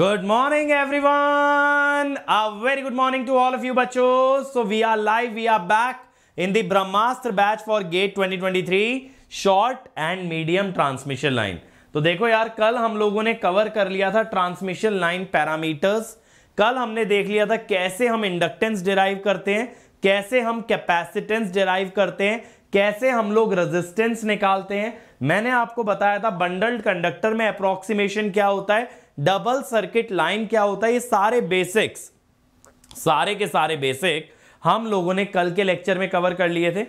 Good morning one a very good morning to all of you बच्चो so we are live we are back in the Brahmastra batch for GATE 2023 short and medium transmission line तो देखो यार कल हम लोगों ने cover कर लिया था ट्रांसमिशन लाइन पैरामीटर्स कल हमने देख लिया था कैसे हम इंडक्टेंस डिराइव करते हैं कैसे हम कैपेसिटेंस डिराइव करते हैं कैसे हम लोग रेजिस्टेंस निकालते हैं मैंने आपको बताया था बंडल्ड कंडक्टर में अप्रोक्सीमेशन क्या होता है डबल सर्किट लाइन क्या होता है ये सारे बेसिक्स सारे के सारे बेसिक हम लोगों ने कल के लेक्चर में कवर कर लिए थे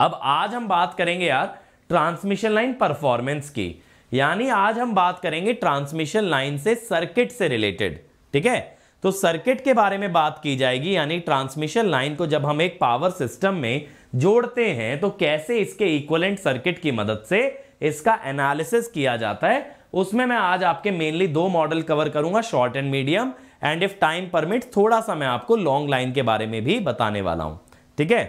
अब आज हम बात करेंगे यार ट्रांसमिशन लाइन परफॉर्मेंस की यानी आज हम बात करेंगे ट्रांसमिशन लाइन से सर्किट से रिलेटेड ठीक है तो सर्किट के बारे में बात की जाएगी यानी ट्रांसमिशन लाइन को जब हम एक पावर सिस्टम में जोड़ते हैं तो कैसे इसके इक्वलेंट सर्किट की मदद से इसका एनालिसिस किया जाता है उसमें मैं आज आपके मेनली दो मॉडल कवर करूंगा short and medium and if time permit थोड़ा सा मैं आपको लॉन्ग लाइन के बारे में भी बताने वाला हूं ठीक है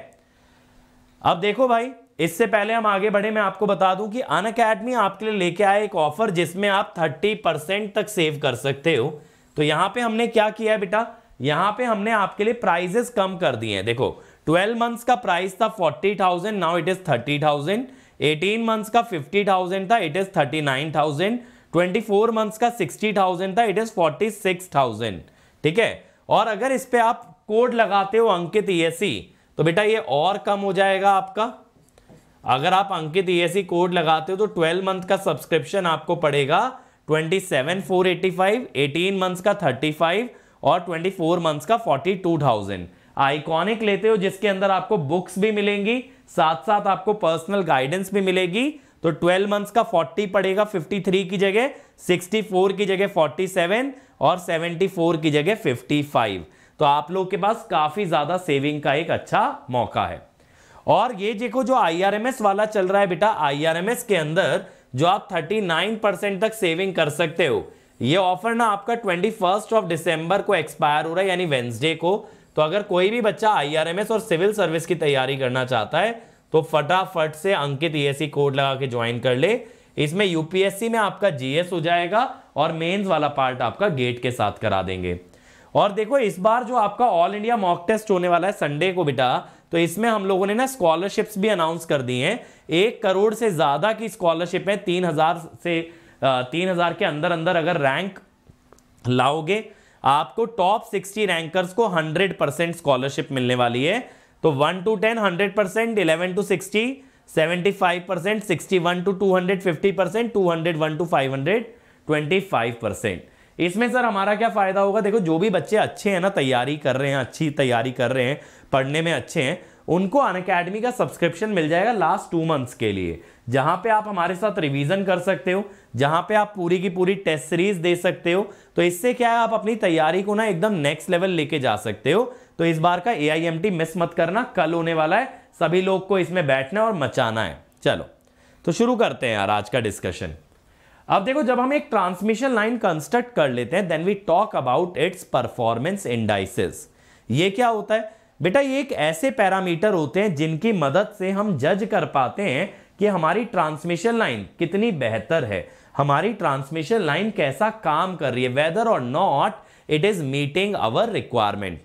अब देखो भाई इससे पहले हम आगे बढ़े मैं आपको बता दूं कि अन अकेडमी आपके लिए लेके आए एक ऑफर जिसमें आप 30 परसेंट तक सेव कर सकते हो तो यहां पे हमने क्या किया है बेटा यहां पे हमने आपके लिए प्राइजेस कम कर दिए हैं देखो 12 मंथ्स का प्राइस था 40,000 नाउ इट इज 30,000 18 मंथ्स का 50,000 था it is 39,000 twenty four months का सिक्सटी थाउजेंड था it is forty six thousand ठीक है और अगर इस पर आप कोड लगाते हो अंकित ईएससी e तो बेटा ये और कम हो जाएगा आपका अगर आप अंकित ईएससी e कोड लगाते हो तो ट्वेल्व मंथ का सब्सक्रिप्शन आपको पड़ेगा twenty seven four eighty five eighteen months का थर्टी फाइव और ट्वेंटी फोर मंथ्स का फोर्टी टू थाउजेंड आइकॉनिक लेते हो जिसके अंदर आपको बुक्स भी मिलेंगी साथ साथ आपको पर्सनल गाइडेंस भी मिलेगी तो 12 मंथ्स का 40 पड़ेगा 53 की जगह 64 की जगह 47 और 74 की जगह 55 तो आप लोग के पास काफ़ी ज़्यादा सेविंग का एक अच्छा मौका है और ये देखो जो आईआरएमएस वाला चल रहा है बेटा आईआरएमएस के अंदर जो आप 39 परसेंट तक सेविंग कर सकते हो ये ऑफर ना आपका फर्स्ट ऑफ डिसम्बर को एक्सपायर हो रहा है यानी वेंसडे को तो अगर कोई भी बच्चा आईआरएमएस और सिविल सर्विस की तैयारी करना चाहता है तो फटाफट से अंकित ईएससी e कोड लगा के ज्वाइन कर ले इसमें यूपीएससी में आपका जीएस हो जाएगा और मेंस वाला पार्ट आपका गेट के साथ करा देंगे और देखो इस बार जो आपका ऑल इंडिया मॉक टेस्ट होने वाला है संडे को बेटा तो इसमें हम लोगों ने ना स्कॉलरशिप्स भी अनाउंस कर दी हैं एक करोड़ से ज़्यादा की स्कॉलरशिप है तीन हज़ार से तीन हज़ार के अंदर अंदर अगर रैंक लाओगे आपको टॉप सिक्सटी रैंकर्स को हंड्रेड परसेंट स्कॉलरशिप मिलने वाली है तो one to ten hundred percent eleven to sixty seventy five percent sixty one to two hundred fifty percent two hundred one to five hundred twenty five percent इसमें sir हमारा क्या फ़ायदा होगा देखो जो भी बच्चे अच्छे हैं ना तैयारी कर रहे हैं अच्छी तैयारी कर रहे हैं पढ़ने में अच्छे हैं उनको अन अकेडमी का सब्सक्रिप्शन मिल जाएगा लास्ट टू मंथ्स के लिए जहां पे आप हमारे साथ रिवीजन कर सकते हो जहां पे आप पूरी की पूरी टेस्ट सीरीज दे सकते हो तो इससे क्या है आप अपनी तैयारी को ना एकदम नेक्स्ट लेवल लेके जा सकते हो तो इस बार का ए मिस मत करना कल होने वाला है सभी लोग को इसमें बैठना और मचाना है चलो तो शुरू करते हैं यार आज का डिस्कशन अब देखो जब हम एक ट्रांसमिशन लाइन कंस्ट्रक्ट कर लेते हैं then we talk about its performance indices ये क्या होता है बेटा ये एक ऐसे पैरामीटर होते हैं जिनकी मदद से हम जज कर पाते हैं कि हमारी ट्रांसमिशन लाइन कितनी बेहतर है हमारी ट्रांसमिशन लाइन कैसा काम कर रही है वेदर और not it is meeting our requirement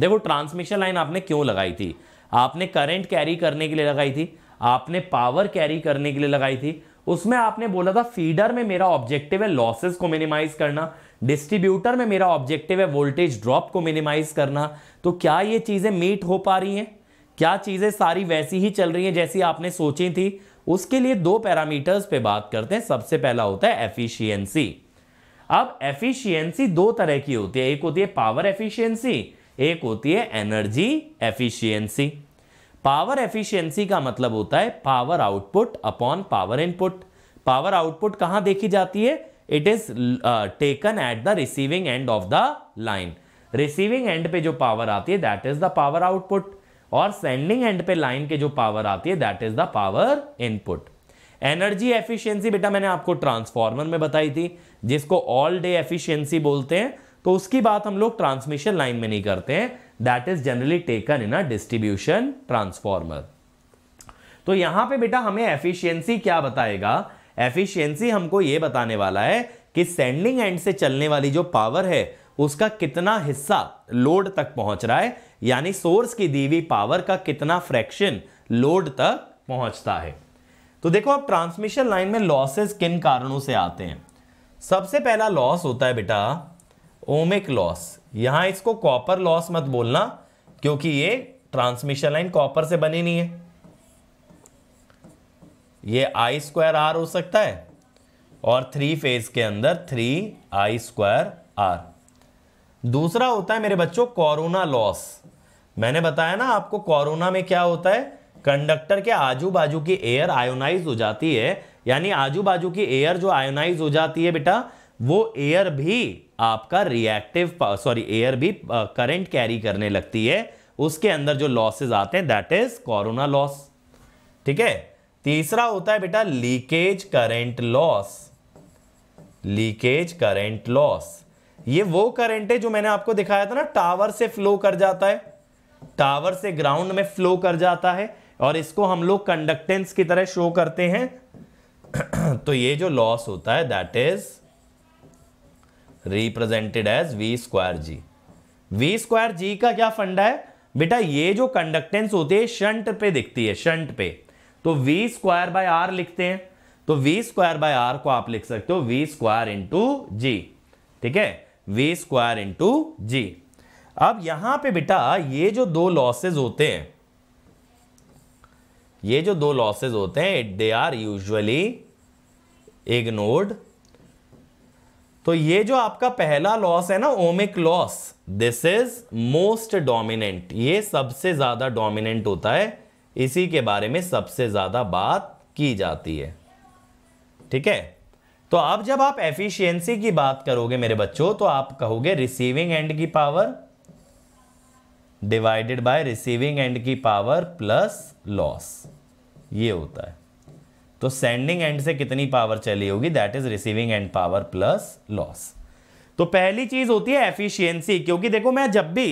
देखो ट्रांसमिशन लाइन आपने क्यों लगाई थी आपने करंट कैरी करने के लिए लगाई थी आपने पावर कैरी करने के लिए लगाई थी उसमें आपने बोला था फीडर में मेरा ऑब्जेक्टिव है लॉसेस को मिनिमाइज करना डिस्ट्रीब्यूटर में मेरा ऑब्जेक्टिव है वोल्टेज ड्रॉप को मिनिमाइज करना तो क्या ये चीज़ें मीट हो पा रही हैं क्या चीज़ें सारी वैसी ही चल रही हैं जैसी आपने सोची थी उसके लिए दो पैरामीटर्स पे बात करते हैं सबसे पहला होता है एफिशिएंसी अब एफिशिएंसी दो तरह की होती है एक होती है पावर एफिशिएंसी एक होती है एनर्जी एफिशिएंसी पावर एफिशिएंसी का मतलब होता है power output upon power input power output कहां देखी जाती है it is taken at the receiving end of the line receiving end पे जो पावर आती है that is the power output और सेंडिंग एंड पे लाइन के जो पावर आती है that is the power input energy efficiency बेटा मैंने आपको ट्रांसफार्मर में बताई थी जिसको ऑल डे एफिशिएंसी बोलते हैं तो उसकी बात हम लोग ट्रांसमिशन लाइन में नहीं करते हैं that is generally taken in a distribution transformer तो यहां पे बेटा हमें एफिशिएंसी क्या बताएगा एफिशिएंसी हमको ये बताने वाला है कि सेंडिंग एंड से चलने वाली जो पावर है उसका कितना हिस्सा लोड तक पहुंच रहा है यानी सोर्स की दी हुई पावर का कितना फ्रैक्शन लोड तक पहुंचता है तो देखो अब ट्रांसमिशन लाइन में लॉसेस किन कारणों से आते हैं सबसे पहला लॉस होता है बेटा ओमिक लॉस यहां इसको कॉपर लॉस मत बोलना क्योंकि ये ट्रांसमिशन लाइन कॉपर से बनी नहीं है ये आई स्क्वायर आर हो सकता है और थ्री फेज के अंदर थ्री आई स्क्वायर आर दूसरा होता है मेरे बच्चों कोरोना लॉस मैंने बताया ना आपको कोरोना में क्या होता है कंडक्टर के आजू बाजू की एयर आयोनाइज हो जाती है यानी आजू बाजू की एयर जो आयोनाइज हो जाती है बेटा वो एयर भी आपका रिएक्टिव सॉरी एयर भी करंट uh, कैरी करने लगती है उसके अंदर जो लॉसेज आते हैं दैट इज कोरोना लॉस ठीक है तीसरा होता है बेटा leakage current loss leakage current loss ये वो करंट है जो मैंने आपको दिखाया था ना टावर से फ्लो कर जाता है टावर से ग्राउंड में फ्लो कर जाता है और इसको हम लोग कंडक्टेंस की तरह शो करते हैं तो ये जो लॉस होता है that is represented as V square G V square G का क्या फंडा है बेटा ये जो कंडक्टेंस होती है शंट पे दिखती है शंट पे तो वी स्क्वायर बाय आर लिखते हैं तो वी स्क्वायर बाय आर को आप लिख सकते हो वी स्क्वायर इंटू जी ठीक है वी स्क्वायर इंटू जी अब यहां पे बेटा ये जो दो लॉसेज होते हैं ये जो दो लॉसेज होते हैं दे आर यूजुअली इग्नोर्ड तो ये जो आपका पहला लॉस है ना ohmic loss this is most dominant ये सबसे ज्यादा डोमिनेंट होता है इसी के बारे में सबसे ज्यादा बात की जाती है ठीक है तो अब जब आप एफिशिएंसी की बात करोगे मेरे बच्चों तो आप कहोगे रिसीविंग एंड की power divided by receiving end की पावर प्लस लॉस ये होता है तो सेंडिंग एंड से कितनी पावर चली होगी that is receiving end power plus loss तो पहली चीज होती है एफिशिएंसी क्योंकि देखो मैं जब भी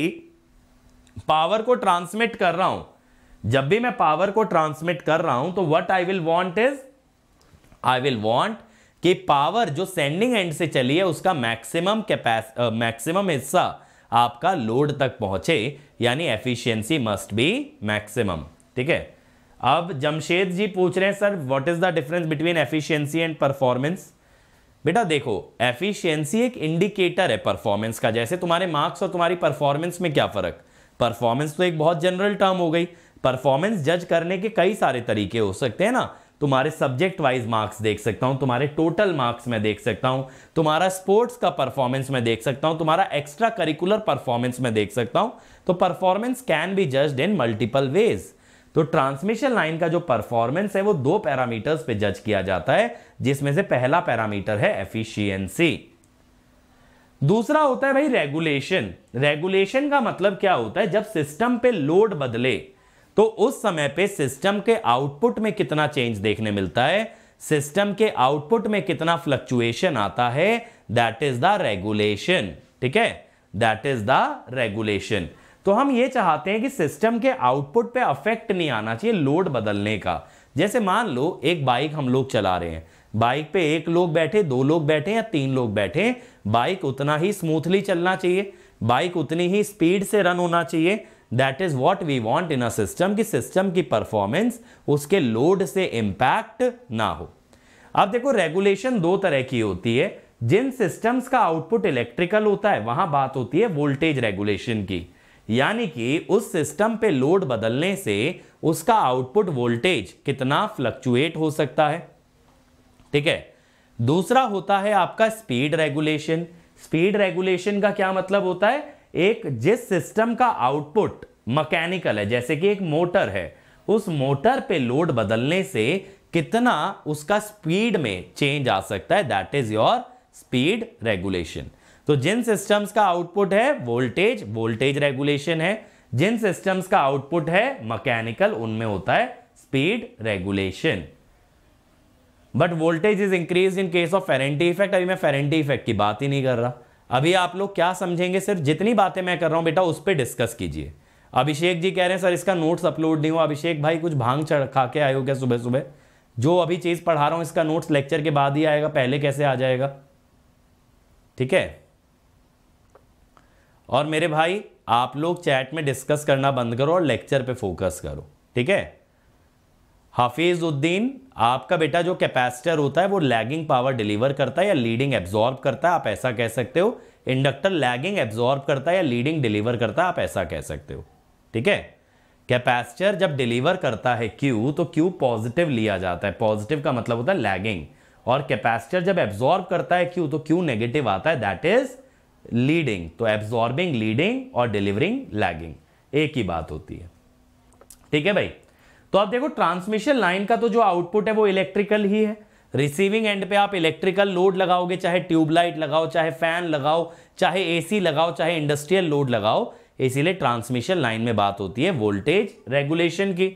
पावर को ट्रांसमिट कर रहा हूं जब भी मैं पावर को ट्रांसमिट कर रहा हूं तो what I will want is I will want कि पावर जो सेंडिंग एंड से चली है उसका मैक्सिमम कैपेस मैक्सिमम हिस्सा आपका लोड तक पहुंचे यानी एफिशियंसी मस्ट बी मैक्सिमम ठीक है अब जमशेद जी पूछ रहे हैं sir what is the difference between efficiency and performance बेटा देखो एफिशिएंसी एक इंडिकेटर है परफॉर्मेंस का जैसे तुम्हारे मार्क्स और तुम्हारी परफॉर्मेंस में क्या फर्क परफॉर्मेंस तो एक बहुत जनरल टर्म हो गई परफॉर्मेंस जज करने के कई सारे तरीके हो सकते हैं ना तुम्हारे सब्जेक्ट वाइज मार्क्स देख सकता हूँ तुम्हारे टोटल मार्क्स मैं देख सकता हूं तुम्हारा स्पोर्ट्स का परफॉर्मेंस मैं देख सकता हूं तुम्हारा एक्स्ट्रा करिकुलर परफॉर्मेंस मैं देख सकता हूं तो performance can be judged in multiple ways तो ट्रांसमिशन लाइन का जो परफॉर्मेंस है वो दो पैरामीटर्स पे जज किया जाता है जिसमें से पहला पैरामीटर है एफिशिएंसी दूसरा होता है भाई रेगुलेशन रेगुलेशन का मतलब क्या होता है जब सिस्टम पे लोड बदले तो उस समय पे सिस्टम के आउटपुट में कितना चेंज देखने मिलता है सिस्टम के आउटपुट में कितना फ्लक्चुएशन आता है दैट इज द रेगुलेशन ठीक है दैट इज द रेगुलेशन तो हम ये चाहते हैं कि सिस्टम के आउटपुट पे अफेक्ट नहीं आना चाहिए लोड बदलने का जैसे मान लो एक बाइक हम लोग चला रहे हैं बाइक पे एक लोग बैठे दो लोग बैठे या तीन लोग बैठे बाइक उतना ही स्मूथली चलना चाहिए बाइक उतनी ही स्पीड से रन होना चाहिए that is what we want in a system कि सिस्टम की परफॉर्मेंस उसके लोड से इम्पैक्ट ना हो अब देखो रेगुलेशन दो तरह की होती है जिन सिस्टम्स का आउटपुट इलेक्ट्रिकल होता है वहां बात होती है वोल्टेज रेगुलेशन की यानी कि उस सिस्टम पे लोड बदलने से उसका आउटपुट वोल्टेज कितना फ्लक्चुएट हो सकता है ठीक है दूसरा होता है आपका स्पीड रेगुलेशन स्पीड रेगुलेशन का क्या मतलब होता है एक जिस सिस्टम का आउटपुट मैकेनिकल है जैसे कि एक मोटर है उस मोटर पे लोड बदलने से कितना उसका स्पीड में चेंज आ सकता है that is your speed regulation तो जिन सिस्टम्स का आउटपुट है वोल्टेज वोल्टेज रेगुलेशन है जिन सिस्टम्स का आउटपुट है मैकेनिकल उनमें होता है speed regulation but voltage is increase in case of Ferranti effect अभी मैं फेरेंटी इफेक्ट की बात ही नहीं कर रहा अभी आप लोग क्या समझेंगे सिर्फ जितनी बातें मैं कर रहा हूं बेटा उस पर डिस्कस कीजिए अभिषेक जी कह रहे हैं सर इसका नोट्स अपलोड नहीं हुआ अभिषेक भाई कुछ भांग चढ़ खा के आए हो क्या सुबह सुबह जो अभी चीज़ पढ़ा रहा हूं इसका नोट्स लेक्चर के बाद ही आएगा पहले कैसे आ जाएगा ठीक है और मेरे भाई आप लोग चैट में डिस्कस करना बंद करो और लेक्चर पे फोकस करो ठीक है हाफिज उद्दीन आपका बेटा जो कैपेसिटर होता है वो लैगिंग पावर डिलीवर करता है या लीडिंग एब्जॉर्ब करता है आप ऐसा कह सकते हो इंडक्टर लैगिंग एब्जॉर्ब करता है या लीडिंग डिलीवर करता है आप ऐसा कह सकते हो ठीक है कैपेसिटर जब डिलीवर करता है क्यू तो क्यू पॉजिटिव लिया जाता है पॉजिटिव का मतलब होता है लैगिंग और कैपेसिटर जब एब्जॉर्ब करता है क्यू तो क्यू नेगेटिव आता है दैट इज लीडिंग तो एब्जॉर्बिंग लीडिंग और डिलीवरिंग लैगिंग एक ही बात होती है ठीक है भाई तो आप देखो ट्रांसमिशन लाइन का तो जो आउटपुट है वो इलेक्ट्रिकल ही है रिसीविंग एंड पे आप इलेक्ट्रिकल लोड लगाओगे चाहे ट्यूबलाइट लगाओ चाहे फैन लगाओ चाहे एसी लगाओ चाहे इंडस्ट्रियल लोड लगाओ इसीलिए ट्रांसमिशन लाइन में बात होती है वोल्टेज रेगुलेशन की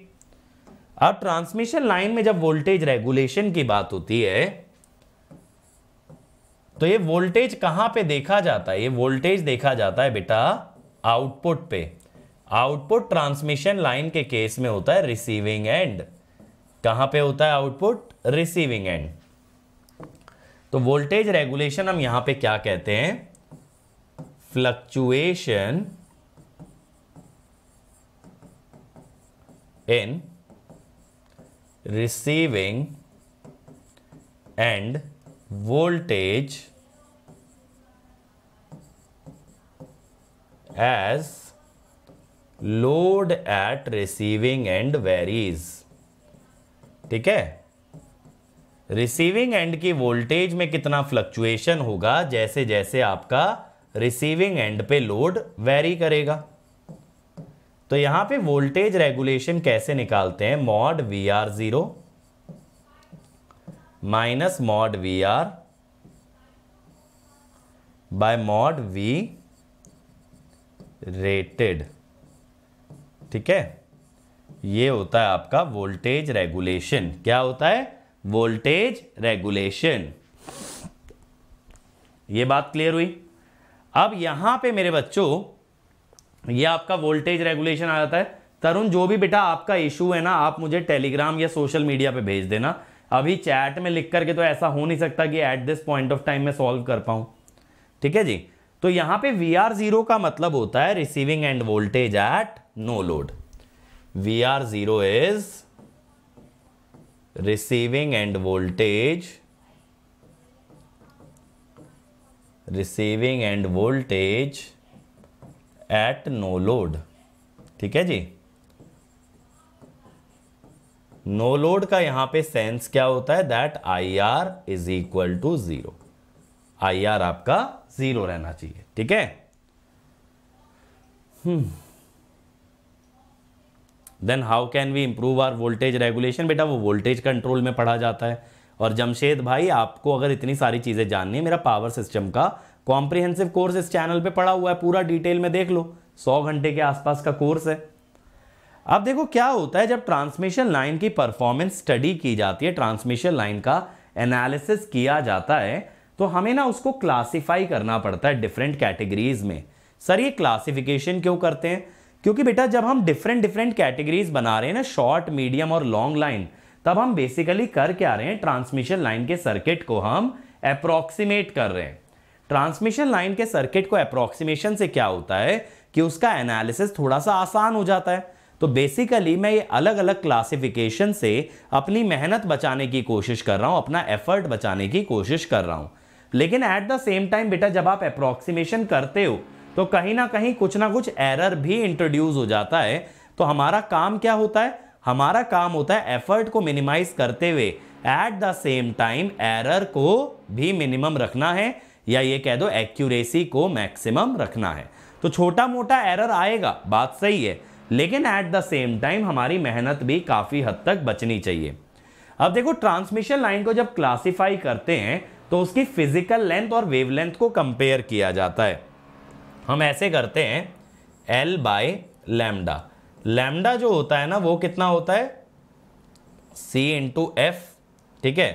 अब ट्रांसमिशन लाइन में जब वोल्टेज रेगुलेशन की बात होती है तो ये वोल्टेज कहां पे देखा जाता है ये वोल्टेज देखा जाता है बेटा आउटपुट पे आउटपुट ट्रांसमिशन लाइन के केस में होता है रिसीविंग एंड कहां पे होता है आउटपुट रिसीविंग एंड तो वोल्टेज रेगुलेशन हम यहां पे क्या कहते हैं fluctuation in receiving end voltage as load at receiving end varies ठीक है रिसीविंग एंड की वोल्टेज में कितना फ्लक्चुएशन होगा जैसे जैसे आपका रिसीविंग एंड पे लोड वेरी करेगा तो यहां पे वोल्टेज रेगुलेशन कैसे निकालते हैं mod V R zero minus mod V R by mod V rated ठीक है ये होता है आपका वोल्टेज रेगुलेशन क्या होता है वोल्टेज रेगुलेशन ये बात क्लियर हुई अब यहां पे मेरे बच्चों ये आपका वोल्टेज रेगुलेशन आ जाता है तरुण जो भी बेटा आपका इशू है ना आप मुझे टेलीग्राम या सोशल मीडिया पे भेज देना अभी चैट में लिख करके तो ऐसा हो नहीं सकता कि at this point of time मैं सॉल्व कर पाऊँ ठीक है जी तो यहाँ पे वी आर जीरो का मतलब होता है receiving end voltage at no load V R zero is receiving end voltage receiving end voltage at no load ठीक है जी नो लोड का यहां पे सेंस क्या होता है that I R is equal to zero I R आपका zero रहना चाहिए ठीक है then how can we improve our voltage regulation बेटा वो वोल्टेज कंट्रोल में पढ़ा जाता है और जमशेद भाई आपको अगर इतनी सारी चीज़ें जाननी है मेरा पावर सिस्टम का कॉम्प्रिहेंसिव कोर्स इस चैनल पे पड़ा हुआ है पूरा डिटेल में देख लो सौ घंटे के आसपास का कोर्स है अब देखो क्या होता है जब ट्रांसमिशन लाइन की परफॉर्मेंस स्टडी की जाती है ट्रांसमिशन लाइन का एनालिसिस किया जाता है तो हमें ना उसको क्लासिफाई करना पड़ता है डिफरेंट कैटेगरीज में सर ये क्लासिफिकेशन क्यों करते हैं क्योंकि बेटा जब हम डिफरेंट डिफरेंट कैटेगरीज बना रहे हैं ना शॉर्ट मीडियम और लॉन्ग लाइन तब हम बेसिकली कर क्या रहे हैं ट्रांसमिशन लाइन के सर्किट को हम अप्रॉक्सीमेट कर रहे हैं ट्रांसमिशन लाइन के सर्किट को अप्रोक्सीमेशन से क्या होता है कि उसका एनालिसिस थोड़ा सा आसान हो जाता है तो बेसिकली मैं ये अलग अलग क्लासिफिकेशन से अपनी मेहनत बचाने की कोशिश कर रहा हूँ अपना एफर्ट बचाने की कोशिश कर रहा हूँ लेकिन एट द सेम टाइम बेटा जब आप अप्रॉक्सीमेशन करते हो तो कहीं ना कहीं कुछ ना कुछ एरर भी इंट्रोड्यूस हो जाता है तो हमारा काम क्या होता है हमारा काम होता है एफर्ट को मिनिमाइज करते हुए at the same time error को भी मिनिमम रखना है या ये कह दो एक्यूरेसी को मैक्सिमम रखना है तो छोटा मोटा एरर आएगा बात सही है लेकिन ऐट द सेम टाइम हमारी मेहनत भी काफ़ी हद तक बचनी चाहिए अब देखो ट्रांसमिशन लाइन को जब क्लासीफाई करते हैं तो उसकी फिजिकल लेंथ और वेवलेंथ को कंपेयर किया जाता है हम ऐसे करते हैं एल बाय लैमडा लैमडा जो होता है ना वो कितना होता है सी इंटू एफ ठीक है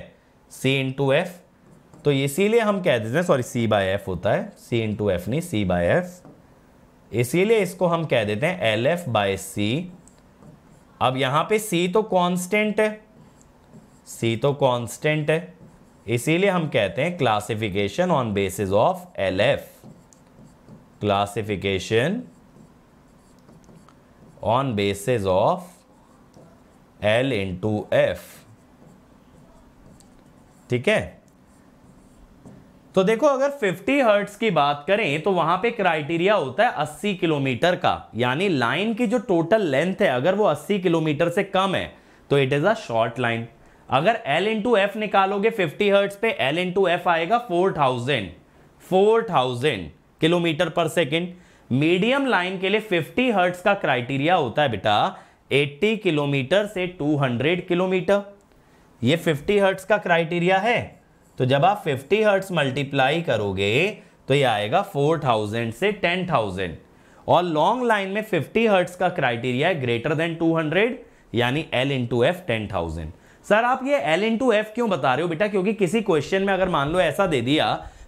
सी इंटू एफ तो इसीलिए हम कह देते हैं सॉरी सी बाय एफ होता है सी इंटू एफ नहीं सी बाय एफ इसीलिए इसको हम कह देते हैं एल एफ बाय सी अब यहां पे सी तो कांस्टेंट है सी तो कांस्टेंट है इसीलिए हम कहते हैं classification on basis of L F classification on basis of L into F ठीक है तो देखो अगर 50 हर्ट्स की बात करें तो वहां पे क्राइटेरिया होता है 80 किलोमीटर का यानी लाइन की जो टोटल लेंथ है अगर वो 80 किलोमीटर से कम है तो it is a short line अगर एल इंटू एफ निकालोगे 50 हर्ट्स पे एल इंटू एफ आएगा 4000 4000 kilometre per second medium line के लिए 50 हर्ट्स का क्राइटेरिया होता है बेटा 80 किलोमीटर से 200 किलोमीटर ये 50 हर्ट्स का क्राइटेरिया है तो जब आप 50 हर्ट्स मल्टीप्लाई करोगे तो ये आएगा 4000 से 10000 और लॉन्ग लाइन में 50 हर्ट्स का क्राइटेरिया है ग्रेटर देन 200 यानी L into F ten sir आप ये L इंटू एफ क्यों बता रहे हो बेटा क्योंकि किसी क्वेश्चन में अगर मान लो ऐसा दे दिया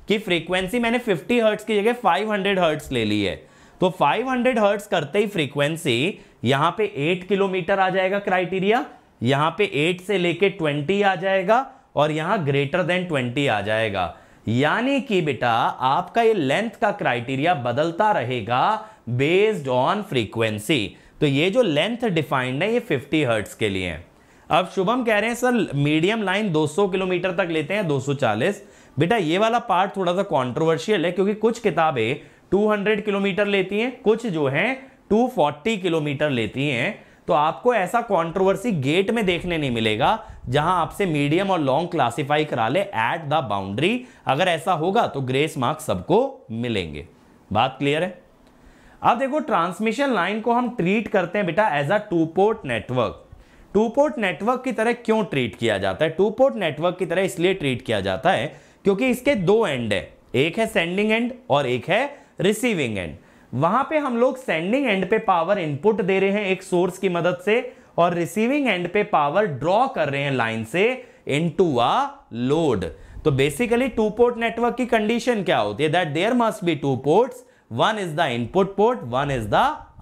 कि फ्रीक्वेंसी मैंने 50 हर्ट्स की जगह 500 हर्ट्स ले ली है तो 500 हर्ट्स करते ही फ्रीक्वेंसी यहां पे 8 किलोमीटर आ जाएगा क्राइटेरिया यहां पे 8 से लेके 20 आ जाएगा और यहाँ ग्रेटर देन ट्वेंटी आ जाएगा यानी कि बेटा आपका ये लेंथ का क्राइटेरिया बदलता रहेगा बेस्ड ऑन फ्रीक्वेंसी तो ये जो लेंथ डिफाइंड है ये 50 हर्ट्स के लिए है अब शुभम कह रहे हैं सर मीडियम लाइन 200 किलोमीटर तक लेते हैं 240 बेटा ये वाला पार्ट थोड़ा सा कॉन्ट्रोवर्शियल है क्योंकि कुछ किताबें 200 किलोमीटर लेती हैं कुछ जो हैं 240 किलोमीटर लेती हैं तो आपको ऐसा कॉन्ट्रोवर्सी गेट में देखने नहीं मिलेगा जहां आपसे मीडियम और लॉन्ग क्लासिफाई करा ले एट द बाउंड्री अगर ऐसा होगा तो ग्रेस मार्क्स सबको मिलेंगे बात क्लियर है अब देखो ट्रांसमिशन लाइन को हम ट्रीट करते हैं बेटा as a two port network two port network की तरह क्यों ट्रीट किया जाता है टू पोर्ट नेटवर्क की तरह इसलिए ट्रीट किया जाता है क्योंकि इसके दो एंड है एक है सेंडिंग एंड और एक है रिसीविंग एंड वहां पे हम लोग सेंडिंग एंड पे पावर इनपुट दे रहे हैं एक सोर्स की मदद से और रिसीविंग एंड पे पावर ड्रॉ कर रहे हैं लाइन से इनटू अ लोड तो बेसिकली टू पोर्ट नेटवर्क की कंडीशन क्या होती है that there must be two ports one is the input port one is the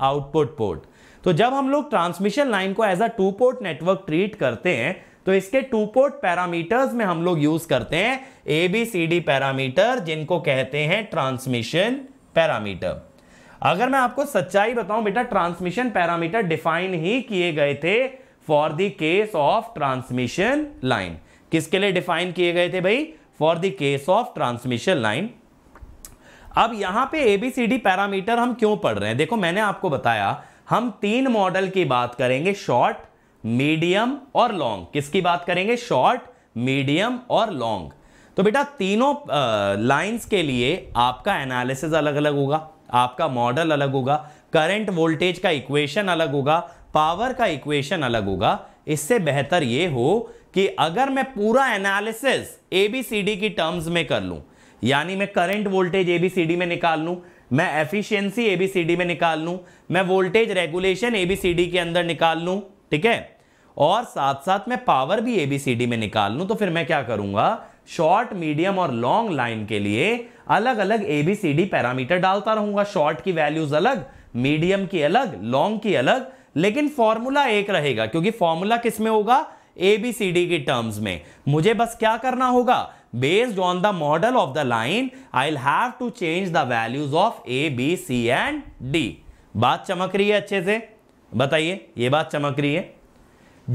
output port तो जब हम लोग ट्रांसमिशन लाइन को as a two port network treat करते हैं तो इसके टू पोर्ट पैरामीटर्स में हम लोग यूज करते हैं एबीसीडी पैरामीटर जिनको कहते हैं ट्रांसमिशन पैरामीटर अगर मैं आपको सच्चाई बताऊं बेटा ट्रांसमिशन पैरामीटर डिफाइन ही किए गए थे for the case of transmission line किसके लिए डिफाइन किए गए थे भाई for the case of transmission line अब यहां पे एबीसीडी पैरामीटर हम क्यों पढ़ रहे हैं देखो मैंने आपको बताया हम तीन मॉडल की बात करेंगे शॉर्ट मीडियम और लॉन्ग किसकी बात करेंगे शॉर्ट मीडियम और लॉन्ग तो बेटा तीनों लाइंस के लिए आपका एनालिसिस अलग अलग होगा आपका मॉडल अलग होगा करंट वोल्टेज का इक्वेशन अलग होगा पावर का इक्वेशन अलग होगा इससे बेहतर ये हो कि अगर मैं पूरा एनालिसिस एबीसीडी की टर्म्स में कर लूँ यानी मैं current voltage A B C D में निकाल लूँ मैं एफिशिएंसी डी में निकाल लूँ मैं voltage regulation A B C D के अंदर निकाल लूँ ठीक है और साथ साथ मैं पावर भी एबीसीडी में निकाल लूँ तो फिर मैं क्या करूँगा शॉर्ट मीडियम और लॉन्ग लाइन के लिए अलग अलग एबीसीडी पैरामीटर डालता रहूंगा शॉर्ट की वैल्यूज अलग मीडियम की अलग लॉन्ग की अलग लेकिन फॉर्मूला एक रहेगा क्योंकि फॉर्मूला किसमें होगा एबीसीडी की टर्म्स में मुझे बस क्या करना होगा based on the model of the line I have to change the values of A B C and D बात चमक रही है अच्छे से बताइए ये बात चमक रही है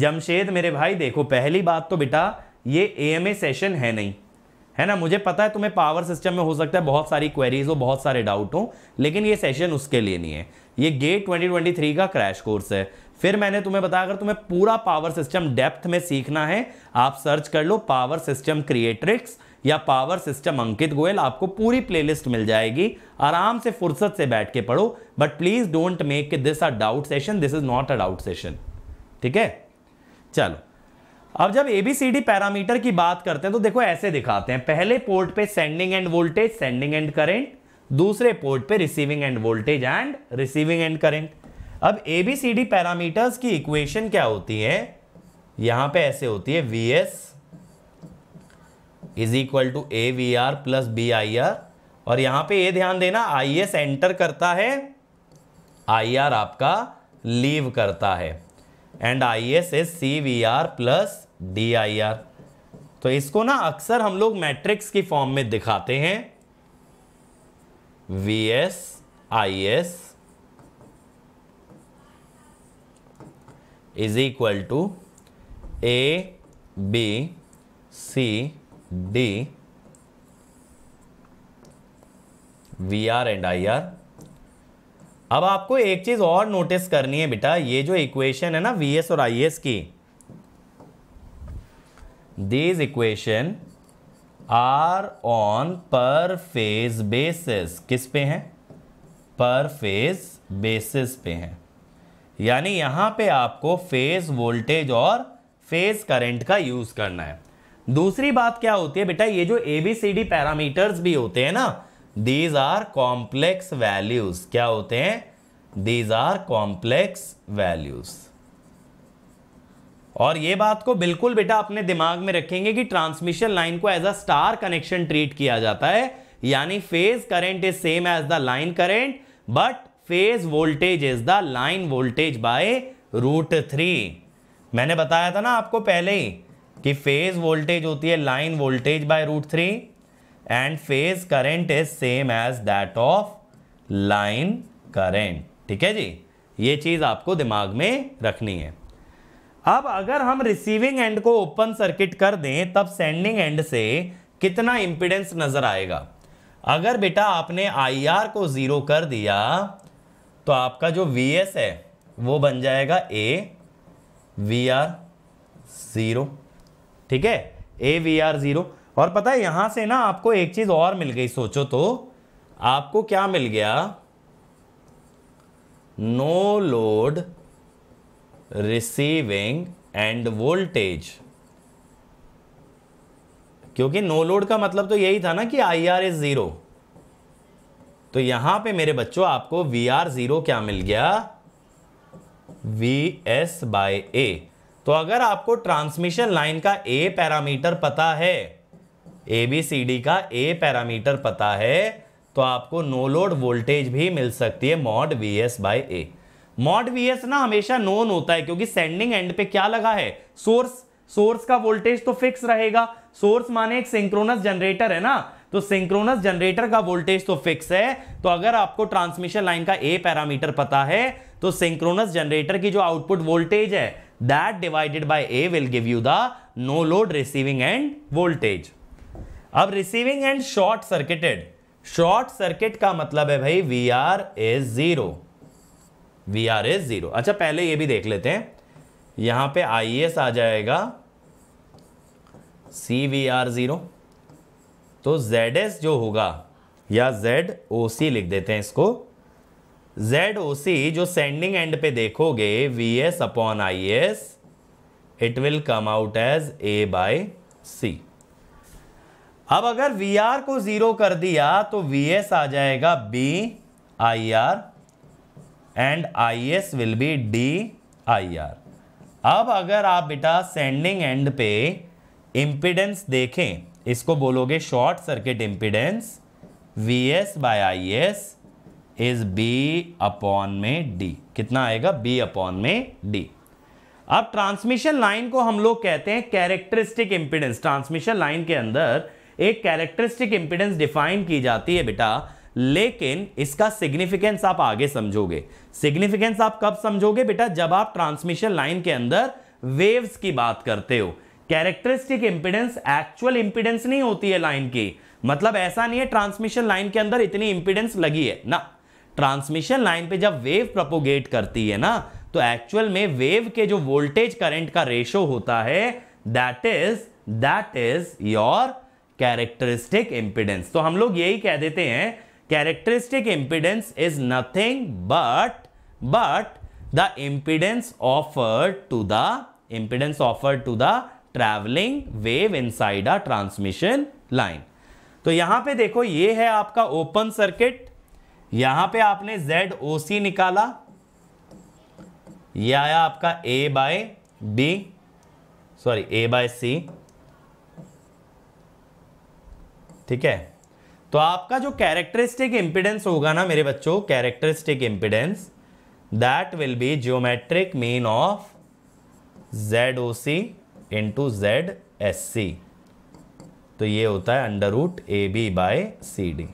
जमशेद मेरे भाई देखो पहली बात तो बेटा ये ए सेशन है नहीं है ना मुझे पता है तुम्हें पावर सिस्टम में हो सकता है बहुत सारी क्वेरीज हो बहुत सारे डाउट हो लेकिन ये सेशन उसके लिए नहीं है ये गेट 2023 का क्रैश कोर्स है फिर मैंने तुम्हें बताया अगर तुम्हें पूरा पावर सिस्टम डेप्थ में सीखना है आप सर्च कर लो पावर सिस्टम क्रिएट्रिक्स या पावर सिस्टम अंकित गोयल आपको पूरी प्लेलिस्ट मिल जाएगी आराम से फुर्सत से बैठ के पढ़ो but please don't make this a doubt session this is not a doubt session ठीक है चलो अब जब एबीसीडी पैरामीटर की बात करते हैं तो देखो ऐसे दिखाते हैं पहले पोर्ट पे sending end voltage sending end current दूसरे पोर्ट पे receiving end voltage and receiving end current अब एबीसीडी पैरामीटर्स की इक्वेशन क्या होती है यहां पे ऐसे होती है V S is equal to A V R plus B I R और यहां पे ये ध्यान देना आई एस एंटर करता है आई आर आपका लीव करता है and I S S C V R plus D I R तो इसको ना अक्सर हम लोग मैट्रिक्स की फॉर्म में दिखाते हैं V S I S is equal to A B C D V R and I R अब आपको एक चीज़ और नोटिस करनी है बेटा ये जो इक्वेशन है ना वी और आई की these equation are on per phase basis किस पे हैं पर फेज बेसिस पे हैं यानी यहाँ पे आपको फेज वोल्टेज और फेज करंट का यूज़ करना है दूसरी बात क्या होती है बेटा ये जो A B C D parameters भी होते हैं ना दीज आर कॉम्प्लेक्स वैल्यूज क्या होते हैं दीज आर कॉम्प्लेक्स वैल्यूज और ये बात को बिल्कुल बेटा अपने दिमाग में रखेंगे कि ट्रांसमिशन लाइन को as a star connection treat किया जाता है यानी phase current is same as the line current but phase voltage is the line voltage by root three मैंने बताया था ना आपको पहले ही कि फेज वोल्टेज होती है line voltage by root three and phase current is same as that of line current ठीक है जी ये चीज़ आपको दिमाग में रखनी है अब अगर हम रिसीविंग एंड को ओपन सर्किट कर दें तब सेंडिंग एंड से कितना इंपिडेंस नज़र आएगा अगर बेटा आपने आईआर को ज़ीरो कर दिया तो आपका जो वीएस है वो बन जाएगा ए वी आर ज़ीरो ठीक है ए वी आर ज़ीरो और पता है यहां से ना आपको एक चीज़ और मिल गई सोचो तो आपको क्या मिल गया no load receiving end voltage क्योंकि नो लोड का मतलब तो यही था ना कि आई आर इज ज़ीरो तो यहां पे मेरे बच्चों आपको वी आर ज़ीरो क्या मिल गया वी एस बाय ए तो अगर आपको ट्रांसमिशन लाइन का ए पैरामीटर पता है ए बी सी डी का ए पैरामीटर पता है तो आपको नो लोड वोल्टेज भी मिल सकती है mod V S by A mod V S ना हमेशा नोन होता है क्योंकि सेंडिंग एंड पे क्या लगा है सोर्स सोर्स का वोल्टेज तो फिक्स रहेगा सोर्स माने एक सिंक्रोनस जनरेटर है ना तो सिंक्रोनस जनरेटर का वोल्टेज तो फिक्स है तो अगर आपको ट्रांसमिशन लाइन का ए पैरामीटर पता है तो सिंक्रोनस जनरेटर की जो आउटपुट वोल्टेज है that divided by A will give you the no load receiving end voltage अब receiving end short circuited short circuit का मतलब है भाई V R is zero V R is zero अच्छा पहले ये भी देख लेते हैं यहां पे आई एस e आ जाएगा सी वी आर जीरो तो जेड एस जो होगा या जेड ओ सी लिख देते हैं इसको जेड ओ सी जो सेंडिंग एंड पे देखोगे V S upon I S it will come out as A by C अब अगर वी आर को ज़ीरो कर दिया तो वी एस आ जाएगा B I R and I S will be D I R अब अगर आप बेटा सेंडिंग एंड पे इम्पिडेंस देखें इसको बोलोगे short circuit impedance V S by I S is B upon में डी कितना आएगा बी अपॉन में डी अब ट्रांसमिशन लाइन को हम लोग कहते हैं कैरेक्टरिस्टिक इम्पिडेंस ट्रांसमिशन लाइन के अंदर एक कैरेक्टरिस्टिक इंपिडेंस डिफाइन की जाती है बेटा लेकिन इसका सिग्निफिकेंस आप आगे समझोगे सिग्निफिकेंस आप कब समझोगे बेटा जब आप ट्रांसमिशन लाइन के अंदर वेव्स की बात करते हो कैरेक्टरिस्टिक इंपिडेंस एक्चुअल इंपिडेंस नहीं होती है लाइन की मतलब ऐसा नहीं है ट्रांसमिशन लाइन के अंदर इतनी इंपिडेंस लगी है ना ट्रांसमिशन लाइन पे जब वेव प्रपोगेट करती है ना तो एक्चुअल में वेव के जो वोल्टेज करंट का रेशो होता है that is that is your characteristic impedance तो हम लोग यही कह देते हैं characteristic impedance is nothing but but the impedance offer to the impedance offer to the travelling wave inside a transmission line तो यहां पे देखो ये है आपका ओपन सर्किट यहां पे आपने जेड ओ सी निकाला यह आया आपका A by B sorry A by C ठीक है तो आपका जो कैरेक्टरिस्टिक इम्पिडेंस होगा ना मेरे बच्चों characteristic impedance that will be geometric mean of Z O C into Z S C तो ये होता है under root A B by C D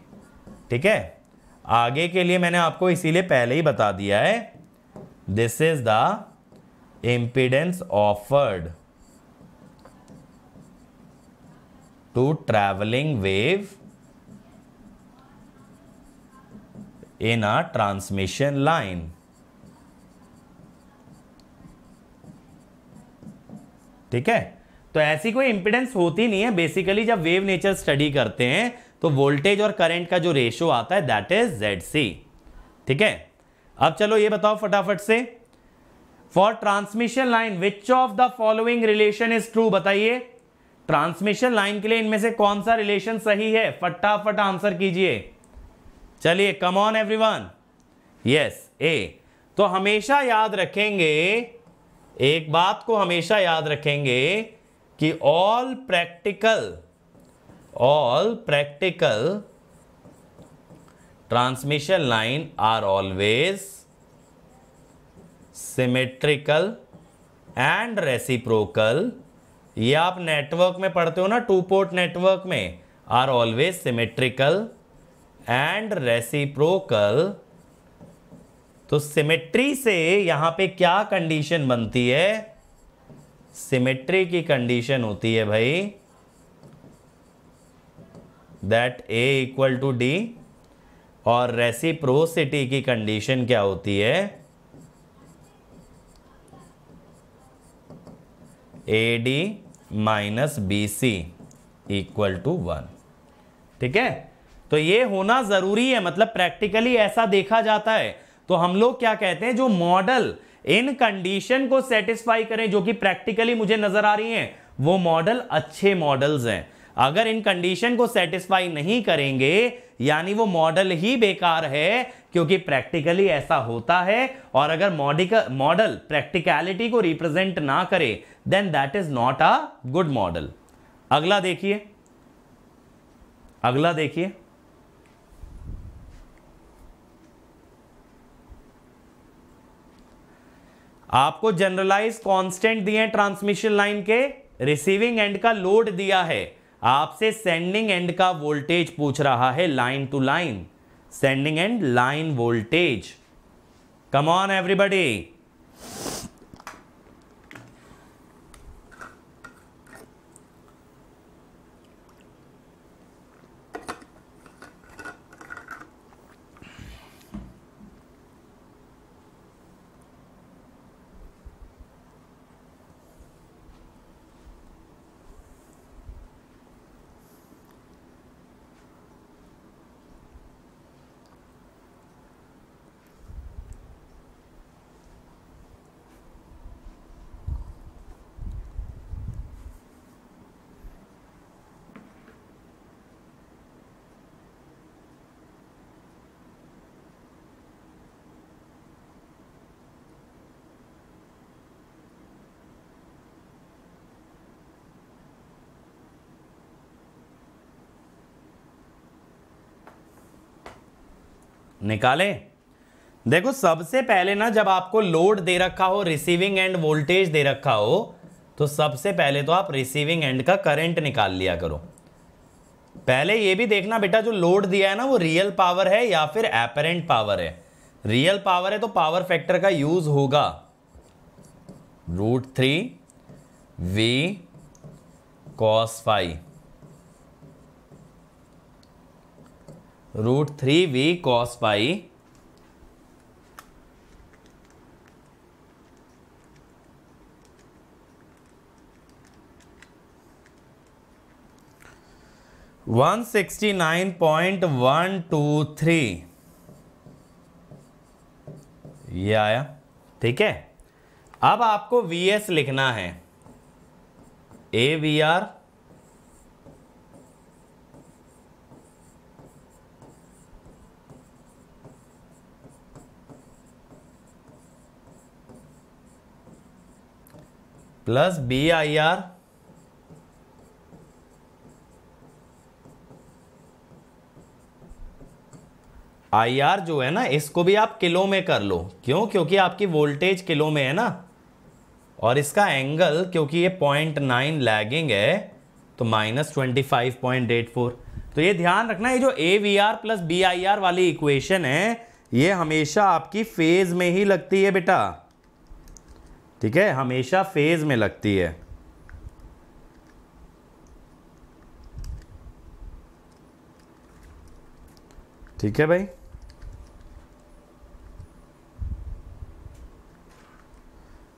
ठीक है आगे के लिए मैंने आपको इसीलिए पहले ही बता दिया है this is the impedance offered to traveling wave in a transmission line. ठीक है तो ऐसी कोई इंपिडेंस होती नहीं है बेसिकली जब वेव नेचर स्टडी करते हैं तो वोल्टेज और करंट का जो रेशियो आता है दैट इज जेड सी ठीक है अब चलो ये बताओ फटाफट से for transmission line which of the following relation is true बताइए ट्रांसमिशन लाइन के लिए इनमें से कौन सा रिलेशन सही है फटाफट आंसर कीजिए चलिए come on everyone yes A तो हमेशा याद रखेंगे एक बात को हमेशा याद रखेंगे कि all practical all practical transmission line are always symmetrical and reciprocal ये आप नेटवर्क में पढ़ते हो ना टू पोर्ट नेटवर्क में are always symmetrical and reciprocal तो सिमेट्री से यहां पे क्या कंडीशन बनती है सिमेट्री की कंडीशन होती है भाई that A equal to D और रेसिप्रोसिटी की कंडीशन क्या होती है A D minus B C equal to one ठीक है तो ये होना ज़रूरी है मतलब प्रैक्टिकली ऐसा देखा जाता है तो हम लोग क्या कहते हैं जो मॉडल इन कंडीशन को सेटिस्फाई करें जो कि प्रैक्टिकली मुझे नज़र आ रही हैं वो मॉडल अच्छे मॉडल्स हैं अगर इन कंडीशन को सेटिस्फाई नहीं करेंगे यानी वो मॉडल ही बेकार है क्योंकि प्रैक्टिकली ऐसा होता है और अगर मॉडिकल मॉडल प्रैक्टिकलिटी को रिप्रेजेंट ना करे then that is not a good model अगला देखिए अगला देखिए आपको जनरलाइज कांस्टेंट दिए हैं ट्रांसमिशन लाइन के रिसीविंग एंड का लोड दिया है आपसे सेंडिंग एंड का वोल्टेज पूछ रहा है line to line sending end line voltage. Come on everybody. निकालें देखो सबसे पहले ना जब आपको लोड दे रखा हो रिसीविंग एंड वोल्टेज दे रखा हो तो सबसे पहले तो आप रिसीविंग एंड का करंट निकाल लिया करो पहले ये भी देखना बेटा जो लोड दिया है ना वो रियल पावर है या फिर एपरेंट पावर है रियल पावर है तो पावर फैक्टर का यूज होगा root three V cos five root three V cos pi one sixty nine point one two three ये आया ठीक है अब आपको वी एस लिखना है A V R plus B I R I R जो है ना इसको भी आप किलो में कर लो क्यों क्योंकि आपकी वोल्टेज किलो में है ना और इसका एंगल क्योंकि ये पॉइंट नाइन लैगिंग है तो minus twenty five point eight four तो ये ध्यान रखना ये जो A V R plus B I R वाली इक्वेशन है ये हमेशा आपकी फेज में ही लगती है बेटा ठीक है हमेशा फेज में लगती है ठीक है भाई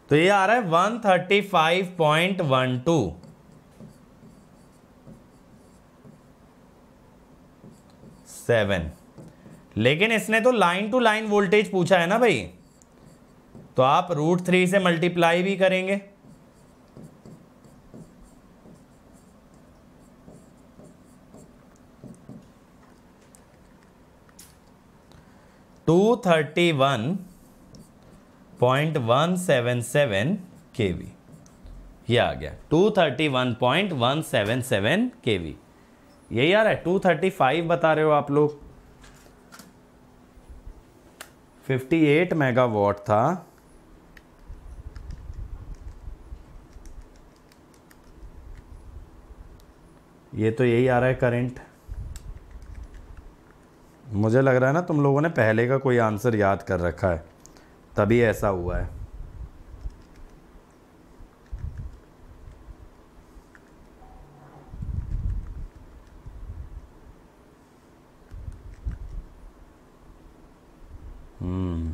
तो ये आ रहा है one thirty five point one two seven लेकिन इसने तो लाइन टू लाइन वोल्टेज पूछा है ना भाई तो आप रूट थ्री से मल्टीप्लाई भी करेंगे two thirty one point one seven seven K V ये आ गया two thirty one point one seven seven K V यही आ रहा है टू थर्टी फाइव बता रहे हो आप लोग फिफ्टी एट मेगावाट था ये तो यही आ रहा है करंट मुझे लग रहा है ना तुम लोगों ने पहले का कोई आंसर याद कर रखा है तभी ऐसा हुआ है हम्म.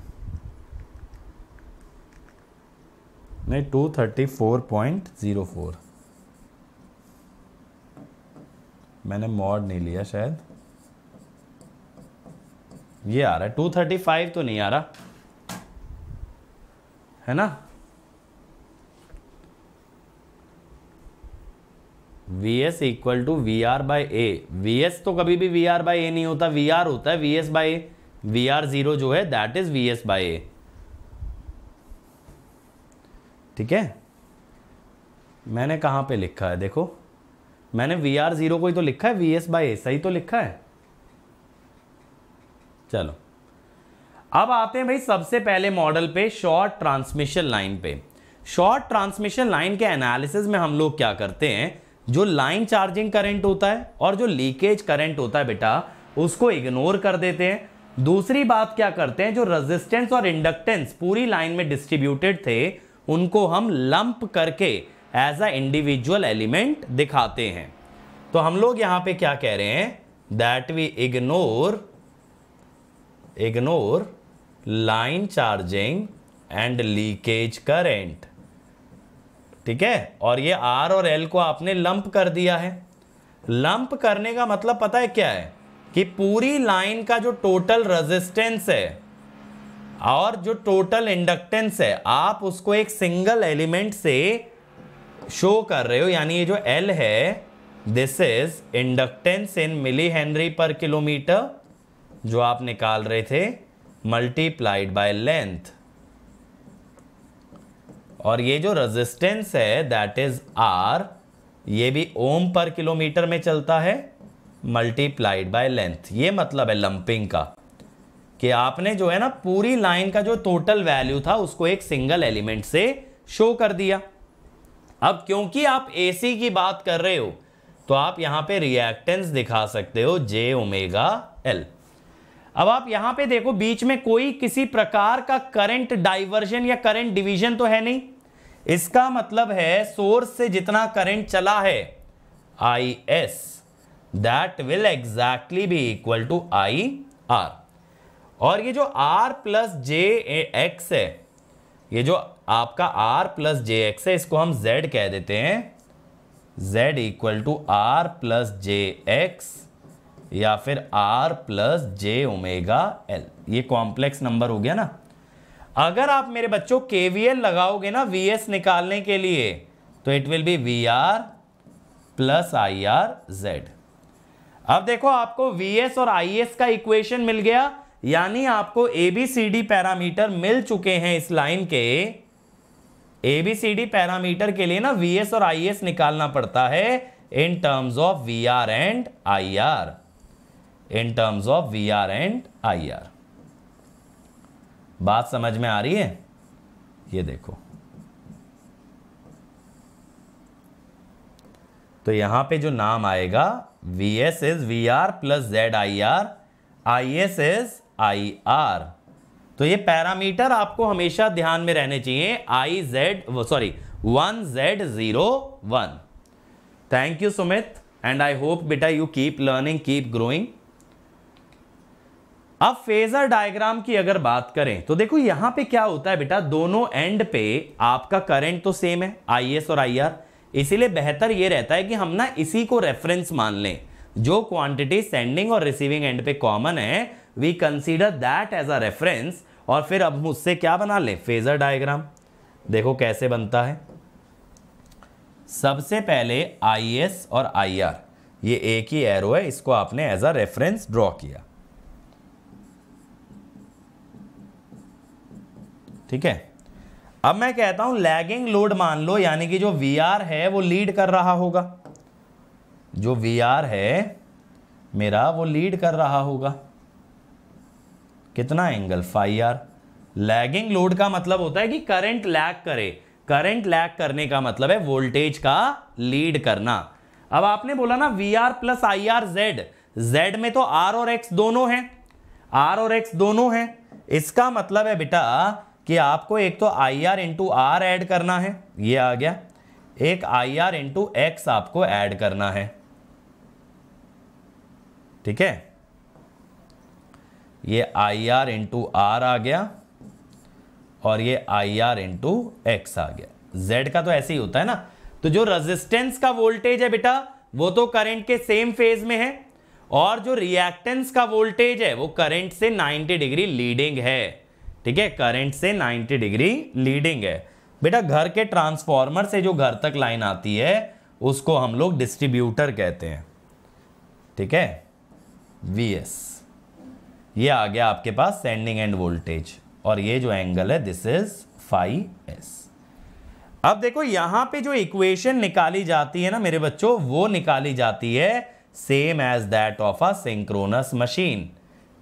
नहीं two thirty four point zero four मैंने मॉड नहीं लिया शायद ये आ रहा है टू थर्टी फाइव तो नहीं आ रहा है ना V S equal to V R by A V S तो कभी भी वी आर बाई ए नहीं होता वी आर होता है V S by A V R zero जो है that is V S by A ठीक है मैंने कहां पे लिखा है देखो मैंने वी आर जीरो को ही तो लिखा है वी एस बाई ए सही तो लिखा है चलो अब आते हैं भाई सबसे पहले मॉडल पे शॉर्ट ट्रांसमिशन लाइन पे शॉर्ट ट्रांसमिशन लाइन के एनालिसिस में हम लोग क्या करते हैं जो लाइन चार्जिंग करंट होता है और जो लीकेज करंट होता है बेटा उसको इग्नोर कर देते हैं दूसरी बात क्या करते हैं जो रेजिस्टेंस और इंडक्टेंस पूरी लाइन में डिस्ट्रीब्यूटेड थे उनको हम लंप करके एज अ इंडिविजुअल एलिमेंट दिखाते हैं तो हम लोग यहां पे क्या कह रहे हैं that we ignore ignore line charging and leakage current ठीक है और ये आर और एल को आपने लंप कर दिया है लंप करने का मतलब पता है क्या है कि पूरी लाइन का जो टोटल रेजिस्टेंस है और जो टोटल इंडक्टेंस है आप उसको एक सिंगल एलिमेंट से शो कर रहे हो यानी ये जो एल है this is inductance in milli henry per kilometre जो आप निकाल रहे थे मल्टीप्लाइड बाय लेंथ और ये जो रेजिस्टेंस है दैट इज आर ये भी ओम पर किलोमीटर में चलता है मल्टीप्लाइड बाय लेंथ ये मतलब है लंपिंग का कि आपने जो है ना पूरी लाइन का जो टोटल वैल्यू था उसको एक सिंगल एलिमेंट से शो कर दिया अब क्योंकि आप एसी की बात कर रहे हो तो आप यहां पे रिएक्टेंस दिखा सकते हो जे ओमेगा एल अब आप यहां पे देखो बीच में कोई किसी प्रकार का करंट डाइवर्जन या करंट डिवीजन तो है नहीं इसका मतलब है सोर्स से जितना करंट चला है I S that will exactly be equal to I R और ये जो आर प्लस जे एक्स है ये जो आपका आर प्लस जे एक्स है इसको हम जेड कह देते हैं Z equal to R plus J X या फिर R plus J omega L ये कॉम्प्लेक्स नंबर हो गया ना अगर आप मेरे बच्चों के वी एल लगाओगे ना वी एस निकालने के लिए तो it will be V R plus I R Z अब देखो आपको वी एस और आई एस का इक्वेशन मिल गया यानी आपको A B C D parameter मिल चुके हैं इस लाइन के एबीसीडी पैरामीटर के लिए ना एस और एस निकालना पड़ता है in terms of V R and I R in terms of V R and I R बात समझ में आ रही है ये देखो तो यहां पे जो नाम आएगा V S is V R plus Z I R I S is I R तो ये पैरामीटर आपको हमेशा ध्यान में रहने चाहिए I Z sorry one Z zero one thank you Sumit and I hope बेटा you keep learning keep growing अब फेजर डायग्राम की अगर बात करें तो देखो यहां पे क्या होता है बेटा दोनों एंड पे आपका करंट तो सेम है आईएस और आईआर इसीलिए बेहतर ये रहता है कि हम ना इसी को रेफरेंस मान लें जो क्वांटिटी सेंडिंग और रिसीविंग एंड पे कॉमन है we consider that as a reference और फिर अब मुझसे क्या बना लें फेजर डायग्राम देखो कैसे बनता है सबसे पहले आई और आई ये एक ही एरो है इसको आपने एज अ रेफरेंस ड्रॉ किया ठीक है अब मैं कहता हूं लैगिंग लोड मान लो यानी कि जो वी है वो लीड कर रहा होगा जो वी है मेरा वो लीड कर रहा होगा कितना angle phi R lagging load का मतलब होता है कि करंट लैग करे करंट लैग करने का मतलब है वोल्टेज का लीड करना अब आपने बोला ना V R plus I R Z Z में तो आर और एक्स दोनों हैं आर और एक्स दोनों हैं इसका मतलब है बेटा कि आपको एक तो I R into R add करना है ये आ गया एक आई आर इंटू एक्स आपको ऐड करना है ठीक है ये आई आर इंटू आर आ गया और ये आई आर इंटू एक्स आ गया जेड का तो ऐसे ही होता है ना तो जो रेजिस्टेंस का वोल्टेज है बेटा वो तो करंट के सेम फेज में है और जो रिएक्टेंस का वोल्टेज है वो करंट से 90 डिग्री लीडिंग है ठीक है करंट से 90 डिग्री लीडिंग है बेटा घर के ट्रांसफॉर्मर से जो घर तक लाइन आती है उसको हम लोग डिस्ट्रीब्यूटर कहते हैं ठीक है वी एस ये आ गया आपके पास सेंडिंग एंड वोल्टेज और ये जो एंगल है दिस इज फाइव एस अब देखो यहां पे जो इक्वेशन निकाली जाती है ना मेरे बच्चों वो निकाली जाती है same as that of a synchronous machine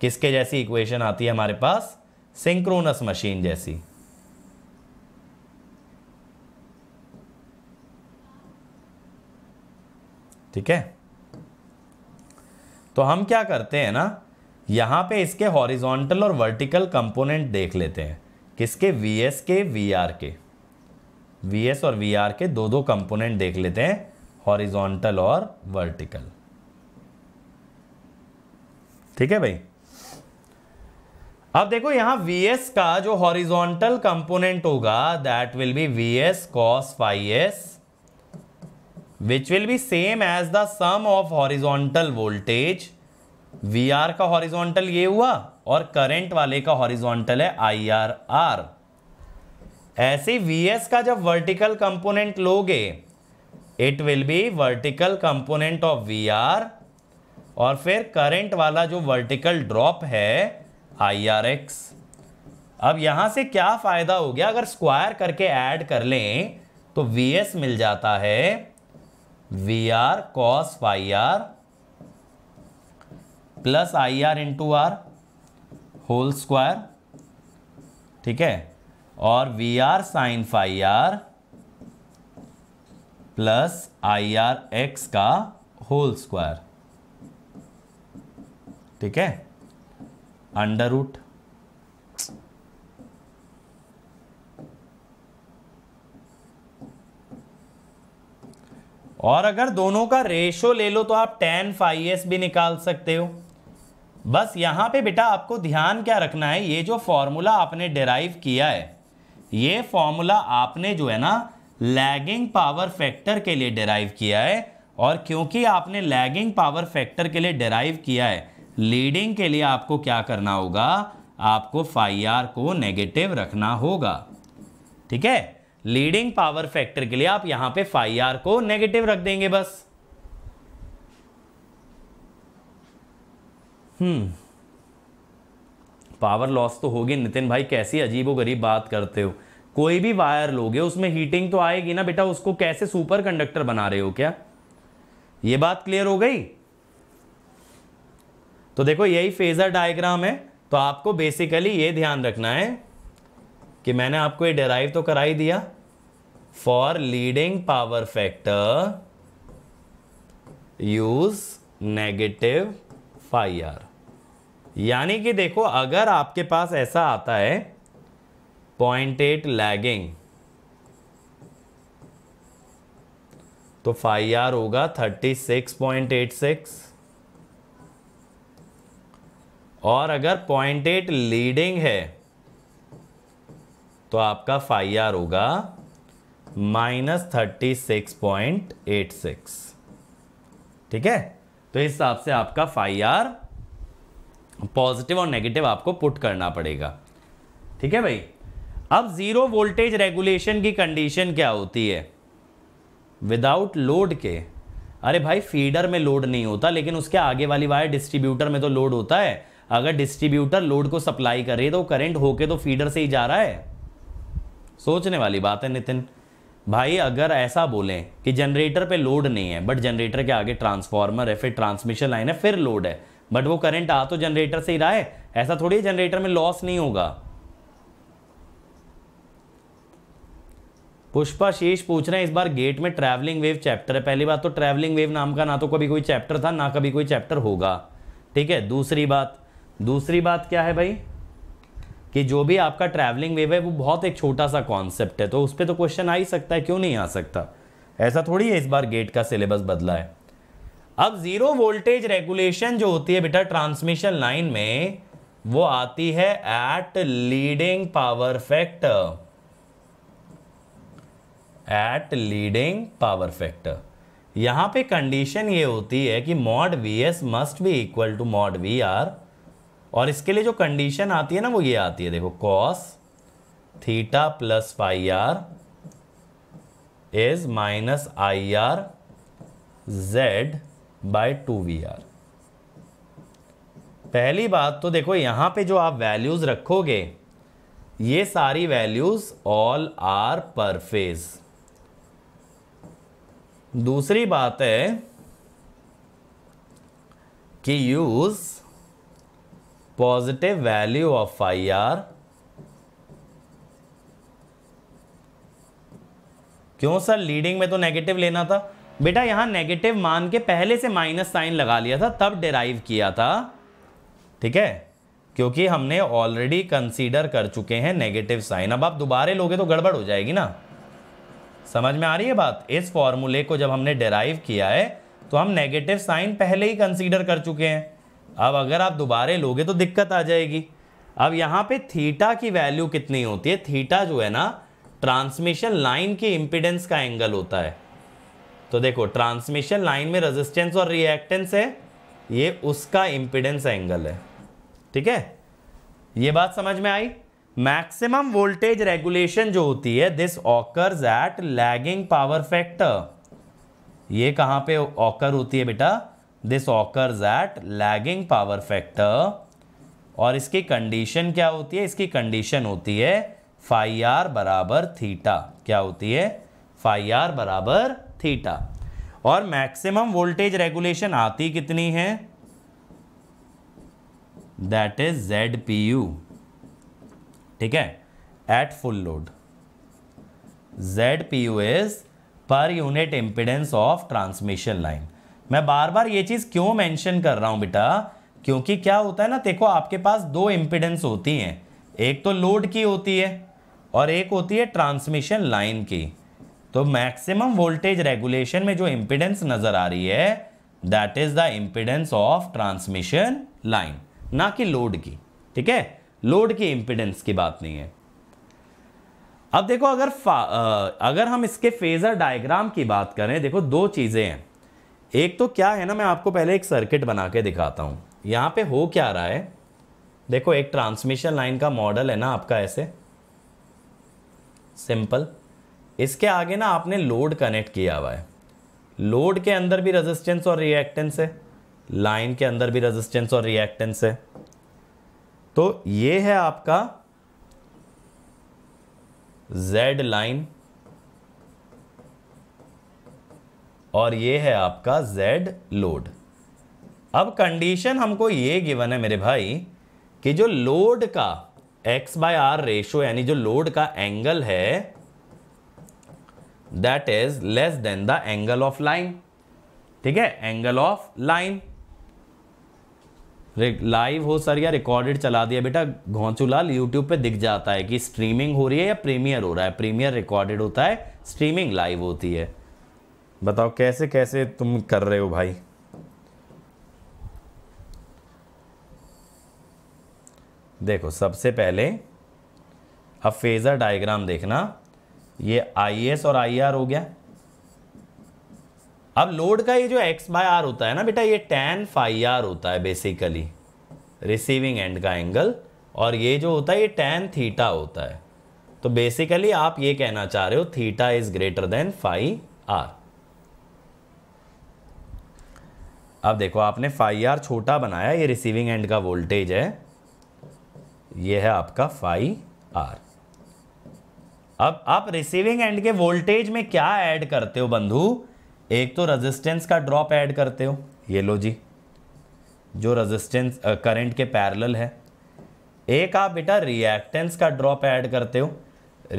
किसके जैसी इक्वेशन आती है हमारे पास सिंक्रोनस मशीन जैसी ठीक है तो हम क्या करते हैं ना यहाँ पे इसके हॉरिजॉन्टल और वर्टिकल कंपोनेंट देख लेते हैं किसके वी एस के वी आर के वी एस और वी आर के दो दो कंपोनेंट देख लेते हैं हॉरिजॉन्टल और वर्टिकल ठीक है भाई अब देखो यहां एस का जो हॉरिजॉन्टल कंपोनेंट होगा that will be V S cos phi S which will be same as the sum of horizontal voltage V R का हॉरिजॉन्टल ये हुआ और करंट वाले का हॉरिजॉन्टल है आई आर आर ऐसे वी एस का जब वर्टिकल कंपोनेंट लोगे it will be vertical component of V R और फिर करंट वाला जो वर्टिकल ड्रॉप है आई आर एक्स अब यहां से क्या फ़ायदा हो गया अगर स्क्वायर करके ऐड कर लें तो वी एस मिल जाता है V R cos Y R plus I R into R whole square ठीक है और V R sine phi R plus I R X का होल स्क्वायर ठीक है अंडर रूट और अगर दोनों का रेशो ले लो तो आप टेन फाइव एस भी निकाल सकते हो बस यहाँ पे बेटा आपको ध्यान क्या रखना है ये जो फॉर्मूला आपने डेराइव किया है ये फॉर्मूला आपने जो है ना लैगिंग पावर फैक्टर के लिए डेराइव किया है और क्योंकि आपने लैगिंग पावर फैक्टर के लिए डेराइव किया है लीडिंग के लिए आपको क्या करना होगा आपको फाई आर को नेगेटिव रखना होगा ठीक है लीडिंग पावर फैक्टर के लिए आप यहाँ पे फाई आर को नेगेटिव रख देंगे बस पावर हम्म। लॉस तो होगी नितिन भाई कैसी अजीबो गरीब बात करते हो कोई भी वायर लोगे उसमें हीटिंग तो आएगी ना बेटा उसको कैसे सुपर कंडक्टर बना रहे हो क्या ये बात क्लियर हो गई तो देखो यही फेजर डायग्राम है तो आपको बेसिकली ये ध्यान रखना है कि मैंने आपको ये डेराइव तो करा ही दिया for leading power factor use negative phi R यानी कि देखो अगर आपके पास ऐसा आता है पॉइंट एट लैगिंग तो फाइव आर होगा thirty six point eight six और अगर पॉइंट एट लीडिंग है तो आपका फाइव आर होगा minus thirty six point eight six ठीक है तो इस हिसाब से आपका फाइव आर पॉजिटिव और नेगेटिव आपको पुट करना पड़ेगा ठीक है भाई अब ज़ीरो वोल्टेज रेगुलेशन की कंडीशन क्या होती है विदाउट लोड के अरे भाई फीडर में लोड नहीं होता लेकिन उसके आगे वाली वायर डिस्ट्रीब्यूटर में तो लोड होता है अगर डिस्ट्रीब्यूटर लोड को सप्लाई कर रही है तो करंट होके तो फीडर से ही जा रहा है सोचने वाली बात है नितिन भाई अगर ऐसा बोलें कि जनरेटर पे लोड नहीं है बट जनरेटर के आगे ट्रांसफार्मर है फिर ट्रांसमिशन लाइन है फिर लोड है बट वो करंट आ तो जनरेटर से ही रहा है ऐसा थोड़ी है जनरेटर में लॉस नहीं होगा पुष्पा शीश पूछ रहे हैं इस बार गेट में ट्रैवलिंग वेव चैप्टर है पहली बात तो ट्रैवलिंग वेव नाम का ना तो कभी कोई चैप्टर था ना कभी कोई चैप्टर होगा ठीक है दूसरी बात दूसरी बात क्या है भाई कि जो भी आपका ट्रैवलिंग वेव है वो बहुत एक छोटा सा कॉन्सेप्ट है तो उस पर तो क्वेश्चन आ ही सकता है क्यों नहीं आ सकता ऐसा थोड़ी है इस बार गेट का सिलेबस बदला है अब जीरो वोल्टेज रेगुलेशन जो होती है बेटा ट्रांसमिशन लाइन में वो आती है at leading power factor at leading power factor यहां पे कंडीशन ये होती है कि mod V S must be equal to mod V R और इसके लिए जो कंडीशन आती है ना वो ये आती है देखो cos theta plus phi R is minus I R Z by two V R पहली बात तो देखो यहां पे जो आप वैल्यूज़ रखोगे ये सारी values all are per phase दूसरी बात है कि use positive value of I R क्यों सर लीडिंग में तो नेगेटिव लेना था बेटा यहाँ नेगेटिव मान के पहले से माइनस साइन लगा लिया था तब डेराइव किया था ठीक है क्योंकि हमने ऑलरेडी कंसीडर कर चुके हैं नेगेटिव साइन अब आप दोबारे लोगे तो गड़बड़ हो जाएगी ना समझ में आ रही है बात इस फॉर्मूले को जब हमने डेराइव किया है तो हम नेगेटिव साइन पहले ही कंसीडर कर चुके हैं अब अगर आप दोबारे लोगे तो दिक्कत आ जाएगी अब यहाँ पे थीटा की वैल्यू कितनी होती है थीटा जो है ना ट्रांसमिशन लाइन के इम्पिडेंस का एंगल होता है तो देखो ट्रांसमिशन लाइन में रेजिस्टेंस और रिएक्टेंस है ये उसका इम्पिडेंस एंगल है ठीक है ये बात समझ में आई मैक्सिमम वोल्टेज रेगुलेशन जो होती है this occurs at lagging power factor ये कहां पे ऑकर होती है बेटा this occurs at lagging power factor और इसकी कंडीशन क्या होती है इसकी कंडीशन होती है फाई आर बराबर थीटा क्या होती है फाई आर बराबर थीटा और मैक्सिमम वोल्टेज रेगुलेशन आती कितनी है that is Z P U ठीक है at full load Z P U is per unit impedance of transmission line मैं बार बार ये चीज़ क्यों मेंशन कर रहा हूं बेटा क्योंकि क्या होता है ना देखो आपके पास दो इंपिडेंस होती हैं एक तो लोड की होती है और एक होती है ट्रांसमिशन लाइन की तो मैक्सिमम वोल्टेज रेगुलेशन में जो इम्पिडेंस नज़र आ रही है that is the impedance of transmission line ना कि लोड की ठीक है लोड की इम्पिडेंस की बात नहीं है अब देखो अगर अगर हम इसके फेजर डायग्राम की बात करें देखो दो चीज़ें हैं एक तो क्या है ना मैं आपको पहले एक सर्किट बना के दिखाता हूँ यहाँ पे हो क्या रहा है देखो एक ट्रांसमिशन लाइन का मॉडल है ना आपका ऐसे सिंपल इसके आगे ना आपने लोड कनेक्ट किया हुआ है लोड के अंदर भी रेजिस्टेंस और रिएक्टेंस है लाइन के अंदर भी रेजिस्टेंस और रिएक्टेंस है तो ये है आपका जेड लाइन और ये है आपका जेड लोड अब कंडीशन हमको ये गिवन है मेरे भाई कि जो लोड का एक्स बाय आर रेशो यानी जो लोड का एंगल है that is less than the angle of line ठीक है एंगल ऑफ लाइन लाइव हो सर या रिकॉर्डेड चला दिया बेटा घोंचूलाल यूट्यूब पे दिख जाता है कि स्ट्रीमिंग हो रही है या प्रीमियर हो रहा है प्रीमियर रिकॉर्डेड होता है स्ट्रीमिंग लाइव होती है बताओ कैसे कैसे तुम कर रहे हो भाई देखो सबसे पहले अब फेज़र डायग्राम देखना ये आई और आई हो गया अब लोड का ये जो एक्स बाय आर होता है ना बेटा ये टेन फाइव आर होता है बेसिकली रिसीविंग एंड का एंगल और ये जो होता है ये टेन थीटा होता है तो बेसिकली आप ये कहना चाह रहे हो theta is greater than phi R अब देखो आपने फाइव आर छोटा बनाया ये रिसीविंग एंड का वोल्टेज है ये है आपका फाइव आर अब आप रिसीविंग एंड के वोल्टेज में क्या ऐड करते हो बंधु एक तो रेजिस्टेंस का ड्रॉप ऐड करते हो ये लो जी जो रेजिस्टेंस करंट के पैरेलल है एक आप बेटा रिएक्टेंस का ड्रॉप ऐड करते हो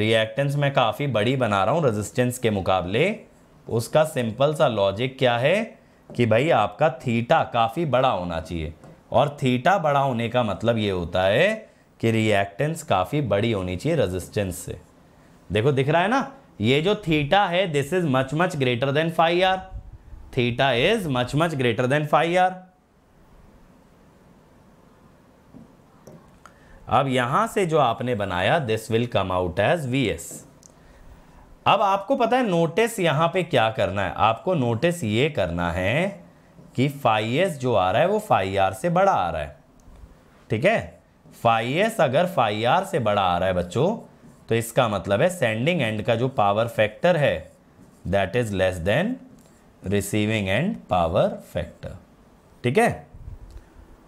रिएक्टेंस मैं काफ़ी बड़ी बना रहा हूँ रेजिस्टेंस के मुकाबले उसका सिंपल सा लॉजिक क्या है कि भाई आपका थीटा काफ़ी बड़ा होना चाहिए और थीटा बड़ा होने का मतलब ये होता है कि रिएक्टेंस काफ़ी बड़ी होनी चाहिए रेजिस्टेंस से देखो दिख रहा है ना ये जो थीटा है this is much much greater than phi R theta is much much greater than phi R अब यहां से जो आपने बनाया this will come out as V S अब आपको पता है नोटिस यहां पे क्या करना है आपको नोटिस ये करना है कि फाइव एस जो आ रहा है वो फाइव आर से बड़ा आ रहा है ठीक है फाइव एस अगर फाइव आर से बड़ा आ रहा है बच्चों तो इसका मतलब है सेंडिंग एंड का जो पावर फैक्टर है that is less than receiving end power factor ठीक है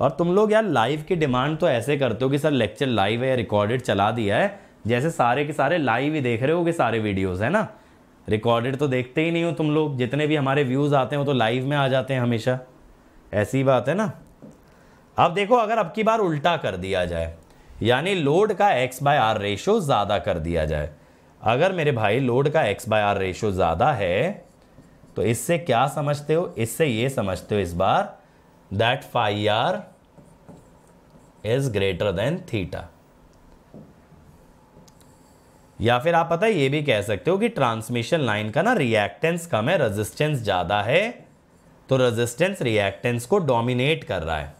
और तुम लोग यार लाइव की डिमांड तो ऐसे करते हो कि सर लेक्चर लाइव है या रिकॉर्डेड चला दिया है जैसे सारे के सारे लाइव ही देख रहे हो कि सारे वीडियोस है ना रिकॉर्डेड तो देखते ही नहीं हो तुम लोग जितने भी हमारे व्यूज़ आते हैं तो लाइव में आ जाते हैं हमेशा ऐसी बात है ना अब देखो अगर अब की बार उल्टा कर दिया जाए यानी लोड का एक्स बाय आर रेशो ज़्यादा कर दिया जाए अगर मेरे भाई लोड का एक्स बाय आर रेशो ज़्यादा है तो इससे क्या समझते हो इससे ये समझते हो इस बार that phi R is greater than theta या फिर आप पता है ये भी कह सकते हो कि ट्रांसमिशन लाइन का ना रिएक्टेंस कम है रेजिस्टेंस ज़्यादा है तो रेजिस्टेंस रिएक्टेंस को डोमिनेट कर रहा है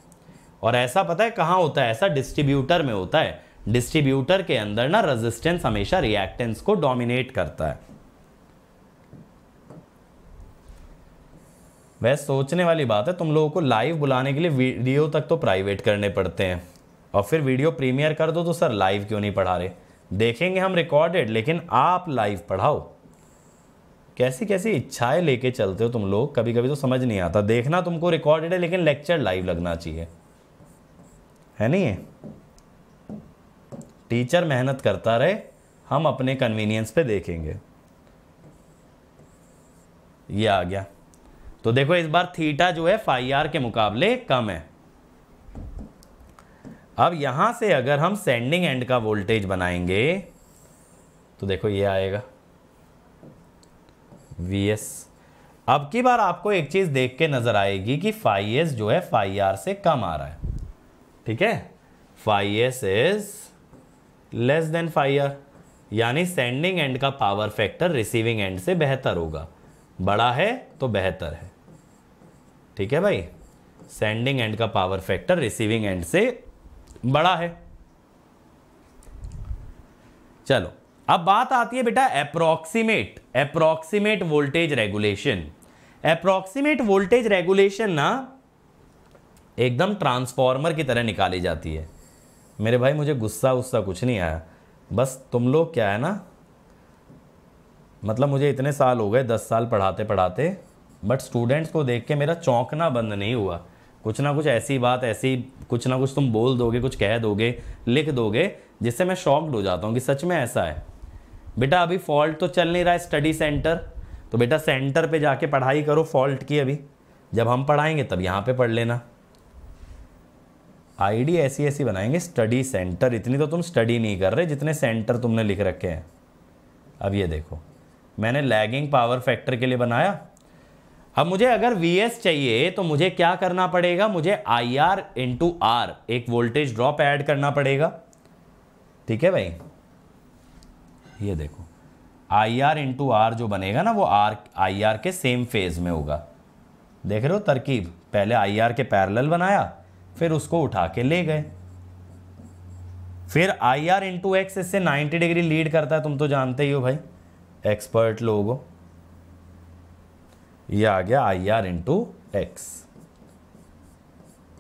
और ऐसा पता है कहाँ होता है ऐसा डिस्ट्रीब्यूटर में होता है डिस्ट्रीब्यूटर के अंदर ना रेजिस्टेंस हमेशा रिएक्टेंस को डोमिनेट करता है वह सोचने वाली बात है तुम लोगों को लाइव बुलाने के लिए वीडियो तक तो प्राइवेट करने पड़ते हैं और फिर वीडियो प्रीमियर कर दो तो सर लाइव क्यों नहीं पढ़ा रहे देखेंगे हम रिकॉर्डेड लेकिन आप लाइव पढ़ाओ कैसी कैसी इच्छाएं लेके चलते हो तुम लोग कभी कभी तो समझ नहीं आता देखना तुमको रिकॉर्डेड है लेकिन लेक्चर लाइव लगना चाहिए है नहीं है टीचर मेहनत करता रहे हम अपने कन्वीनियंस पे देखेंगे ये आ गया तो देखो इस बार थीटा जो है फाइव आर के मुकाबले कम है अब यहां से अगर हम सेंडिंग एंड का वोल्टेज बनाएंगे तो देखो ये आएगा वी एस अब की बार आपको एक चीज देख के नजर आएगी कि फाइव एस जो है फाई आर से कम आ रहा है ठीक है phi S is less than phi R यानी सेंडिंग एंड का पावर फैक्टर रिसीविंग एंड से बेहतर होगा बड़ा है तो बेहतर है ठीक है भाई सेंडिंग एंड का पावर फैक्टर रिसीविंग एंड से बड़ा है चलो अब बात आती है बेटा approximate approximate voltage regulation approximate voltage regulation ना एकदम ट्रांसफॉर्मर की तरह निकाली जाती है मेरे भाई मुझे गुस्सा उस्सा कुछ नहीं आया बस तुम लोग क्या है ना मतलब मुझे इतने साल हो गए दस साल पढ़ाते पढ़ाते बट स्टूडेंट्स को देख के मेरा चौंकना बंद नहीं हुआ कुछ ना कुछ ऐसी बात ऐसी कुछ ना कुछ तुम बोल दोगे कुछ कह दोगे लिख दोगे जिससे मैं शॉक्ड हो जाता हूँ कि सच में ऐसा है बेटा अभी फॉल्ट तो चल नहीं रहा है स्टडी सेंटर तो बेटा सेंटर पे जाके पढ़ाई करो फॉल्ट की अभी जब हम पढ़ाएंगे तब यहाँ पे पढ़ लेना आईडी ऐसी ऐसी बनाएंगे स्टडी सेंटर इतनी तो तुम स्टडी नहीं कर रहे जितने सेंटर तुमने लिख रखे हैं अब ये देखो मैंने लैगिंग पावर फैक्टर के लिए बनाया अब मुझे अगर वी चाहिए तो मुझे क्या करना पड़ेगा मुझे आई आर इंटू आर एक वोल्टेज ड्रॉप ऐड करना पड़ेगा ठीक है भाई ये देखो आई आर इंटू आर जो बनेगा ना वो आर आई आर के सेम फेज में होगा देख रहे हो तरकीब पहले आई आर के पैरल बनाया फिर उसको उठा के ले गए फिर आई आर इंटू एक्स इससे 90 डिग्री लीड करता है तुम तो जानते ही हो भाई एक्सपर्ट लोग ये आ गया आई आर इंटू एक्स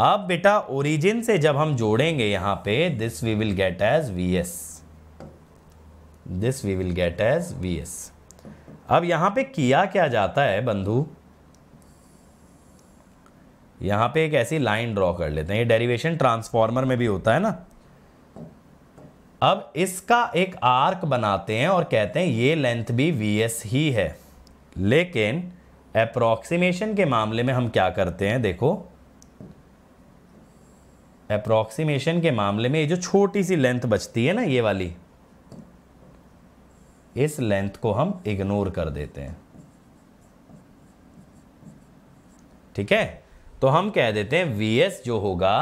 अब बेटा ओरिजिन से जब हम जोड़ेंगे यहां पे this we will get as V S this we will get as V S अब यहां पे किया क्या जाता है बंधु यहां पे एक ऐसी लाइन ड्रॉ कर लेते हैं ये डेरिवेशन ट्रांसफॉर्मर में भी होता है ना अब इसका एक आर्क बनाते हैं और कहते हैं ये लेंथ भी वी एस ही है लेकिन अप्रोक्सीमेशन के मामले में हम क्या करते हैं देखो अप्रोक्सीमेशन के मामले में ये जो छोटी सी लेंथ बचती है ना ये वाली इस लेंथ को हम इग्नोर कर देते हैं ठीक है तो हम कह देते हैं वी एस जो होगा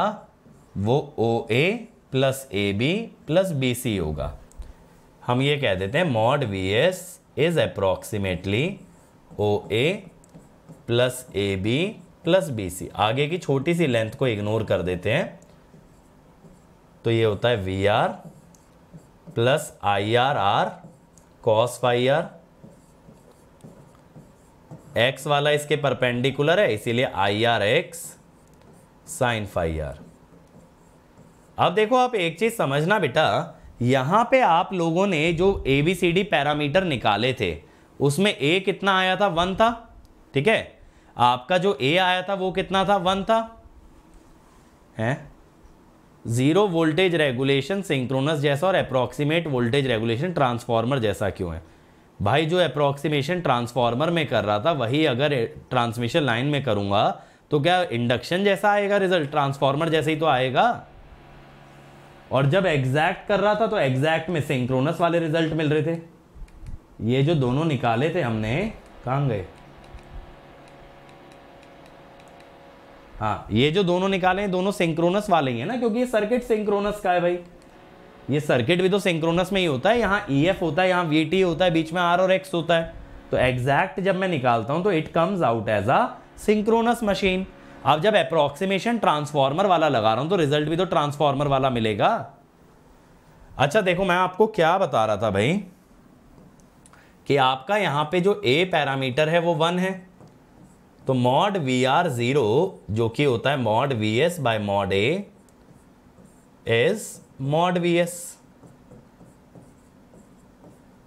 वो O A plus A B plus B C होगा हम ये कह देते हैं mod V S is approximately O A plus A B plus B C आगे की छोटी सी लेंथ को इग्नोर कर देते हैं तो ये होता है V R plus I R R cos phi R X वाला इसके परपेंडिकुलर है इसीलिए I R X sine phi R अब देखो आप एक चीज समझना बेटा यहां पे आप लोगों ने जो A B C D parameter निकाले थे उसमें ए कितना आया था वन था ठीक है आपका जो ए आया था वो कितना था वन था हैं जीरो वोल्टेज रेगुलेशन सिंक्रोनस जैसा और अप्रोक्सीमेट वोल्टेज रेगुलेशन ट्रांसफार्मर जैसा क्यों है भाई जो अप्रोक्सीमेशन ट्रांसफार्मर में कर रहा था वही अगर ट्रांसमिशन लाइन में करूंगा तो क्या इंडक्शन जैसा आएगा रिजल्ट ट्रांसफार्मर जैसे ही तो आएगा और जब एग्जैक्ट कर रहा था तो एग्जैक्ट में सिंक्रोनस वाले रिजल्ट मिल रहे थे ये जो दोनों निकाले थे हमने कहा गए हाँ ये जो दोनों निकाले हैं दोनों सिंक्रोनस वाले ही है ना क्योंकि ये सर्किट सिंक्रोनस का है भाई ये सर्किट भी तो सिंक्रोनस में ही होता है यहाँ ई e एफ होता है यहाँ वी टी होता है बीच में आर और एक्स होता है तो एग्जैक्ट जब मैं निकालता हूँ तो it comes out as a synchronous machine अब जब अप्रोक्सीमेशन ट्रांसफॉर्मर वाला लगा रहा हूँ तो रिजल्ट भी तो ट्रांसफॉर्मर वाला मिलेगा अच्छा देखो मैं आपको क्या बता रहा था भाई कि आपका यहाँ पे जो ए पैरामीटर है वो वन है तो मॉड वी आर ज़ीरो जो कि होता है mod V S by mod A is mod V S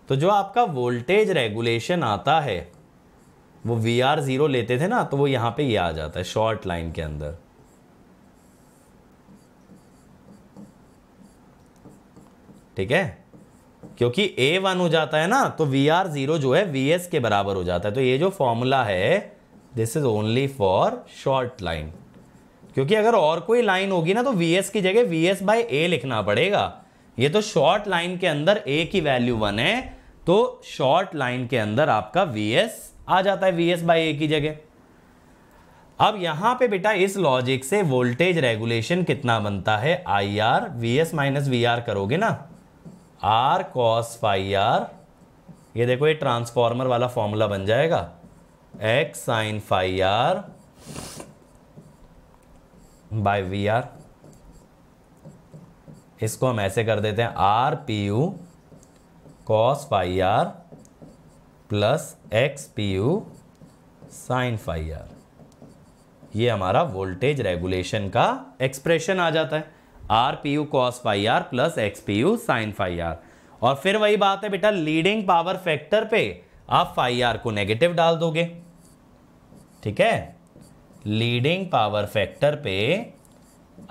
तो जो आपका वोल्टेज रेगुलेशन आता है वो वी आर ज़ीरो लेते थे ना तो वो यहां पे ये आ जाता है शॉर्ट लाइन के अंदर ठीक है क्योंकि ए वन हो जाता है ना तो वी आर ज़ीरो जो है वी एस के बराबर हो जाता है तो ये जो फॉर्मूला है this is only for short line क्योंकि अगर और कोई लाइन होगी ना तो वी एस की जगह वी एस बाई ए लिखना पड़ेगा ये तो शॉर्ट लाइन के अंदर ए की वैल्यू वन है तो शॉर्ट लाइन के अंदर आपका वी एस आ जाता है वी एस बाई ए की जगह अब यहां पे बेटा इस लॉजिक से वोल्टेज रेगुलेशन कितना बनता है I R V S minus V R करोगे ना आर कॉस फाई आर ये देखो ये ट्रांसफॉर्मर वाला फॉर्मूला बन जाएगा X sine phi R by V R इसको हम ऐसे कर देते हैं R P U cos phi R plus X P U sine phi R ये हमारा वोल्टेज रेगुलेशन का एक्सप्रेशन आ जाता है R P U cos phi R plus X P U sine phi R और फिर वही बात है बेटा लीडिंग पावर फैक्टर पे आप फाई आर को नेगेटिव डाल दोगे ठीक है लीडिंग पावर फैक्टर पे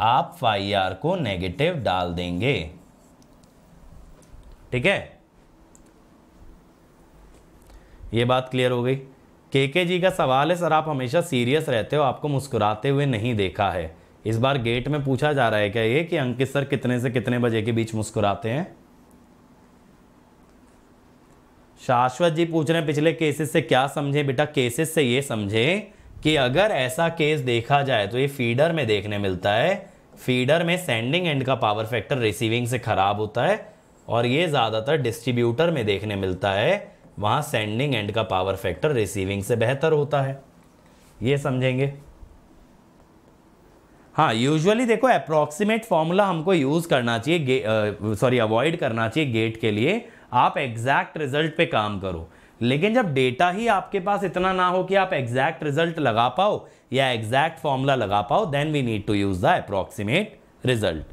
आप फाइव आर को नेगेटिव डाल देंगे ठीक है ये बात क्लियर हो गई के के जी का सवाल है सर आप हमेशा सीरियस रहते हो आपको मुस्कुराते हुए नहीं देखा है इस बार गेट में पूछा जा रहा है क्या ये कि अंकित सर कितने से कितने बजे के बीच मुस्कुराते हैं शाश्वत जी पूछ रहे हैं पिछले केसेस से क्या समझे बेटा केसेस से ये समझे कि अगर ऐसा केस देखा जाए तो ये फीडर में देखने मिलता है फीडर में सेंडिंग एंड का पावर फैक्टर रिसीविंग से ख़राब होता है और ये ज़्यादातर डिस्ट्रीब्यूटर में देखने मिलता है वहाँ सेंडिंग एंड का पावर फैक्टर रिसीविंग से बेहतर होता है ये समझेंगे हाँ यूजुअली देखो अप्रॉक्सीमेट फॉर्मूला हमको यूज़ करना चाहिए सॉरी अवॉइड करना चाहिए गेट के लिए आप एग्जैक्ट रिजल्ट पे काम करो लेकिन जब डेटा ही आपके पास इतना ना हो कि आप एग्जैक्ट रिजल्ट लगा पाओ या एग्जैक्ट फॉर्मूला लगा पाओ then we need to use the approximate result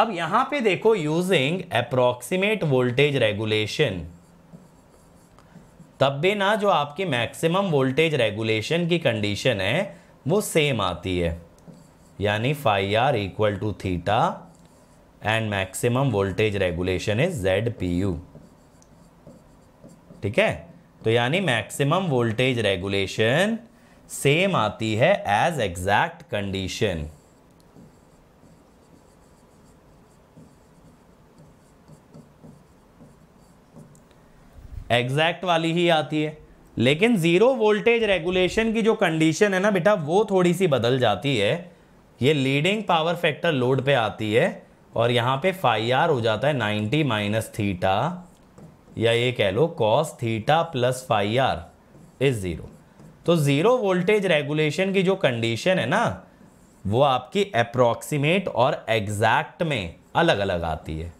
अब यहां पे देखो यूजिंग अप्रोक्सीमेट वोल्टेज रेगुलेशन तब भी ना जो आपकी मैक्सिमम वोल्टेज रेगुलेशन की कंडीशन है वो सेम आती है यानी phi R equal to theta and maximum voltage regulation is Z P U ठीक है तो यानी मैक्सिमम वोल्टेज रेगुलेशन सेम आती है एज एग्जैक्ट कंडीशन एग्जैक्ट वाली ही आती है लेकिन जीरो वोल्टेज रेगुलेशन की जो कंडीशन है ना बेटा वो थोड़ी सी बदल जाती है ये लीडिंग पावर फैक्टर लोड पे आती है और यहां पे फाइव आर हो जाता है 90 माइनस थीटा या ये कह लो cos theta plus phi R is zero तो ज़ीरो वोल्टेज रेगुलेशन की जो कंडीशन है ना वो आपकी अप्रॉक्सीमेट और एग्जैक्ट में अलग अलग आती है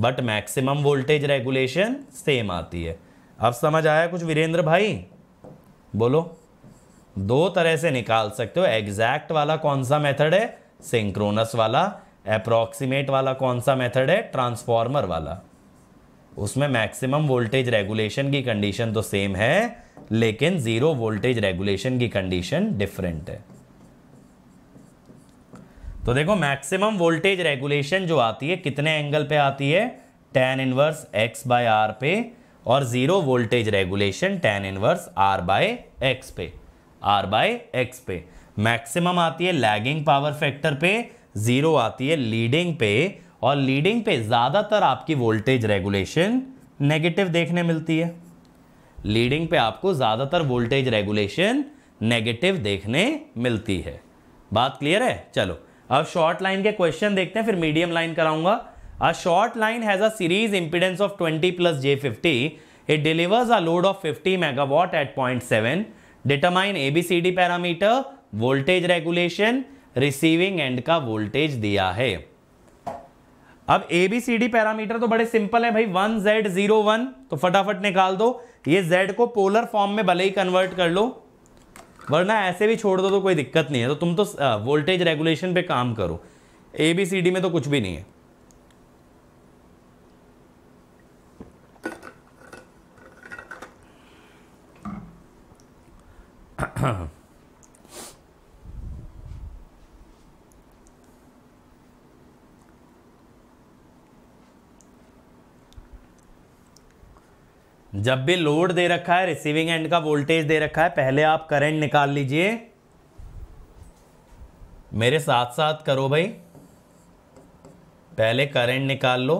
but maximum voltage regulation same आती है अब समझ आया कुछ वीरेंद्र भाई बोलो दो तरह से निकाल सकते हो एग्जैक्ट वाला कौन सा मेथड है सिंक्रोनस वाला अप्रॉक्सीमेट वाला कौन सा मेथड है ट्रांसफॉर्मर वाला उसमें मैक्सिमम वोल्टेज रेगुलेशन की कंडीशन तो सेम है लेकिन ज़ीरो वोल्टेज रेगुलेशन की कंडीशन डिफरेंट है तो देखो मैक्सिमम वोल्टेज रेगुलेशन जो आती है कितने एंगल पे आती है tan inverse X by R पे और zero voltage regulation tan inverse R by X पे आर बाय एक्स पे मैक्सिमम आती है लैगिंग पावर फैक्टर पे ज़ीरो आती है लीडिंग पे और लीडिंग पे ज़्यादातर आपकी वोल्टेज रेगुलेशन नेगेटिव देखने मिलती है लीडिंग पे आपको ज़्यादातर वोल्टेज रेगुलेशन नेगेटिव देखने मिलती है बात क्लियर है चलो अब शॉर्ट लाइन के क्वेश्चन देखते हैं फिर मीडियम लाइन कराऊंगा a short line has a series impedance of 20 plus j fifty it delivers a load of 50 megawatt at point seven determine A parameter voltage regulation receiving end का voltage दिया है अब A B C D parameter तो बड़े simple है भाई one Z zero one तो फटाफट निकाल दो ये जेड को पोलर फॉर्म में भले ही कन्वर्ट कर लो वरना ऐसे भी छोड़ दो तो कोई दिक्कत नहीं है तो तुम तो वोल्टेज रेगुलेशन पे काम करो ए बी सी डी में तो कुछ भी नहीं है जब भी लोड दे रखा है रिसीविंग एंड का वोल्टेज दे रखा है पहले आप करंट निकाल लीजिए मेरे साथ साथ करो भाई पहले करंट निकाल लो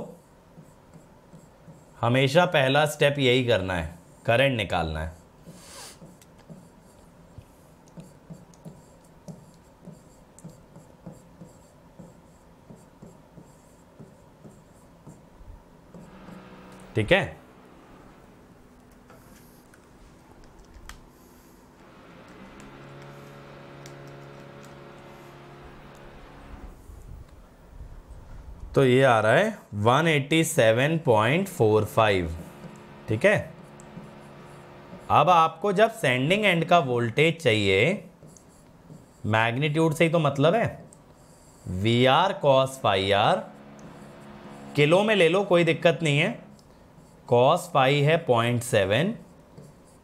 हमेशा पहला स्टेप यही करना है करंट निकालना है ठीक है तो ये आ रहा है 187.45 ठीक है अब आपको जब सेंडिंग एंड का वोल्टेज चाहिए मैग्नीट्यूड से ही तो मतलब है V R cos phi R kilo में ले लो कोई दिक्कत नहीं है कॉस फाई है point seven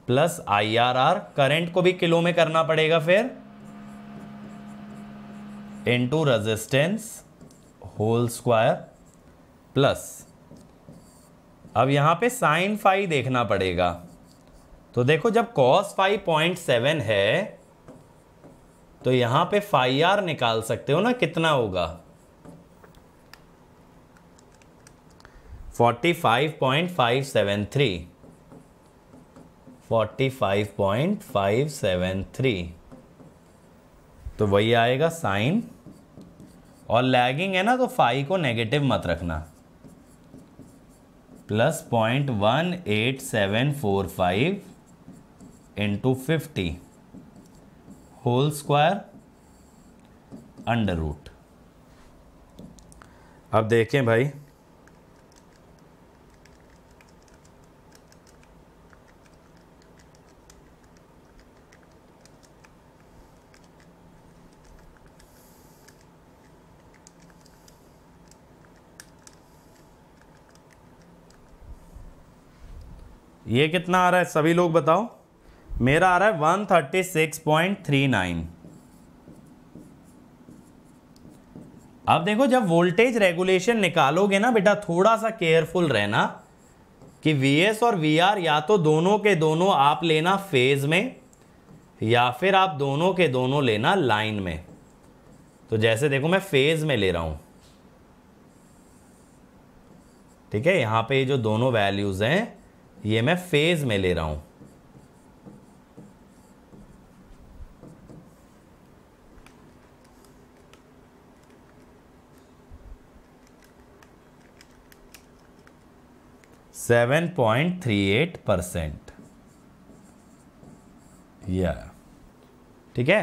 plus I R R current को भी किलो में करना पड़ेगा फिर into resistance whole square plus अब यहाँ पे साइन फाइव देखना पड़ेगा तो देखो जब कॉस फाइव पॉइंट सेवन है तो यहाँ पे फाइव आर निकाल सकते हो ना कितना होगा forty five point five seven three forty five point five seven three तो वही आएगा साइन और लैगिंग है ना तो फाइव को नेगेटिव मत रखना plus point one eight seven four five into fifty whole square under root अब देखें भाई ये कितना आ रहा है सभी लोग बताओ मेरा आ रहा है one thirty six point three nine अब देखो जब वोल्टेज रेगुलेशन निकालोगे ना बेटा थोड़ा सा केयरफुल रहना कि Vs और Vr या तो दोनों के दोनों आप लेना फेज में या फिर आप दोनों के दोनों लेना लाइन में तो जैसे देखो मैं फेज में ले रहा हूं ठीक है यहां पे जो दोनों वैल्यूज हैं ये मैं फेज में ले रहा हूं seven point three eight percent या ठीक है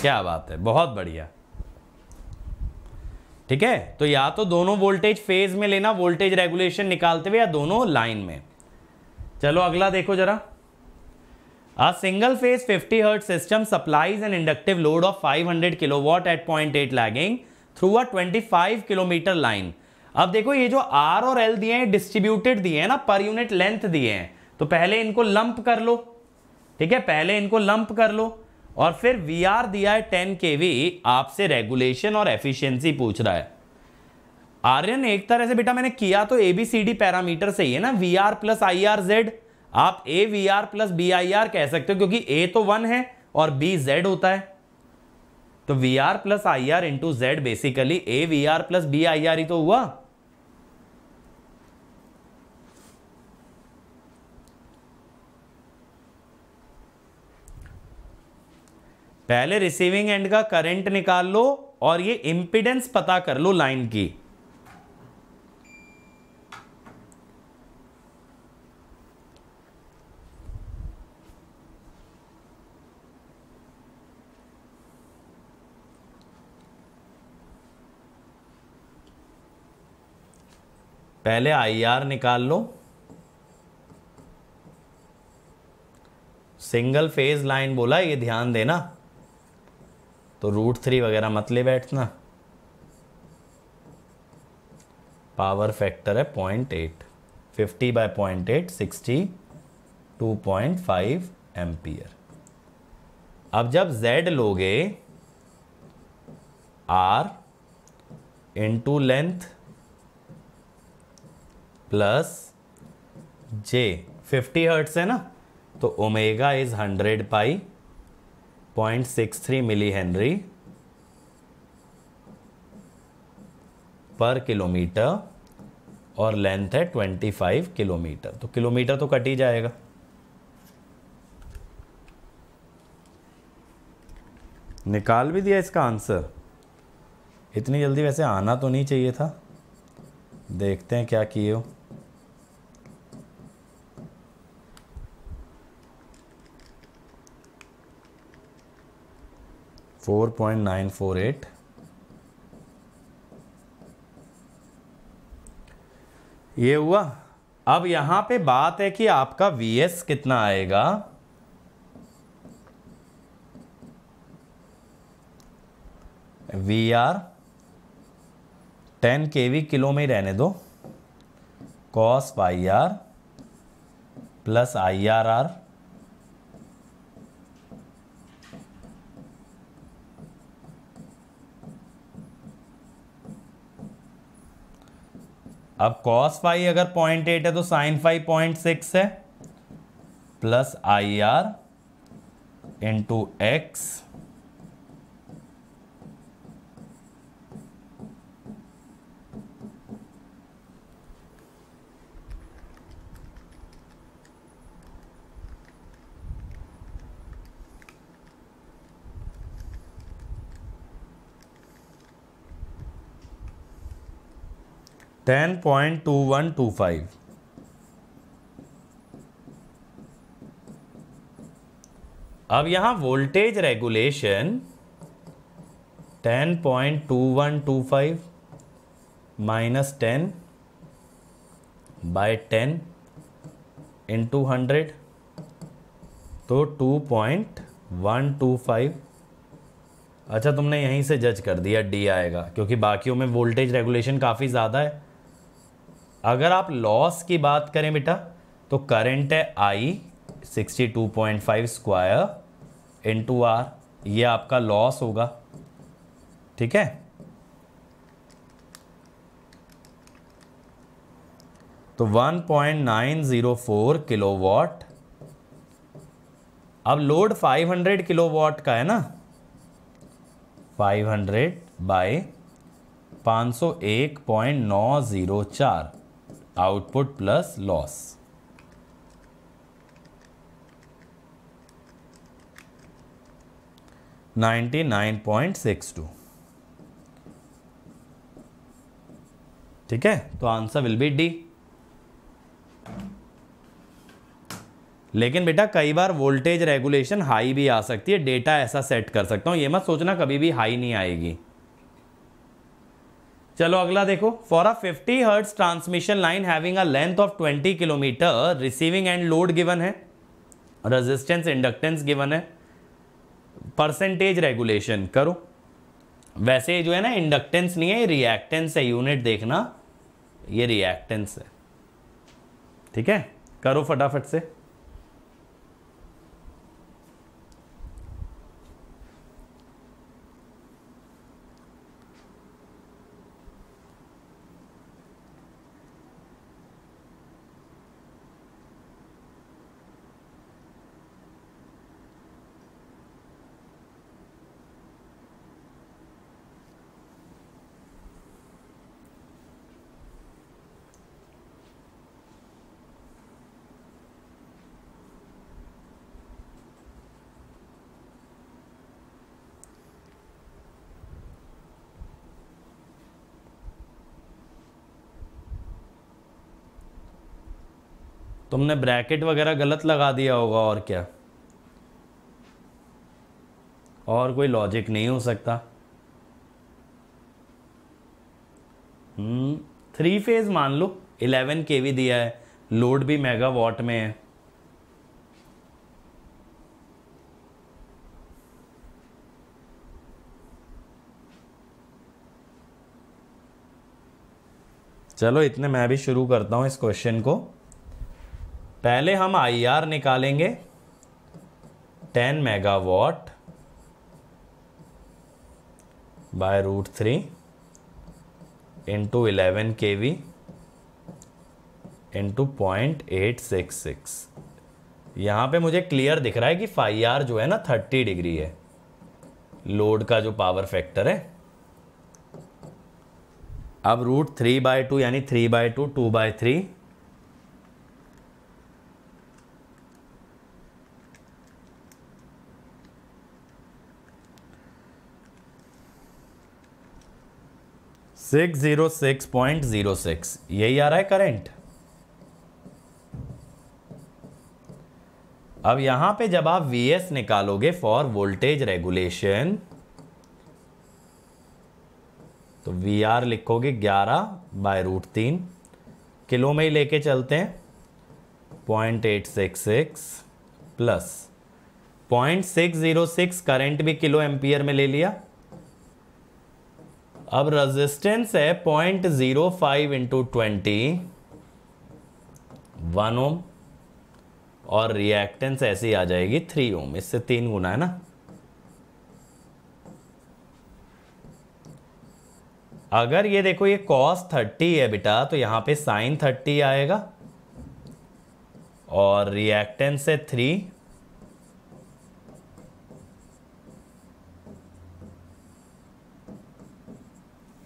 क्या बात है बहुत बढ़िया ठीक है तो या तो दोनों वोल्टेज फेज में लेना वोल्टेज रेगुलेशन निकालते हुए या दोनों लाइन में चलो अगला देखो जरा a single phase 50 hertz system supplies an inductive load of 500 watt at point eight lagging through a 25 kilometre line अब देखो ये जो आर और एल दिए हैं डिस्ट्रीब्यूटेड दिए हैं ना पर यूनिट लेंथ दिए हैं तो पहले इनको लंप कर लो ठीक है पहले इनको लंप कर लो और फिर वी आर दिया है टेन के वी आपसे रेगुलेशन और एफिशियंसी पूछ रहा है आर्यन एक तरह से बेटा मैंने किया तो एबीसीडी पैरामीटर से ही है ना V R plus I R Z आप A V R plus B I R कह सकते हो क्योंकि ए तो वन है और बी जेड होता है तो V R plus I R into Z basically A V R plus B I R ही तो हुआ पहले रिसीविंग एंड का करंट निकाल लो और ये इंपिडेंस पता कर लो लाइन की पहले आर निकाल लो सिंगल फेज लाइन बोला ये ध्यान देना तो रूट थ्री वगैरह मत ले बैठना पावर फैक्टर है point eight fifty by point eight sixty two point five ampere अब जब z लोगे r into length plus J 50 hertz है ना तो omega is 100 pi 0.63 milli henry per kilometre और लेंथ है 25 किलोमीटर तो किलोमीटर तो कट ही जाएगा निकाल भी दिया इसका आंसर इतनी जल्दी वैसे आना तो नहीं चाहिए था देखते हैं क्या किए हो four point nine four eight ये हुआ अब यहां पे बात है कि आपका वीएस कितना आएगा V R ten K V kilo में ही रहने दो cos Y R plus I R R अब कॉस फाइव अगर पॉइंट एट है तो साइन फाइव पॉइंट सिक्स है plus I R into X ten point two one to five अब यहां voltage regulation ten point two one to five minus ten by ten into hundred तो two point one to five अच्छा तुमने यहीं से जज कर दिया डी आएगा क्योंकि बाकियों में वोल्टेज रेगुलेशन काफ़ी ज़्यादा है अगर आप लॉस की बात करें बेटा तो करंट है आई 62.5 स्क्वायर टू आर ये आपका लॉस होगा ठीक है तो 1.904 किलोवाट अब लोड 500 किलोवाट का है ना 500 by 501.904 output plus loss ninety nine point six two ठीक है तो आंसर विल बी डी लेकिन बेटा कई बार वोल्टेज रेगुलेशन हाई भी आ सकती है डेटा ऐसा सेट कर सकता हूं ये मत सोचना कभी भी हाई नहीं आएगी चलो अगला देखो for a 50 hertz transmission line having a length of 20 kilometre receiving end load given है रेजिस्टेंस इंडक्टेंस गिवन है परसेंटेज रेगुलेशन करो वैसे जो है ना इंडक्टेंस नहीं है ये रिएक्टेंस है यूनिट देखना ये रिएक्टेंस है ठीक है करो फटाफट से तुमने ब्रैकेट वगैरह गलत लगा दिया होगा और क्या और कोई लॉजिक नहीं हो सकता थ्री हम्म, फेज मान लो इलेवन के भी दिया है लोड भी मेगावाट में है चलो इतने मैं भी शुरू करता हूँ इस क्वेश्चन को पहले हम आर निकालेंगे 10 megawatt by root three into eleven K V into point eight six six यहाँ पर मुझे क्लियर दिख रहा है कि फाई आर जो है ना थर्टी डिग्री है लोड का जो पावर फैक्टर है अब रूट थ्री बाय टू यानी three by two two by three six zero six point zero six यही आ रहा है करंट अब यहां पे जब आप वी एस निकालोगे फॉर वोल्टेज रेगुलेशन तो वी आर लिखोगे ग्यारह बाय रूट तीन किलो में ही लेके चलते हैं point eight six six plus point six zero six current भी किलो एम्पियर में ले लिया अब रेजिस्टेंस है point zero five into twenty one ohm और रिएक्टेंस ऐसी आ जाएगी थ्री ओम इससे तीन गुना है ना अगर ये देखो ये कॉस थर्टी है बेटा तो यहां पे साइन थर्टी आएगा और रिएक्टेंस है थ्री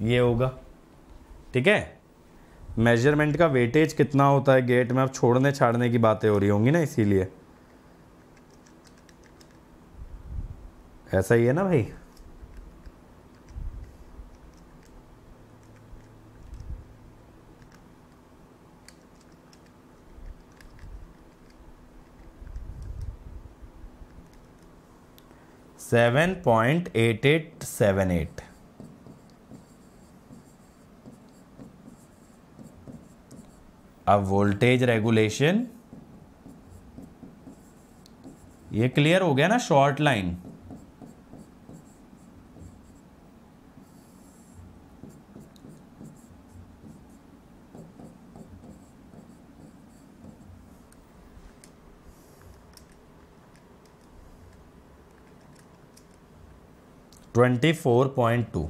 ये होगा ठीक है मेजरमेंट का वेटेज कितना होता है गेट में अब छोड़ने छाड़ने की बातें हो रही होंगी ना इसीलिए ऐसा ही है ना भाई seven point eight eight seven eight अब वोल्टेज रेगुलेशन ये क्लियर हो गया ना short line twenty four point two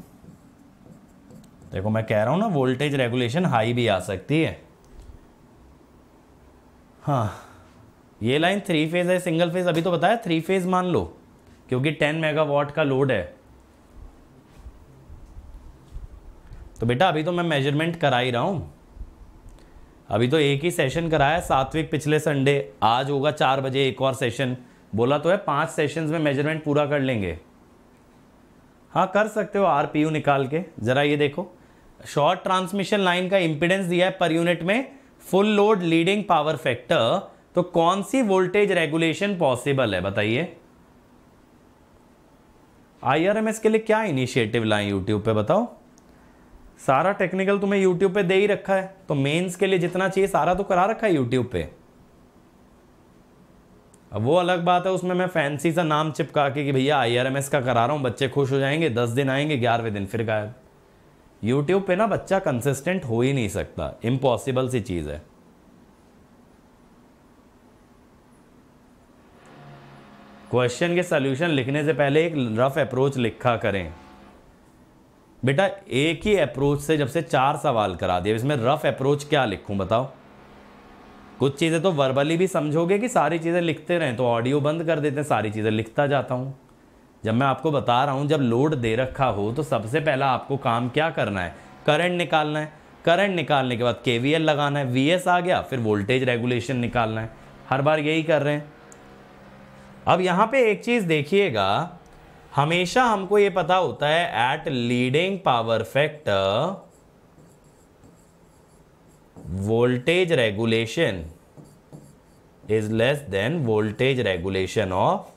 देखो मैं कह रहा हूं ना वोल्टेज रेगुलेशन हाई भी आ सकती है हाँ ये लाइन थ्री फेज है सिंगल फेज अभी तो बताया थ्री फेज मान लो क्योंकि टेन मेगावाट का लोड है तो बेटा अभी तो मैं मेजरमेंट करा ही रहा हूँ अभी तो एक ही सेशन कराया सातवें पिछले संडे आज होगा चार बजे एक और सेशन बोला तो है पांच सेशंस में मेजरमेंट पूरा कर लेंगे हाँ कर सकते हो आर निकाल के ज़रा ये देखो शॉर्ट ट्रांसमिशन लाइन का इम्पिडेंस दिया है पर यूनिट में full load leading power factor तो कौन सी वोल्टेज रेगुलेशन पॉसिबल है बताइए आईआरएमएस के लिए क्या इनिशिएटिव लाए यूट्यूब पे बताओ सारा टेक्निकल तुम्हें यूट्यूब पे दे ही रखा है तो मेंस के लिए जितना चाहिए सारा तो करा रखा है यूट्यूब पे अब वो अलग बात है उसमें मैं फैंसी सा नाम चिपका के कि भैया आईआरएमएस का करा रहा हूं बच्चे खुश हो जाएंगे दस दिन आएंगे ग्यारहवें दिन फिर गायब यूट्यूब पे ना बच्चा कंसिस्टेंट हो ही नहीं सकता इम्पॉसिबल सी चीज़ है क्वेश्चन के सोल्यूशन लिखने से पहले एक रफ अप्रोच लिखा करें बेटा एक ही अप्रोच से जब से चार सवाल करा दिए इसमें रफ अप्रोच क्या लिखूं बताओ कुछ चीज़ें तो वर्बली भी समझोगे कि सारी चीज़ें लिखते रहें तो ऑडियो बंद कर देते हैं सारी चीज़ें लिखता जाता हूं जब मैं आपको बता रहा हूँ जब लोड दे रखा हो तो सबसे पहला आपको काम क्या करना है करंट निकालना है करंट निकालने के बाद के लगाना है वी आ गया फिर वोल्टेज रेगुलेशन निकालना है हर बार यही कर रहे हैं अब यहाँ पे एक चीज़ देखिएगा हमेशा हमको ये पता होता है at leading power factor voltage regulation is less than voltage regulation of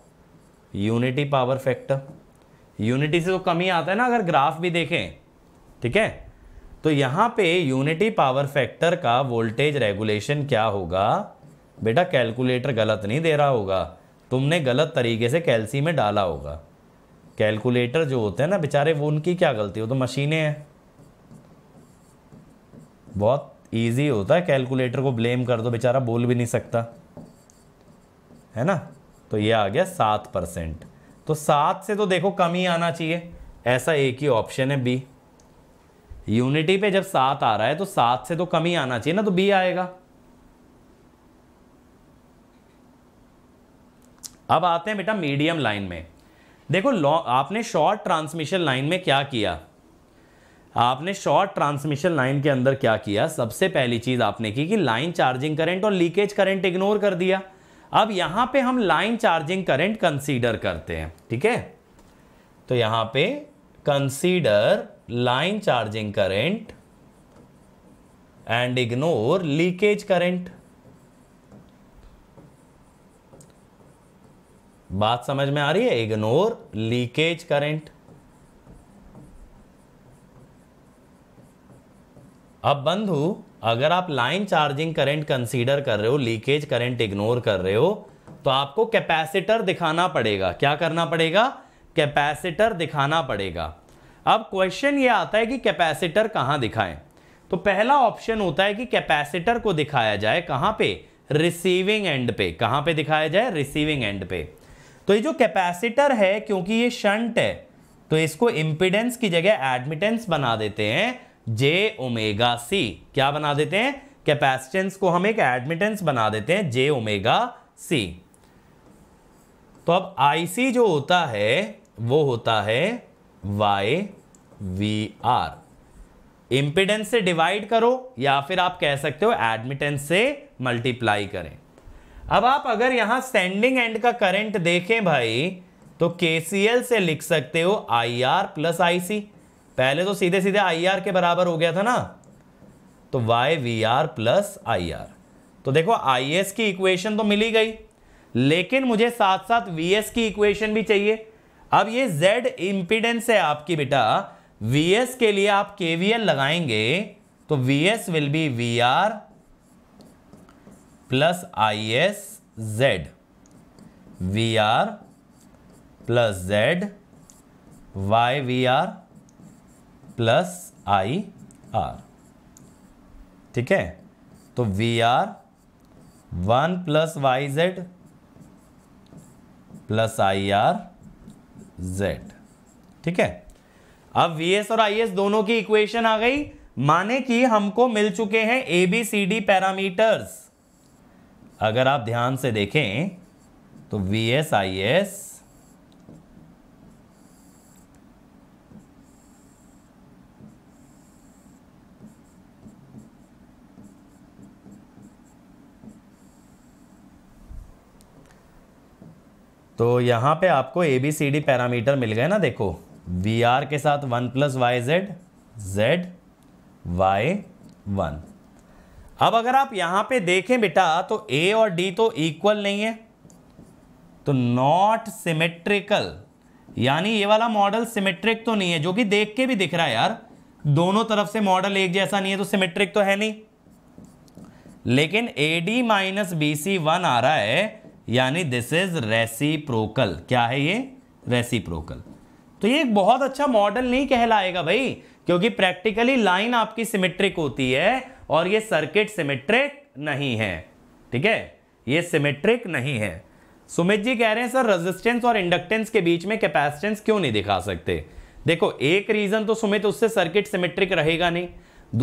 unity power factor unity से तो कम ही आता है ना अगर ग्राफ भी देखें ठीक है तो यहाँ पे यूनिटी पावर फैक्टर का वोल्टेज रेगुलेशन क्या होगा बेटा कैलकुलेटर गलत नहीं दे रहा होगा तुमने गलत तरीके से कैलसी में डाला होगा कैलकुलेटर जो होते हैं ना बेचारे वो उनकी क्या गलती हो तो मशीनें हैं बहुत ईजी होता है कैलकुलेटर को ब्लेम कर दो बेचारा बोल भी नहीं सकता है ना तो ये आ गया सात परसेंट तो सात से तो देखो कम ही आना चाहिए ऐसा एक ही ऑप्शन है बी यूनिटी पे जब सात आ रहा है तो सात से तो कम ही आना चाहिए ना तो बी आएगा अब आते हैं बेटा मीडियम लाइन में देखो आपने शॉर्ट ट्रांसमिशन लाइन में क्या किया आपने शॉर्ट ट्रांसमिशन लाइन के अंदर क्या किया सबसे पहली चीज आपने की कि लाइन चार्जिंग करंट और लीकेज करंट इग्नोर कर दिया अब यहां पे हम लाइन चार्जिंग करंट कंसीडर करते हैं ठीक है तो यहां पे consider line charging current and ignore leakage current बात समझ में आ रही है इग्नोर लीकेज करंट अब बंधु अगर आप लाइन चार्जिंग करंट कंसीडर कर रहे हो लीकेज करंट इग्नोर कर रहे हो तो आपको कैपेसिटर दिखाना पड़ेगा क्या करना पड़ेगा कैपेसिटर दिखाना पड़ेगा अब क्वेश्चन ये आता है कि कैपेसिटर कहाँ दिखाएं तो पहला ऑप्शन होता है कि कैपेसिटर को दिखाया जाए कहाँ पे रिसीविंग एंड पे कहाँ पे दिखाया जाए रिसीविंग एंड पे तो ये जो कैपेसिटर है क्योंकि ये शंट है तो इसको इम्पिडेंस की जगह एडमिटेंस बना देते हैं जे ओमेगा सी क्या बना देते हैं कैपेसिटेंस को हम एक एडमिटेंस बना देते हैं जे ओमेगा सी तो अब आईसी जो होता है वो होता है वाई वी आर इम्पिडेंस से डिवाइड करो या फिर आप कह सकते हो एडमिटेंस से मल्टीप्लाई करें अब आप अगर यहां सेंडिंग एंड का करंट देखें भाई तो के से लिख सकते हो आई आर प्लस आई सी पहले तो सीधे सीधे आई आर के बराबर हो गया था ना तो Y V R plus I R तो देखो आई एस की इक्वेशन तो मिली गई लेकिन मुझे साथ साथ वी एस की इक्वेशन भी चाहिए अब ये जेड इंपिडेंस है आपकी बेटा वी एस के लिए आप के वी एल लगाएंगे तो V S will be V R plus I S Z V R plus Z Y V R plus I R ठीक है तो V R one plus Y Z plus I R Z ठीक है अब we S और I S दोनों की equation आ गई माने कि हमको मिल चुके हैं A B C D parameters अगर आप ध्यान से देखें तो वी एस आई एस तो यहाँ पे आपको A B C D parameter मिल गए ना देखो वी आर के साथ one plus Y Z Z Y one अब अगर आप यहाँ पे देखें बेटा तो ए और डी तो इक्वल नहीं है तो नॉट सिमेट्रिकल यानी ये वाला मॉडल सिमेट्रिक तो नहीं है जो कि देख के भी दिख रहा है यार दोनों तरफ से मॉडल एक जैसा नहीं है तो सिमेट्रिक तो है नहीं लेकिन A D minus B C one आ रहा है यानी दिस इज रेसिप्रोकल क्या है ये रेसिप्रोकल तो ये एक बहुत अच्छा मॉडल नहीं कहलाएगा भाई क्योंकि प्रैक्टिकली लाइन आपकी सिमेट्रिक होती है और ये सर्किट सिमेट्रिक नहीं है ठीक है ये सिमेट्रिक नहीं है सुमित जी कह रहे हैं सर रेजिस्टेंस और इंडक्टेंस के बीच में कैपेसिटेंस क्यों नहीं दिखा सकते देखो एक रीजन तो सुमित उससे सर्किट सिमेट्रिक रहेगा नहीं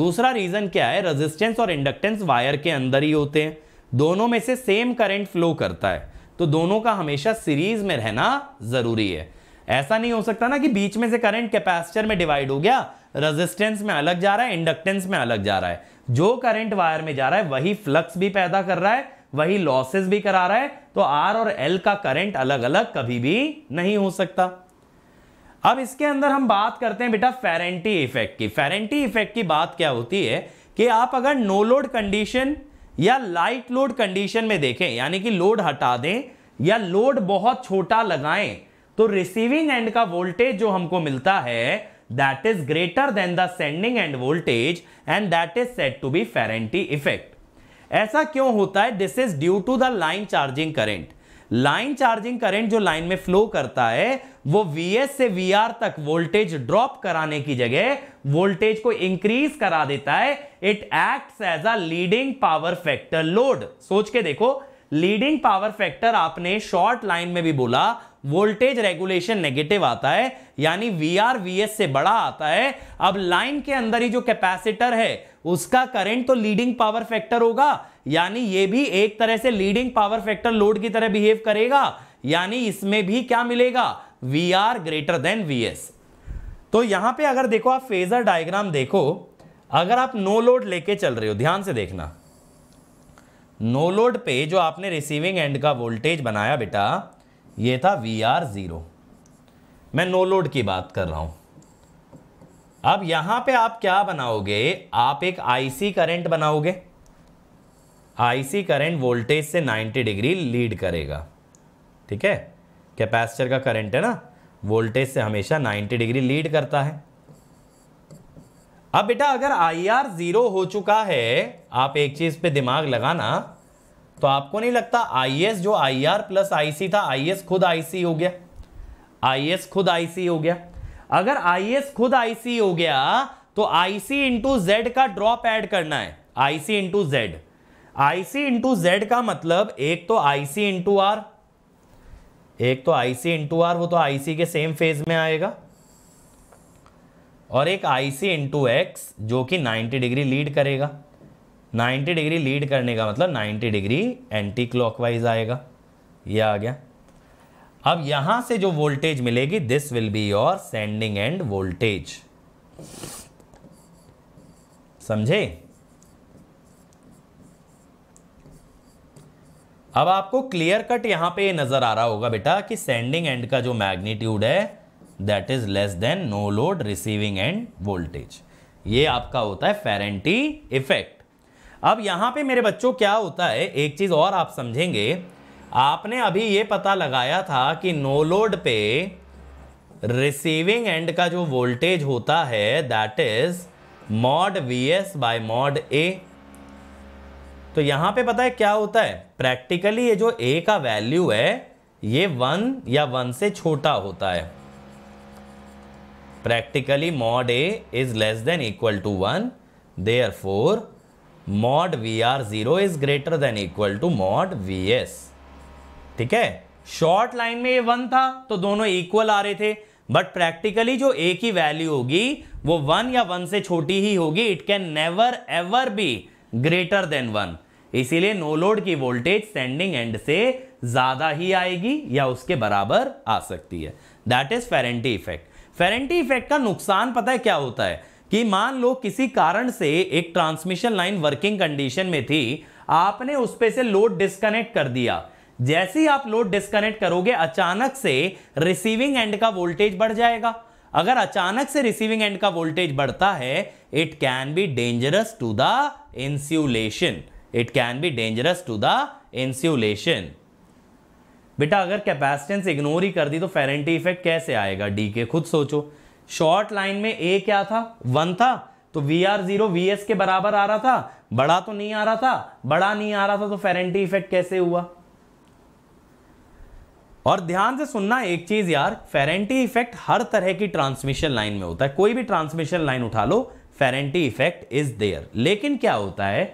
दूसरा रीजन क्या है रेजिस्टेंस और इंडक्टेंस वायर के अंदर ही होते हैं दोनों में से सेम करंट फ्लो करता है तो दोनों का हमेशा सीरीज में रहना जरूरी है ऐसा नहीं हो सकता ना कि बीच में से करंट कैपेसिटर में डिवाइड हो गया रेजिस्टेंस में अलग जा रहा है इंडक्टेंस में अलग जा रहा है जो करंट वायर में जा रहा है वही फ्लक्स भी पैदा कर रहा है वही लॉसेस भी करा रहा है तो आर और एल का करंट अलग अलग कभी भी नहीं हो सकता अब इसके अंदर हम बात करते हैं बेटा फेरेंटी इफेक्ट की फेरेंटी इफेक्ट की बात क्या होती है कि आप अगर नो लोड कंडीशन या लाइट लोड कंडीशन में देखें यानी कि लोड हटा दें या लोड बहुत छोटा लगाएं तो रिसीविंग एंड का वोल्टेज जो हमको मिलता है that is greater than the sending end voltage and that is set to be Ferranti effect ऐसा क्यों होता है this is due to the line charging current line charging current जो लाइन में फ्लो करता है वो Vs से Vr तक वोल्टेज ड्रॉप कराने की जगह वोल्टेज को इंक्रीज करा देता है it act as a leading power factor load सोच के देखो लीडिंग पावर फैक्टर आपने शॉर्ट लाइन में भी बोला वोल्टेज रेगुलेशन नेगेटिव आता है यानी वी आर वी एस से बड़ा आता है अब लाइन के अंदर ही जो कैपेसिटर है उसका करंट तो लीडिंग पावर फैक्टर होगा यानी ये भी एक तरह से लीडिंग पावर फैक्टर लोड की तरह बिहेव करेगा यानी इसमें भी क्या मिलेगा V R greater than V S तो यहां पे अगर देखो आप फेजर डायग्राम देखो अगर आप नो लोड लेके चल रहे हो ध्यान से देखना नो लोड पे जो आपने रिसीविंग एंड का वोल्टेज बनाया बेटा ये था वी आर ज़ीरो मैं नो लोड की बात कर रहा हूं अब यहां पे आप क्या बनाओगे आप एक आईसी करंट बनाओगे आईसी करंट वोल्टेज से 90 डिग्री लीड करेगा ठीक है कैपेसिटर का करंट है ना वोल्टेज से हमेशा 90 डिग्री लीड करता है अब बेटा अगर आई आर जीरो हो चुका है आप एक चीज पे दिमाग लगाना तो आपको नहीं लगता आई एस जो आई आर प्लस आई सी था आई एस खुद आई सी हो गया आई एस खुद आई सी हो गया अगर आई एस खुद आई सी हो गया तो आई सी इंटू जेड का ड्रॉप ऐड करना है I C into Z IC into Z का मतलब एक तो आई सी इंटू आर एक तो आई सी इंटू आर वो तो आई सी के सेम फेज में आएगा और एक आई सी इंटू एक्स जो कि 90 डिग्री लीड करेगा 90 डिग्री लीड करने का मतलब 90 डिग्री एंटी क्लॉकवाइज आएगा ये आ गया अब यहां से जो वोल्टेज मिलेगी this will be your sending end voltage समझे अब आपको क्लियर कट यहाँ पे नज़र आ रहा होगा बेटा कि सेंडिंग एंड का जो मैग्नीट्यूड है that is less than no load receiving end voltage ये आपका होता है फेरेंटी इफेक्ट अब यहाँ पे मेरे बच्चों क्या होता है एक चीज़ और आप समझेंगे आपने अभी ये पता लगाया था कि नो लोड पे रिसीविंग एंड का जो वोल्टेज होता है that is mod V S by mod A तो यहाँ पे पता है क्या होता है प्रैक्टिकली ये जो ए का वैल्यू है ये वन या वन से छोटा होता है practically mod A is less than equal to one therefore mod V R zero is greater than equal to mod V S ठीक है शॉर्ट लाइन में ये वन था तो दोनों इक्वल आ रहे थे बट प्रैक्टिकली जो ए की वैल्यू होगी वो वन या वन से छोटी ही होगी it can never ever be greater than one इसीलिए नो लोड की वोल्टेज सेंडिंग एंड से ज़्यादा ही आएगी या उसके बराबर आ सकती है that is Ferranti effect Ferranti effect का नुकसान पता है क्या होता है कि मान लो किसी कारण से एक ट्रांसमिशन लाइन वर्किंग कंडीशन में थी आपने उस पर से लोड डिस्कनेक्ट कर दिया जैसे ही आप लोड डिस्कनेक्ट करोगे अचानक से रिसीविंग एंड का वोल्टेज बढ़ जाएगा अगर अचानक से रिसीविंग एंड का वोल्टेज बढ़ता है it can be dangerous to the insulation it can be dangerous to the insulation बेटा अगर कैपेसिटेंस इग्नोर ही कर दी तो फेरेंटी इफेक्ट कैसे आएगा डी के खुद सोचो शॉर्ट लाइन में ए क्या था वन था तो V R zero V S के बराबर आ रहा था बड़ा तो नहीं आ रहा था बड़ा नहीं आ रहा था तो फेरेंटी इफेक्ट कैसे हुआ और ध्यान से सुनना एक चीज यार फेरेंटी इफेक्ट हर तरह की ट्रांसमिशन लाइन में होता है कोई भी ट्रांसमिशन लाइन उठा लो फेरेंटी इफेक्ट इज देयर लेकिन क्या होता है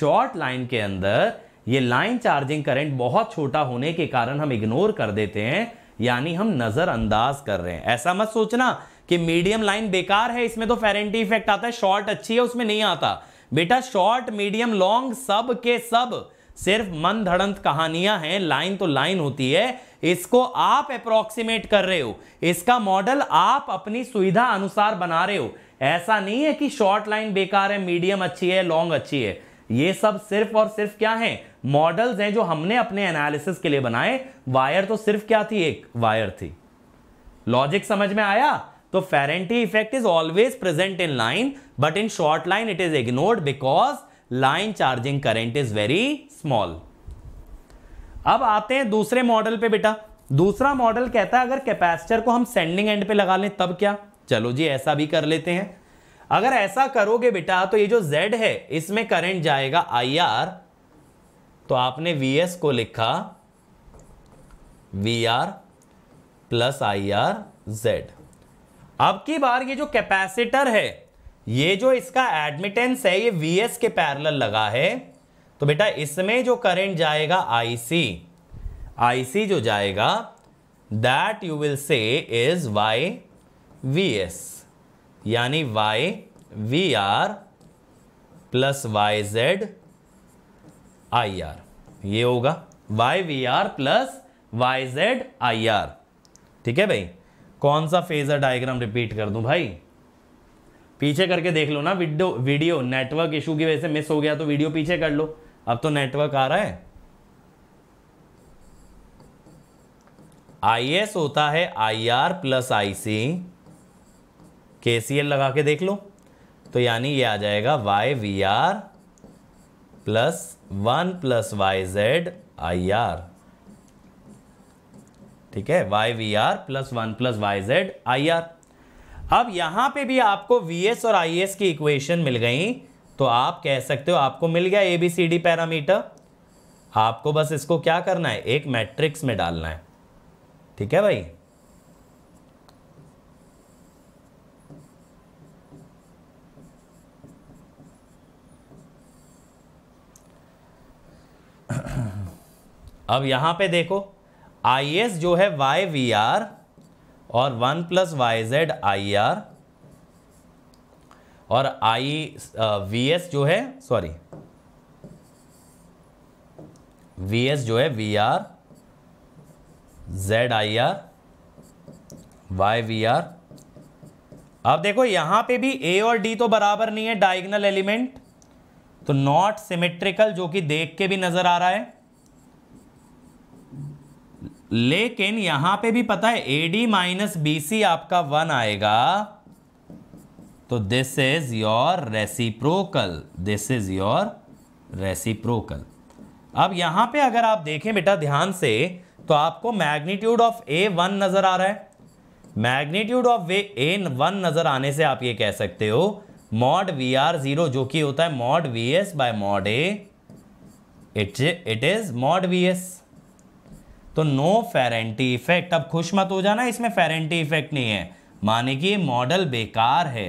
शॉर्ट लाइन के अंदर ये लाइन चार्जिंग करंट बहुत छोटा होने के कारण हम इग्नोर कर देते हैं यानी हम नज़रअंदाज कर रहे हैं ऐसा मत सोचना कि मीडियम लाइन बेकार है इसमें तो फेरेंटी इफेक्ट आता है शॉर्ट अच्छी है उसमें नहीं आता बेटा शॉर्ट मीडियम लॉन्ग सब के सब सिर्फ मन धड़ंत कहानियां हैं लाइन तो लाइन होती है इसको आप अप्रोक्सीमेट कर रहे हो इसका मॉडल आप अपनी सुविधा अनुसार बना रहे हो ऐसा नहीं है कि शॉर्ट लाइन बेकार है मीडियम अच्छी है लॉन्ग अच्छी है ये सब सिर्फ और सिर्फ क्या है मॉडल्स हैं जो हमने अपने एनालिसिस के लिए बनाए वायर तो सिर्फ क्या थी एक वायर थी लॉजिक समझ में आया तो Ferranti effect is always present in line but in short line it is ignored because line charging current is very small अब आते हैं दूसरे मॉडल पे बेटा दूसरा मॉडल कहता है अगर कैपेसिटर को हम सेंडिंग एंड पे लगा लें तब क्या चलो जी ऐसा भी कर लेते हैं अगर ऐसा करोगे बेटा तो ये जो Z है इसमें करंट जाएगा आई आर तो आपने वी एस को लिखा V R plus I R Z अब की बार ये जो कैपेसिटर है ये जो इसका एडमिटेंस है ये वी एस के पैरल लगा है तो बेटा इसमें जो करंट जाएगा आई सी आई सी जो जाएगा that you will say is Y V S यानी Y V R plus Y Z I R ये होगा Y V R plus Y Z I R ठीक है भाई कौन सा फेजर डायग्राम रिपीट कर दूं भाई पीछे करके देख लो ना वीडियो वीडियो नेटवर्क इशू की वजह से मिस हो गया तो वीडियो पीछे कर लो अब तो नेटवर्क आ रहा है आई एस होता है आई आर प्लस आई सी के लगा के देख लो तो यानी ये आ जाएगा Y V R plus one plus Y Z I R ठीक है Y V R plus one plus Y Z I R अब यहां पे भी आपको वी एस और आई एस की इक्वेशन मिल गई तो आप कह सकते हो आपको मिल गया A B C D parameter आपको बस इसको क्या करना है एक मैट्रिक्स में डालना है ठीक है भाई अब यहाँ पे देखो आई एस जो है वाई वी आर और one plus Y Z I R और आई वी एस जो है सॉरी वी एस जो है V R Z I R Y V R अब देखो यहां पे भी ए और डी तो बराबर नहीं है डायगनल एलिमेंट तो नॉट सिमेट्रिकल जो कि देख के भी नजर आ रहा है लेकिन यहां पे भी पता है A D minus B C आपका वन आएगा तो this is your reciprocal this is your reciprocal अब यहां पे अगर आप देखें बेटा ध्यान से तो आपको मैग्नीट्यूड ऑफ ए वन नजर आ रहा है मैग्नीट्यूड ऑफ वे ए वन नजर आने से आप ये कह सकते हो मॉड वी आर जीरो जो कि होता है mod V S by mod A it it is mod V S तो नो फेरेंटी इफेक्ट अब खुश मत हो जाना इसमें फेरेंटी इफेक्ट नहीं है माने कि मॉडल बेकार है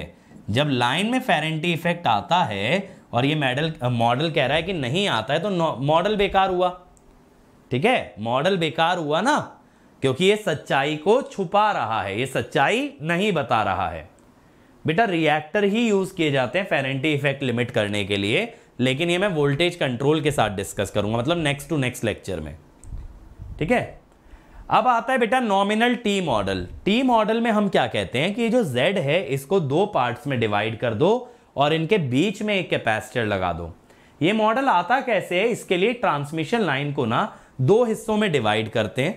जब लाइन में फेरेंटी इफेक्ट आता है और ये मेडल मॉडल कह रहा है कि नहीं आता है तो मॉडल बेकार हुआ ठीक है मॉडल बेकार हुआ ना क्योंकि ये सच्चाई को छुपा रहा है ये सच्चाई नहीं बता रहा है बेटा रिएक्टर ही यूज़ किए जाते हैं फेरेंटी इफेक्ट लिमिट करने के लिए लेकिन ये मैं वोल्टेज कंट्रोल के साथ डिस्कस करूंगा मतलब नेक्स्ट टू नेक्स्ट लेक्चर में ठीक है अब आता है बेटा nominal T model T model में हम क्या कहते हैं कि जो जेड है इसको दो पार्ट्स में डिवाइड कर दो और इनके बीच में एक कैपेसिटर लगा दो ये मॉडल आता कैसे है इसके लिए ट्रांसमिशन लाइन को ना दो हिस्सों में डिवाइड करते हैं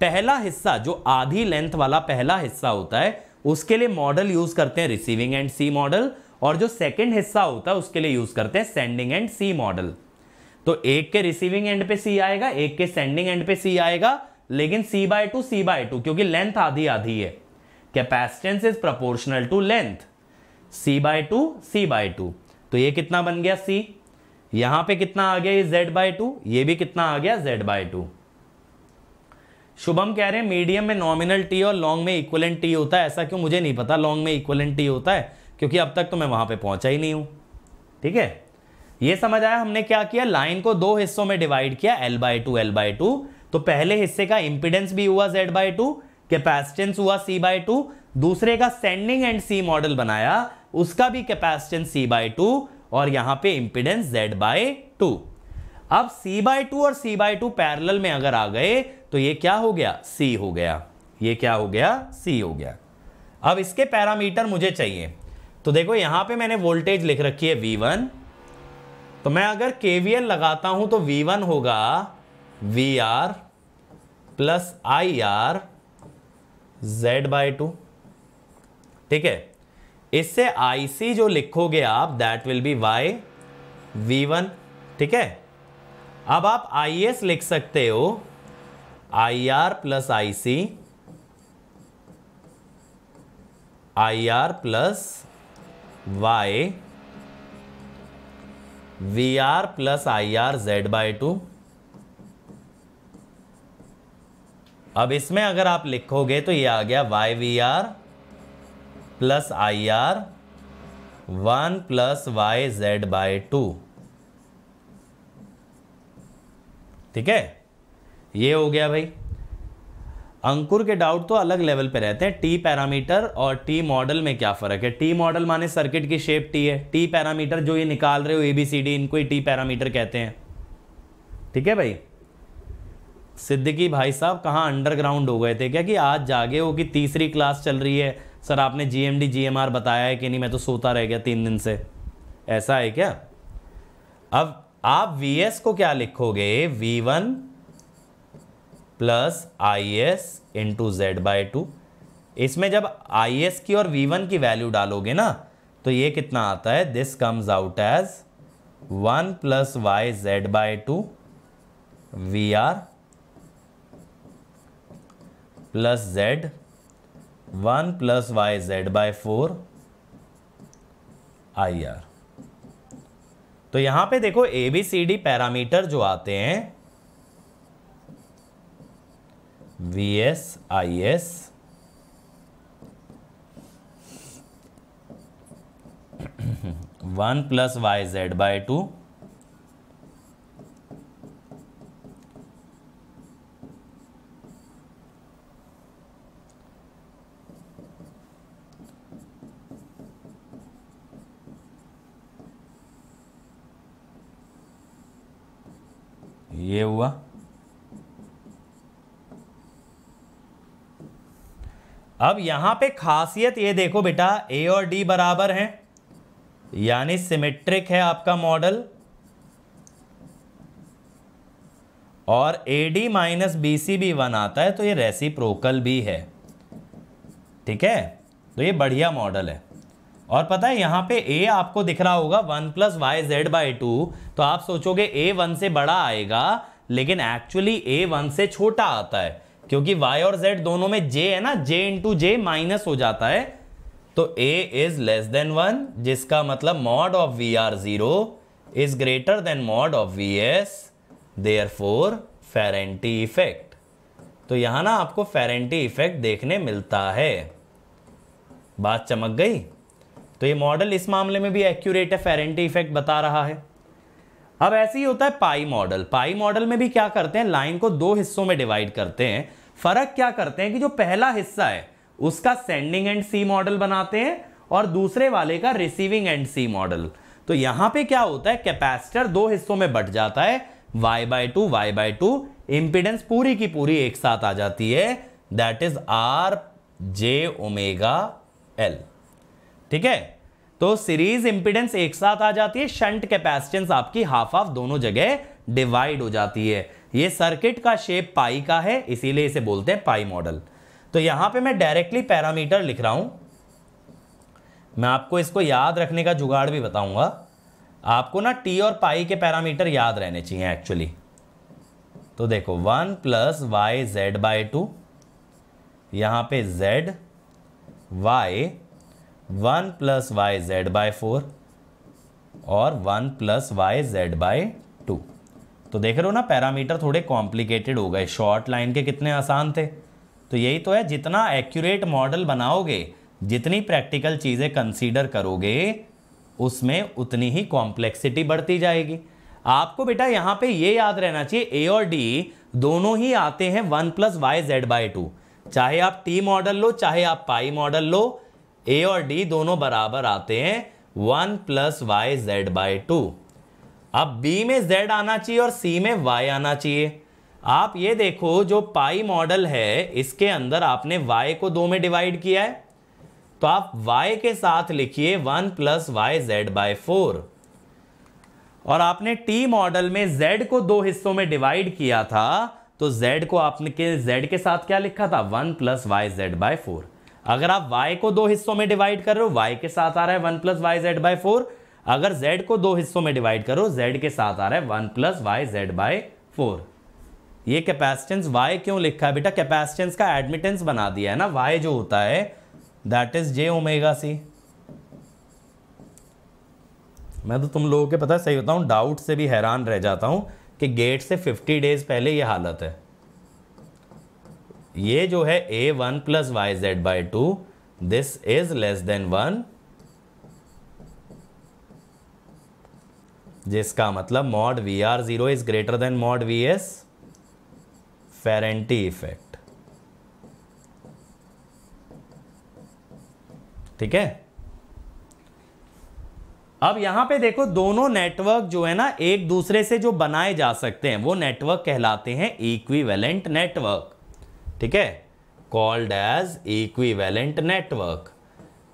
पहला हिस्सा जो आधी लेंथ वाला पहला हिस्सा होता है उसके लिए मॉडल यूज करते हैं रिसीविंग एंड सी मॉडल और जो सेकेंड हिस्सा होता है उसके लिए यूज करते हैं सेंडिंग एंड सी मॉडल तो एक के रिसीविंग एंड पे सी आएगा एक के सेंडिंग एंड पे सी आएगा लेकिन C by two C by two क्योंकि लेंथ आधी आधी है capacitance is proportional to length C by two C by two तो ये कितना बन गया सी यहां पे कितना आ गया ये जेड बाय टू ये भी कितना आ गया जेड बाय टू शुभम कह रहे हैं मीडियम में नॉमिनल टी और लॉन्ग में इक्वलेंट टी होता है ऐसा क्यों मुझे नहीं पता लॉन्ग में इक्वलेंट टी होता है क्योंकि अब तक तो मैं वहां पे पहुंचा ही नहीं हूं ठीक है ये समझ आया हमने क्या किया लाइन को दो हिस्सों में डिवाइड किया L by two L by two तो पहले हिस्से का इंपिडेंस भी हुआ जेड बाई टू कैपेसिटेंस हुआ सी बाई टू दूसरे का सेंडिंग एंड सी मॉडल बनाया उसका भी कैपेसिटेंस सी बाई टू और यहां पे इंपिडेंस जेड बाई टू अब सी बाई टू और सी बाई टू पैरल में अगर आ गए तो ये क्या हो गया सी हो गया ये क्या हो गया सी हो गया अब इसके पैरामीटर मुझे चाहिए तो देखो यहां पे मैंने वोल्टेज लिख रखी है V1 तो मैं अगर KVL लगाता हूं तो V1 होगा VR R plus I R Z ठीक है इससे IC जो लिखोगे आप that will be Y V one ठीक है अब आप आई एस लिख सकते हो I R plus I C I R plus Y V R plus I R Z by two अब इसमें अगर आप लिखोगे तो ये आ गया Y V R plus I R one plus Y Z by two ठीक है ये हो गया भाई अंकुर के डाउट तो अलग लेवल पे रहते हैं टी पैरामीटर और टी मॉडल में क्या फ़र्क है टी मॉडल माने सर्किट की शेप टी है टी पैरामीटर जो ये निकाल रहे हो ए बी सी डी इनको ही टी पैरामीटर कहते हैं ठीक है भाई सिद्दीकी भाई साहब कहाँ अंडरग्राउंड हो गए थे क्या कि आज जागे हो कि तीसरी क्लास चल रही है सर आपने G M D G M R बताया है कि नहीं मैं तो सोता रह गया तीन दिन से ऐसा है क्या अब आप वी एस को क्या लिखोगे V one plus I S into Z by two इसमें जब आई एस की और वी वन की वैल्यू डालोगे ना तो ये कितना आता है this comes out as one plus Y Z by two V R plus Z one plus Y Z by four I R तो यहां पे देखो A B C D parameter जो आते हैं V S I S one plus Y Z by two ये हुआ अब यहाँ पे खासियत ये देखो बेटा ए और डी बराबर हैं यानी सिमेट्रिक है आपका मॉडल और A D minus B C भी वन आता है तो ये रेसिप्रोकल भी है ठीक है तो ये बढ़िया मॉडल है और पता है यहाँ पे ए आपको दिख रहा होगा one plus Y Z by two तो आप सोचोगे ए वन से बड़ा आएगा लेकिन एक्चुअली ए वन से छोटा आता है क्योंकि y और z दोनों में j है ना j इंटू जे माइनस हो जाता है तो a is less than one जिसका मतलब mod of V R zero is greater than mod of V S therefore Ferranti effect तो यहां ना आपको फेरेंटी इफेक्ट देखने मिलता है बात चमक गई तो ये मॉडल इस मामले में भी एक्यूरेट है फेरेंटी इफेक्ट बता रहा है अब ऐसे ही होता है पाई मॉडल पाई मॉडल में भी क्या करते हैं लाइन को दो हिस्सों में डिवाइड करते हैं फर्क क्या करते हैं कि जो पहला हिस्सा है उसका सेंडिंग एंड सी मॉडल बनाते हैं और दूसरे वाले का रिसीविंग एंड सी मॉडल तो यहां पे क्या होता है कैपेसिटर दो हिस्सों में बट जाता है y by two Y by two impedance पूरी की पूरी एक साथ आ जाती है that is R J omega L ठीक है तो सीरीज इंपिडेंस एक साथ आ जाती है शंट कैपेसिटेंस आपकी हाफ ऑफ दोनों जगह डिवाइड हो जाती है ये सर्किट का शेप पाई का है इसीलिए इसे बोलते हैं पाई मॉडल तो यहां पे मैं डायरेक्टली पैरामीटर लिख रहा हूं मैं आपको इसको याद रखने का जुगाड़ भी बताऊंगा आपको ना टी और पाई के पैरामीटर याद रहने चाहिए एक्चुअली तो देखो one plus Y Z by two यहां पर Z Y one plus Y Z by four और one plus Y Z by two तो देख रहे हो ना पैरामीटर थोड़े कॉम्प्लिकेटेड हो गए शॉर्ट लाइन के कितने आसान थे तो यही तो है जितना एक्यूरेट मॉडल बनाओगे जितनी प्रैक्टिकल चीज़ें कंसीडर करोगे उसमें उतनी ही कॉम्प्लेक्सिटी बढ़ती जाएगी आपको बेटा यहाँ पे ये याद रहना चाहिए ए और डी दोनों ही आते हैं one plus Y Z by two चाहे आप टी मॉडल लो चाहे आप पाई मॉडल लो ए और डी दोनों बराबर आते हैं one plus Y Z by two अब बी में जेड आना चाहिए और सी में वाई आना चाहिए आप ये देखो जो पाई मॉडल है इसके अंदर आपने वाई को दो में डिवाइड किया है तो आप वाई के साथ लिखिए one plus Y Z by four और आपने टी मॉडल में जेड को दो हिस्सों में डिवाइड किया था तो जेड को आपने के जेड के साथ क्या लिखा था one plus Y Z by four अगर आप y को दो हिस्सों में डिवाइड कर रहे हो y के साथ आ रहा है one plus Y Z by four अगर z को दो हिस्सों में डिवाइड करो z के साथ आ रहा है one plus Y Z by four ये कैपेसिटेंस y क्यों लिखा है बेटा कैपेसिटेंस का एडमिटेंस बना दिया है ना y जो होता है that is J omega C मैं तो तुम लोगों के पता सही होता हूँ डाउट से भी हैरान रह जाता हूँ कि गेट से 50 डेज पहले ये हालत है ये जो है A one plus Y Z by two this is less than one जिसका मतलब mod V R zero is greater than mod V S Ferranti effect ठीक है अब यहां पे देखो दोनों नेटवर्क जो है ना एक दूसरे से जो बनाए जा सकते हैं वो नेटवर्क कहलाते हैं इक्विवेलेंट नेटवर्क ठीक है कॉल्ड एज इक्विवेलेंट नेटवर्क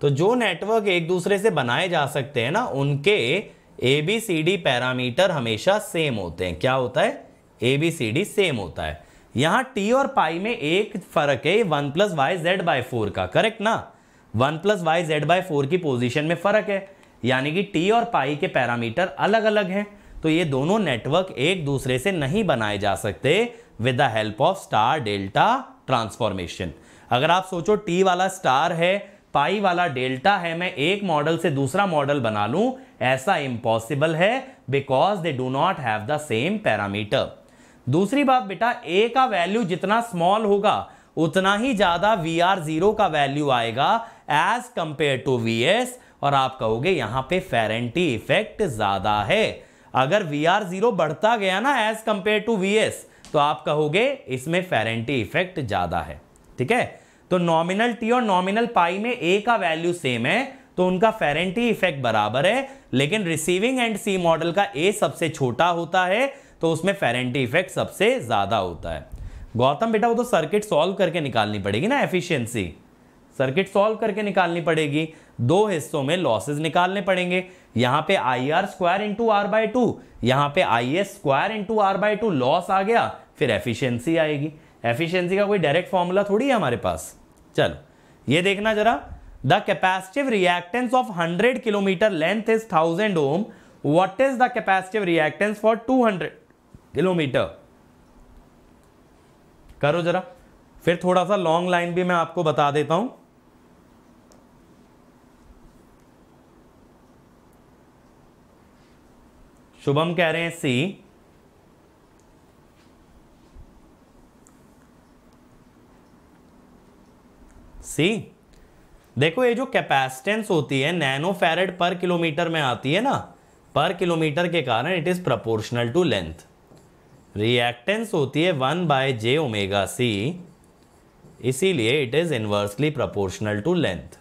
तो जो नेटवर्क एक दूसरे से बनाए जा सकते हैं ना उनके A B C D parameter हमेशा सेम होते हैं क्या होता है A B C D same होता है यहाँ टी और पाई में एक फर्क है one plus Y Z by four का करेक्ट ना one plus Y Z by four की पोजिशन में फर्क है यानी कि टी और पाई के पैरामीटर अलग अलग हैं तो ये दोनों नेटवर्क एक दूसरे से नहीं बनाए जा सकते with the help of star delta transformation अगर आप सोचो टी वाला स्टार है पाई वाला डेल्टा है मैं एक मॉडल से दूसरा मॉडल बना लूं ऐसा इम्पॉसिबल है because they do not have the same parameter दूसरी बात बेटा ए का वैल्यू जितना स्मॉल होगा उतना ही ज़्यादा वी आर जीरो का वैल्यू आएगा as compare to V S और आप कहोगे यहां पे फेरेंटी इफेक्ट ज़्यादा है अगर वी आर जीरो बढ़ता गया ना as compare to V S तो आप कहोगे इसमें फेरेंटी इफेक्ट ज़्यादा है ठीक है तो नॉमिनल टी और नॉमिनल पाई में ए का वैल्यू सेम है तो उनका फेरेंटी इफेक्ट बराबर है लेकिन रिसीविंग एंड सी मॉडल का ए सबसे छोटा होता है तो उसमें फेरेंटी इफेक्ट सबसे ज़्यादा होता है गौतम बेटा वो तो सर्किट सॉल्व करके निकालनी पड़ेगी ना एफिशियंसी सर्किट सॉल्व करके निकालनी पड़ेगी दो हिस्सों में लॉसेज निकालने पड़ेंगे यहां पे I R square into R by two यहां पे I S square into R by two loss आ गया फिर एफिशिएंसी आएगी एफिशिएंसी का कोई डायरेक्ट फॉर्मूला थोड़ी है हमारे पास चलो ये देखना जरा the capacitive reactance of hundred kilometre length is thousand ohm what is the capacitive reactance for two hundred kilometre करो जरा फिर थोड़ा सा लॉन्ग लाइन भी मैं आपको बता देता हूं शुभम कह रहे हैं सी सी देखो ये जो कैपेसिटेंस होती है नैनो फेरेड पर किलोमीटर में आती है ना पर किलोमीटर के कारण it is proportional to length reactance होती है one by J omega C इसीलिए it is inversely proportional to length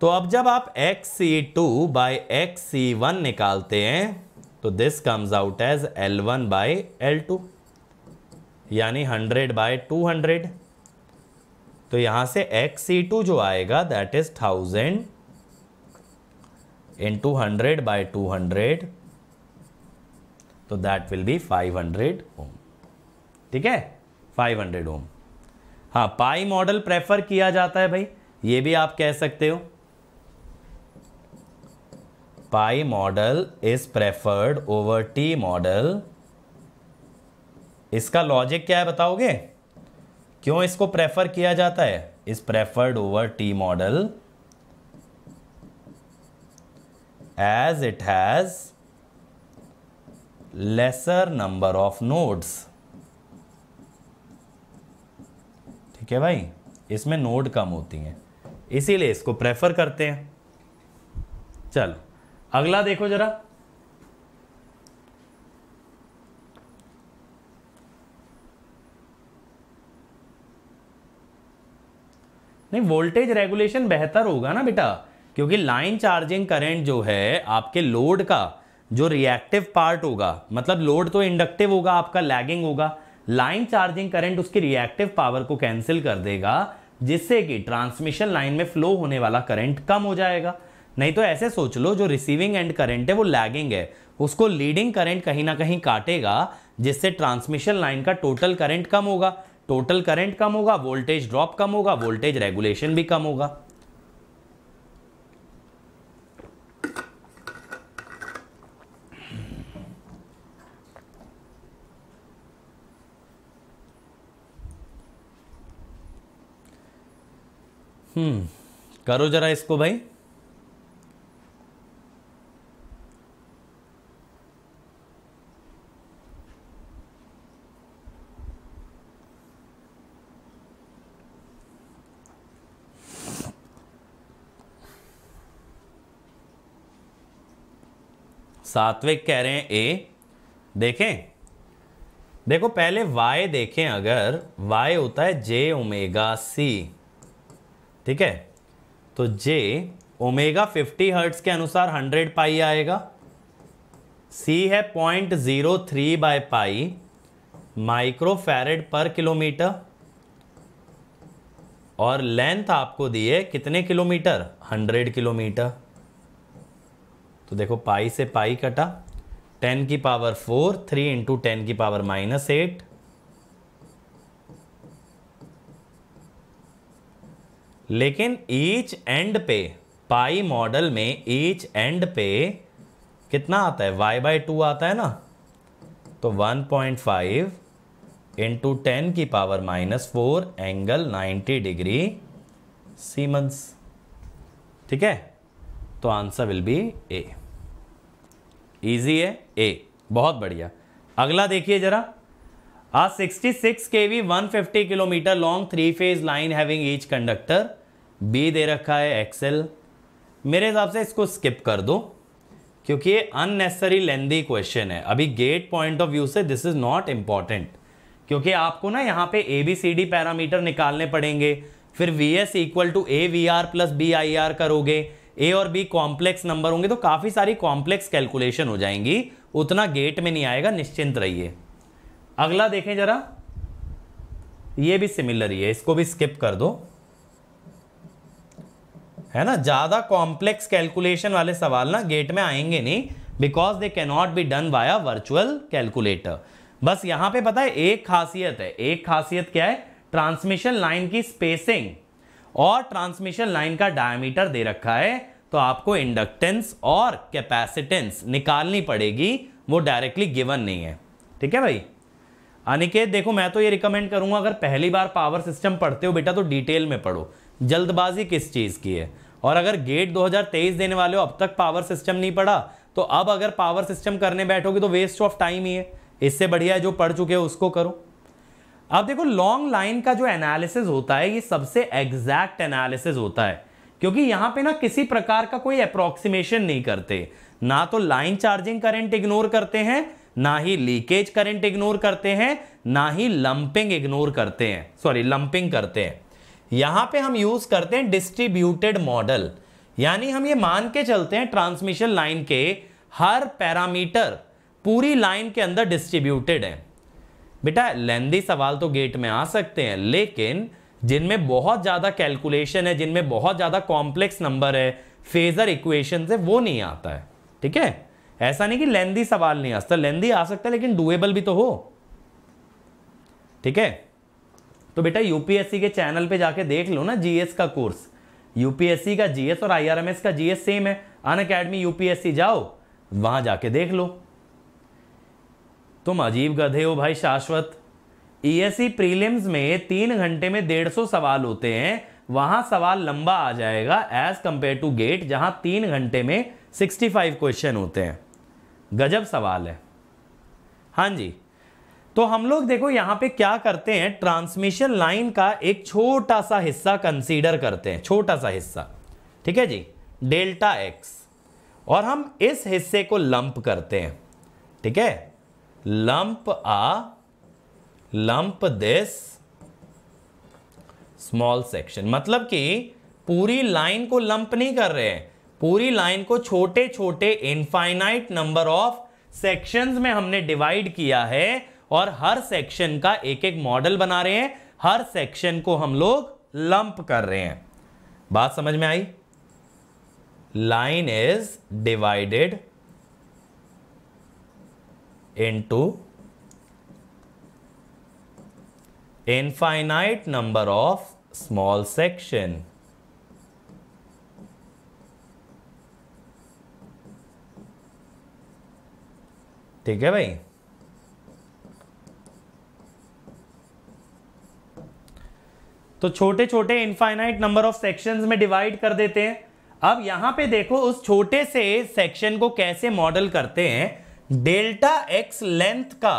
तो अब जब आप X C two by X C one निकालते हैं तो this comes out as L one by L two यानी हंड्रेड बाई टू हंड्रेड तो यहां से एक्स सी टू जो आएगा that is thousand in two hundred by two hundred तो that will be five hundred ohm ठीक है five hundred ओम हाँ पाई मॉडल प्रेफर किया जाता है भाई ये भी आप कह सकते हो pi model is preferred over T model इसका लॉजिक क्या है बताओगे क्यों इसको प्रेफर किया जाता है is preferred over T model as it has lesser number of nodes ठीक है भाई इसमें नोड कम होती हैं इसीलिए इसको प्रेफर करते हैं चलो अगला देखो जरा नहीं वोल्टेज रेगुलेशन बेहतर होगा ना बेटा क्योंकि लाइन चार्जिंग करंट जो है आपके लोड का जो रिएक्टिव पार्ट होगा मतलब लोड तो इंडक्टिव होगा आपका लैगिंग होगा लाइन चार्जिंग करंट उसकी रिएक्टिव पावर को कैंसिल कर देगा जिससे कि ट्रांसमिशन लाइन में फ्लो होने वाला करंट कम हो जाएगा नहीं तो ऐसे सोच लो जो रिसीविंग एंड करंट है वो लैगिंग है उसको लीडिंग करंट कहीं ना कहीं काटेगा जिससे ट्रांसमिशन लाइन का टोटल करंट कम होगा टोटल करंट कम होगा वोल्टेज ड्रॉप कम होगा वोल्टेज रेगुलेशन भी कम होगा हम्म करो जरा इसको भाई सात्विक कह रहे हैं ए देखें देखो पहले वाई देखें अगर वाई होता है जे ओमेगा सी ठीक है तो जे ओमेगा 50 हर्ट्स के अनुसार 100 पाई आएगा सी है point zero three by pi microfarad per kilometre और लेंथ आपको दी है कितने किलोमीटर 100 किलोमीटर तो देखो पाई से पाई कटा टेन की power four three into ten की पावर माइनस एट लेकिन ईच एंड पे पाई मॉडल में ईच एंड पे कितना आता है y बाई टू आता है ना तो 1.5 पॉइंट फाइव इंटू टेन की power minus four angle 90 degree siemens ठीक है तो answer will be A easy है ए बहुत बढ़िया अगला देखिए जरा आ 66 six K V one kilometre long three phase line having each conductor B दे रखा है एक्सेल मेरे हिसाब से इसको स्किप कर दो क्योंकि ये अननेसेसरी लेंदी क्वेश्चन है अभी गेट पॉइंट ऑफ व्यू से दिस इज नॉट इम्पॉर्टेंट क्योंकि आपको ना यहाँ पे A B C D parameter निकालने पड़ेंगे फिर V S equal to A V R plus B I R करोगे ए और बी कॉम्प्लेक्स नंबर होंगे तो काफ़ी सारी कॉम्प्लेक्स कैलकुलेशन हो जाएंगी उतना गेट में नहीं आएगा निश्चिंत रहिए अगला देखें जरा ये भी सिमिलर ही है इसको भी स्किप कर दो है ना ज़्यादा कॉम्प्लेक्स कैलकुलेशन वाले सवाल ना गेट में आएंगे नहीं because they cannot be done by virtual calculator बस यहाँ पे पता है एक खासियत है एक खासियत क्या है ट्रांसमिशन लाइन की स्पेसिंग और ट्रांसमिशन लाइन का डायमीटर दे रखा है तो आपको इंडक्टेंस और कैपेसिटेंस निकालनी पड़ेगी वो डायरेक्टली गिवन नहीं है ठीक है भाई अनिकेत देखो मैं तो ये रिकमेंड करूंगा अगर पहली बार पावर सिस्टम पढ़ते हो बेटा तो डिटेल में पढ़ो जल्दबाजी किस चीज़ की है और अगर गेट 2023 देने वाले हो अब तक पावर सिस्टम नहीं पढ़ा तो अब अगर पावर सिस्टम करने बैठोगे तो वेस्ट ऑफ टाइम ही है इससे बढ़िया जो पढ़ चुके हो उसको करो अब देखो लॉन्ग लाइन का जो एनालिसिस होता है ये सबसे एग्जैक्ट एनालिसिस होता है क्योंकि यहां पे ना किसी प्रकार का कोई अप्रोक्सीमेशन नहीं करते ना तो लाइन चार्जिंग करंट इग्नोर करते हैं ना ही लीकेज करंट इग्नोर करते हैं ना ही लंपिंग इग्नोर करते हैं सॉरी लंपिंग करते हैं यहां पे हम यूज करते हैं डिस्ट्रीब्यूटेड मॉडल यानी हम ये मान के चलते हैं ट्रांसमिशन लाइन के हर पैरामीटर पूरी लाइन के अंदर डिस्ट्रीब्यूटेड है बेटा लेंदी सवाल तो गेट में आ सकते हैं लेकिन जिनमें बहुत ज़्यादा कैलकुलेशन है जिनमें बहुत ज़्यादा कॉम्प्लेक्स नंबर है फेजर इक्वेशन से वो नहीं आता है ठीक है ऐसा नहीं कि लेंदी सवाल नहीं आ सकता लेंदी आ सकता है लेकिन डुएबल भी तो हो ठीक है तो बेटा यूपीएससी के चैनल पे जाके देख लो ना जीएस का कोर्स यूपीएससी का जीएस और आईआरएमएस का जीएस सेम है अन अकेडमी यूपीएससी जाओ वहां जाके देख लो तुम अजीब गधे हो भाई शाश्वत ईएससी e प्रीलिम्स e में तीन घंटे में डेढ़ सौ सवाल होते हैं वहां सवाल लंबा आ जाएगा एज कंपेयर टू गेट जहां तीन घंटे में सिक्सटी फाइव क्वेश्चन होते हैं गजब सवाल है हाँ जी तो हम लोग देखो यहां पे क्या करते हैं ट्रांसमिशन लाइन का एक छोटा सा हिस्सा कंसीडर करते हैं छोटा सा हिस्सा ठीक है जी डेल्टा एक्स और हम इस हिस्से को लंप करते हैं ठीक है lump a lump this small section मतलब कि पूरी लाइन को लंप नहीं कर रहे हैं पूरी लाइन को छोटे छोटे इनफाइनाइट नंबर ऑफ सेक्शंस में हमने डिवाइड किया है और हर सेक्शन का एक एक मॉडल बना रहे हैं हर सेक्शन को हम लोग लंप कर रहे हैं बात समझ में आई line is divided into infinite number of small section ठीक है भाई तो छोटे छोटे इनफाइनाइट नंबर ऑफ सेक्शंस में डिवाइड कर देते हैं अब यहां पे देखो उस छोटे से सेक्शन को कैसे मॉडल करते हैं डेल्टा एक्स लेंथ का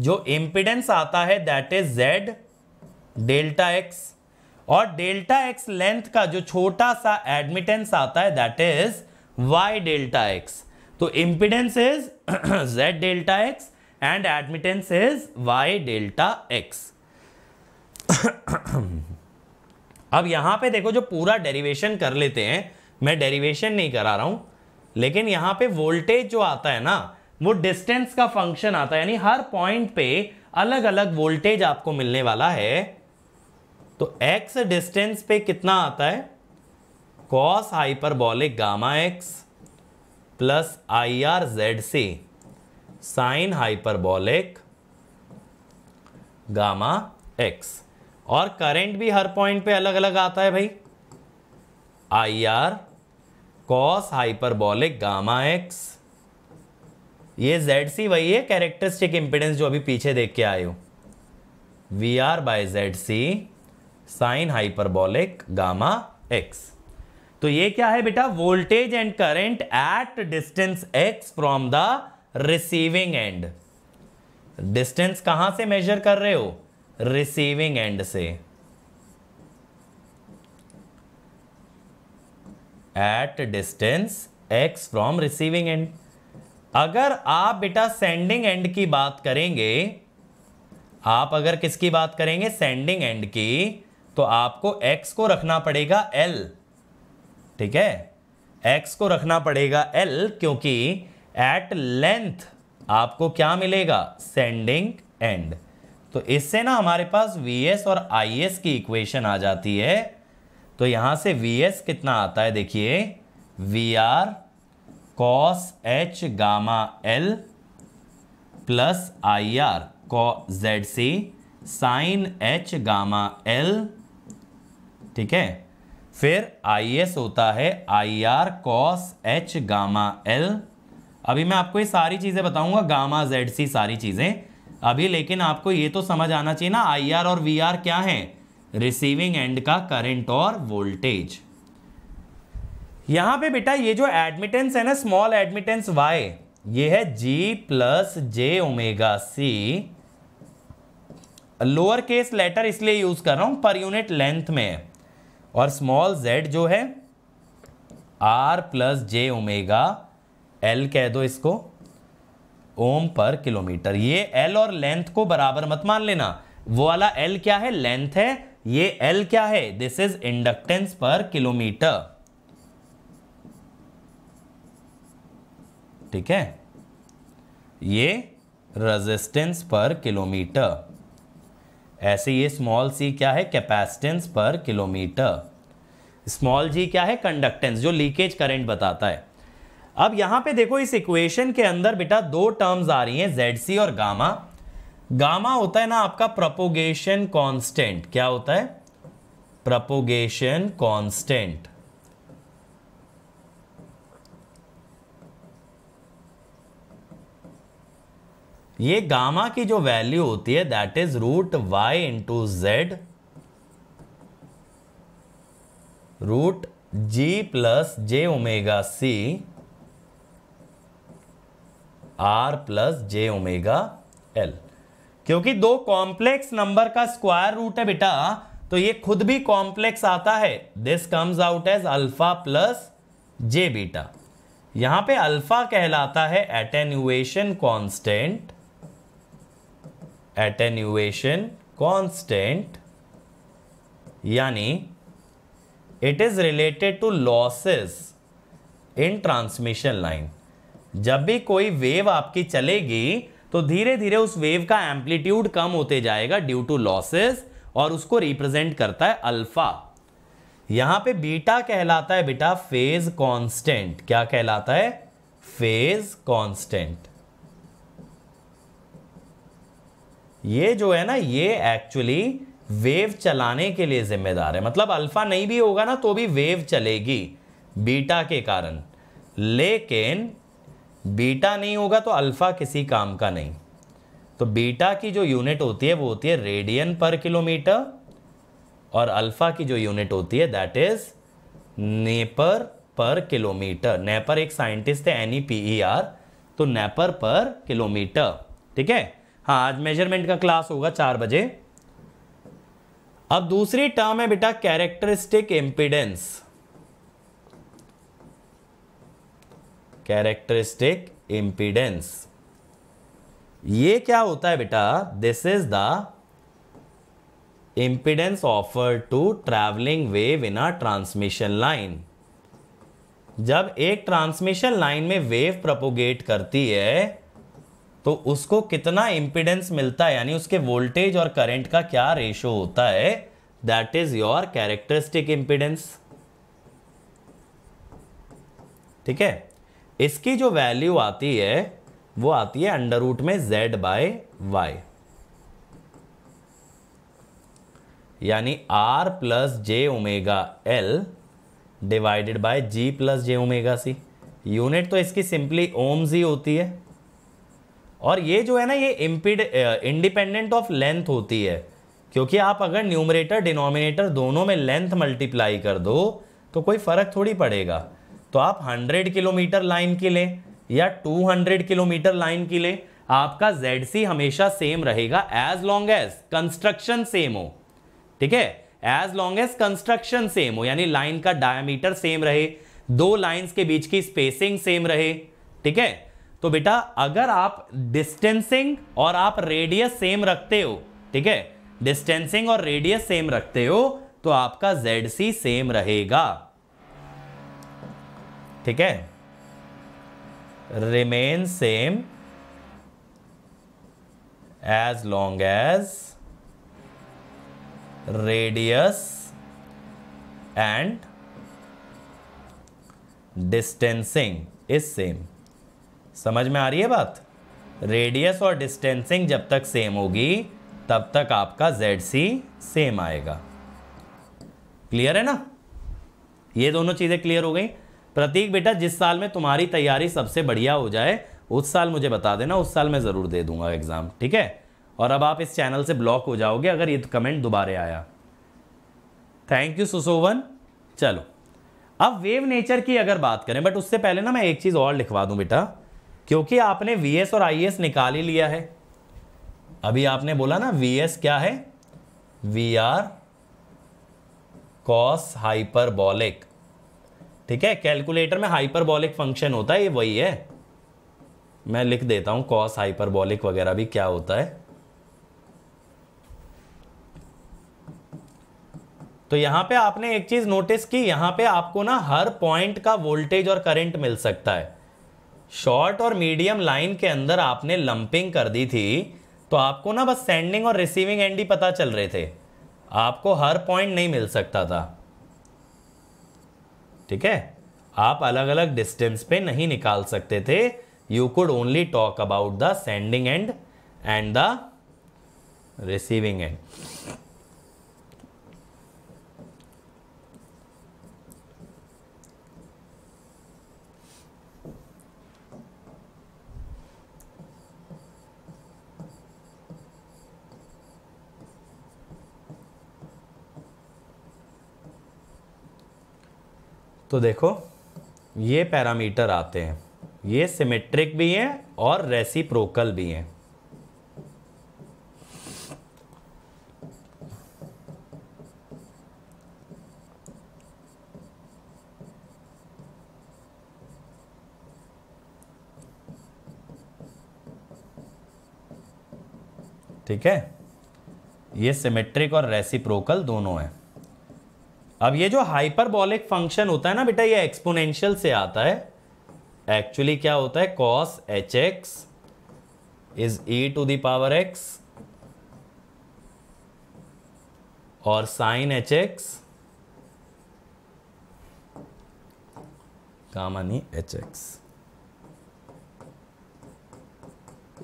जो इम्पिडेंस आता है that is Z delta X और डेल्टा एक्स लेंथ का जो छोटा सा एडमिटेंस आता है that is Y delta X तो impedance is Z delta X and admittance is Y delta X अब यहां पे देखो जो पूरा डेरिवेशन कर लेते हैं मैं डेरिवेशन नहीं करा रहा हूं लेकिन यहां पे वोल्टेज जो आता है ना वो डिस्टेंस का फंक्शन आता है यानी हर पॉइंट पे अलग अलग वोल्टेज आपको मिलने वाला है तो एक्स डिस्टेंस पे कितना आता है cos hyperbolic gamma X plus I R Z C sine hyperbolic gamma X और करंट भी हर पॉइंट पे अलग अलग आता है भाई I R cos hyperbolic gamma X ये जेड सी वही है कैरेक्टरिस्टिक इंपिडेंस जो अभी पीछे देख के आए हो V R by Z C sine hyperbolic gamma X तो ये क्या है बेटा voltage and current at distance X from the receiving end distance कहां से मेजर कर रहे हो रिसीविंग एंड से at distance X from receiving end अगर आप बेटा सेंडिंग एंड की बात करेंगे आप अगर किसकी बात करेंगे सेंडिंग एंड की तो आपको x को रखना पड़ेगा l ठीक है x को रखना पड़ेगा l क्योंकि एट लेंथ आपको क्या मिलेगा सेंडिंग एंड तो इससे ना हमारे पास vs और is की इक्वेशन आ जाती है तो यहाँ से vs कितना आता है देखिए V R cos H gamma L plus I R कॉ Z C sine H gamma L ठीक है फिर आई एस होता है I R cos H gamma L अभी मैं आपको ये सारी चीज़ें बताऊंगा गामा जेड सी सारी चीज़ें अभी लेकिन आपको ये तो समझ आना चाहिए ना आई आर और वी आर क्या है रिसीविंग एंड का करंट और वोल्टेज यहाँ पे बेटा ये जो एडमिटेंस है ना स्मॉल एडमिटेंस वाई ये है G plus J omega C lower case letter इसलिए यूज कर रहा हूं पर यूनिट लेंथ में और स्मॉल जेड जो है R plus J omega L कह दो इसको ओम पर किलोमीटर ये एल और लेंथ को बराबर मत मान लेना वो वाला एल क्या है लेंथ है ये एल क्या है this is inductance per kilometre ठीक है ये रेजिस्टेंस पर किलोमीटर ऐसे ये स्मॉल सी क्या है कैपेसिटेंस पर किलोमीटर स्मॉल जी क्या है कंडक्टेंस जो लीकेज करंट बताता है अब यहां पे देखो इस इक्वेशन के अंदर बेटा दो टर्म्स आ रही हैं जेड सी और गामा गामा होता है ना आपका प्रपोगेशन कांस्टेंट क्या होता है प्रपोगेशन कांस्टेंट ये गामा की जो वैल्यू होती है that is root Y into Z root G plus J omega C R plus J omega L क्योंकि दो कॉम्प्लेक्स नंबर का स्क्वायर रूट है बेटा तो ये खुद भी कॉम्प्लेक्स आता है this comes out as alpha plus J beta यहां पे अल्फा कहलाता है एटेन्यूएशन कांस्टेंट एटेन्यूएशन कांस्टेंट यानी it is related to losses in transmission line जब भी कोई वेव आपकी चलेगी तो धीरे धीरे उस वेव का एम्पलीट्यूड कम होते जाएगा ड्यू टू लॉसेस और उसको रिप्रेजेंट करता है अल्फा यहां पे बीटा कहलाता है बेटा फेज कांस्टेंट क्या कहलाता है फेज कांस्टेंट ये जो है ना ये एक्चुअली वेव चलाने के लिए जिम्मेदार है मतलब अल्फा नहीं भी होगा ना तो भी वेव चलेगी बीटा के कारण लेकिन बीटा नहीं होगा तो अल्फा किसी काम का नहीं तो बीटा की जो यूनिट होती है वो होती है रेडियन पर किलोमीटर और अल्फा की जो यूनिट होती है दैट इज नेपर पर किलोमीटर नेपर एक साइंटिस्ट है N E P E R तो नेपर पर किलोमीटर ठीक है हाँ आज मेजरमेंट का क्लास होगा चार बजे अब दूसरी टर्म है बेटा कैरेक्टरिस्टिक इम्पिडेंस कैरेक्टरिस्टिक इम्पिडेंस ये क्या होता है बेटा this is the impedance offer to travelling wave in a transmission line जब एक ट्रांसमिशन लाइन में वेव प्रपोगेट करती है तो उसको कितना इम्पिडेंस मिलता है यानी उसके वोल्टेज और करंट का क्या रेशो होता है that is your characteristic impedance ठीक है इसकी जो वैल्यू आती है वो आती है अंडर रूट में जेड बाय वाई यानी R plus J omega L divided by G plus J omega C unit तो इसकी सिंपली ओम्स ही होती है और ये जो है ना ये इम्पिड इंडिपेंडेंट ऑफ लेंथ होती है क्योंकि आप अगर न्यूमरेटर डिनोमिनेटर दोनों में लेंथ मल्टीप्लाई कर दो तो कोई फ़र्क थोड़ी पड़ेगा तो आप 100 किलोमीटर लाइन की लें या 200 किलोमीटर लाइन की लें आपका जेड सी हमेशा सेम रहेगा as long as construction same हो ठीक है as long as construction same हो यानी लाइन का डायमीटर सेम रहे दो लाइंस के बीच की स्पेसिंग सेम रहे ठीक है तो बेटा अगर आप डिस्टेंसिंग और आप रेडियस सेम रखते हो ठीक है डिस्टेंसिंग और रेडियस सेम रखते हो तो आपका जेड सी सेम रहेगा ठीक है remain same as long as radius and distancing is same समझ में आ रही है बात रेडियस और डिस्टेंसिंग जब तक सेम होगी तब तक आपका जेड सी सेम आएगा क्लियर है ना ये दोनों चीज़ें क्लियर हो गई प्रतीक बेटा जिस साल में तुम्हारी तैयारी सबसे बढ़िया हो जाए उस साल मुझे बता देना उस साल मैं ज़रूर दे दूंगा एग्ज़ाम ठीक है और अब आप इस चैनल से ब्लॉक हो जाओगे अगर ये कमेंट दोबारे आया थैंक यू सुशोभन चलो अब वेव नेचर की अगर बात करें बट उससे पहले ना मैं एक चीज़ और लिखवा दूं बेटा क्योंकि आपने एस और एस निकाल ही लिया है अभी आपने बोला ना एस क्या है वी आर कॉस हाइपरबॉलिक ठीक है कैलकुलेटर में हाइपरबॉलिक फंक्शन होता है ये वही है मैं लिख देता हूं कॉस हाइपरबॉलिक वगैरह भी क्या होता है तो यहां पे आपने एक चीज नोटिस की यहां पे आपको ना हर पॉइंट का वोल्टेज और करंट मिल सकता है शॉर्ट और मीडियम लाइन के अंदर आपने लंपिंग कर दी थी तो आपको ना बस सेंडिंग और रिसीविंग एंड ही पता चल रहे थे आपको हर पॉइंट नहीं मिल सकता था ठीक है आप अलग अलग डिस्टेंस पे नहीं निकाल सकते थे you could only talk about the sending end and the receiving end तो देखो ये पैरामीटर आते हैं ये सिमेट्रिक भी हैं और रेसिप्रोकल भी हैं ठीक है ये सिमेट्रिक और रेसिप्रोकल दोनों हैं अब ये जो हाइपरबॉलिक फंक्शन होता है ना बेटा ये एक्सपोनेंशियल से आता है एक्चुअली क्या होता है cos H X is E to the power X और साइन एच एक्स कामानी एच एक्स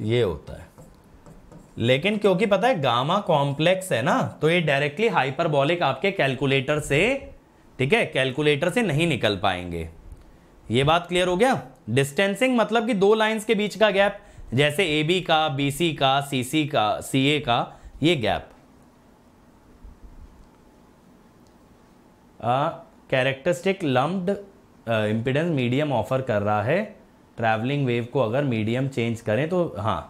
ये होता है लेकिन क्योंकि पता है गामा कॉम्प्लेक्स है ना तो ये डायरेक्टली हाइपरबॉलिक आपके कैलकुलेटर से ठीक है कैलकुलेटर से नहीं निकल पाएंगे ये बात क्लियर हो गया डिस्टेंसिंग मतलब कि दो लाइंस के बीच का गैप जैसे ए बी का बी सी का सी सी का सी ए का ये gap characteristic lumped impedance medium offer कर रहा है ट्रैवलिंग वेव को अगर मीडियम चेंज करें तो हाँ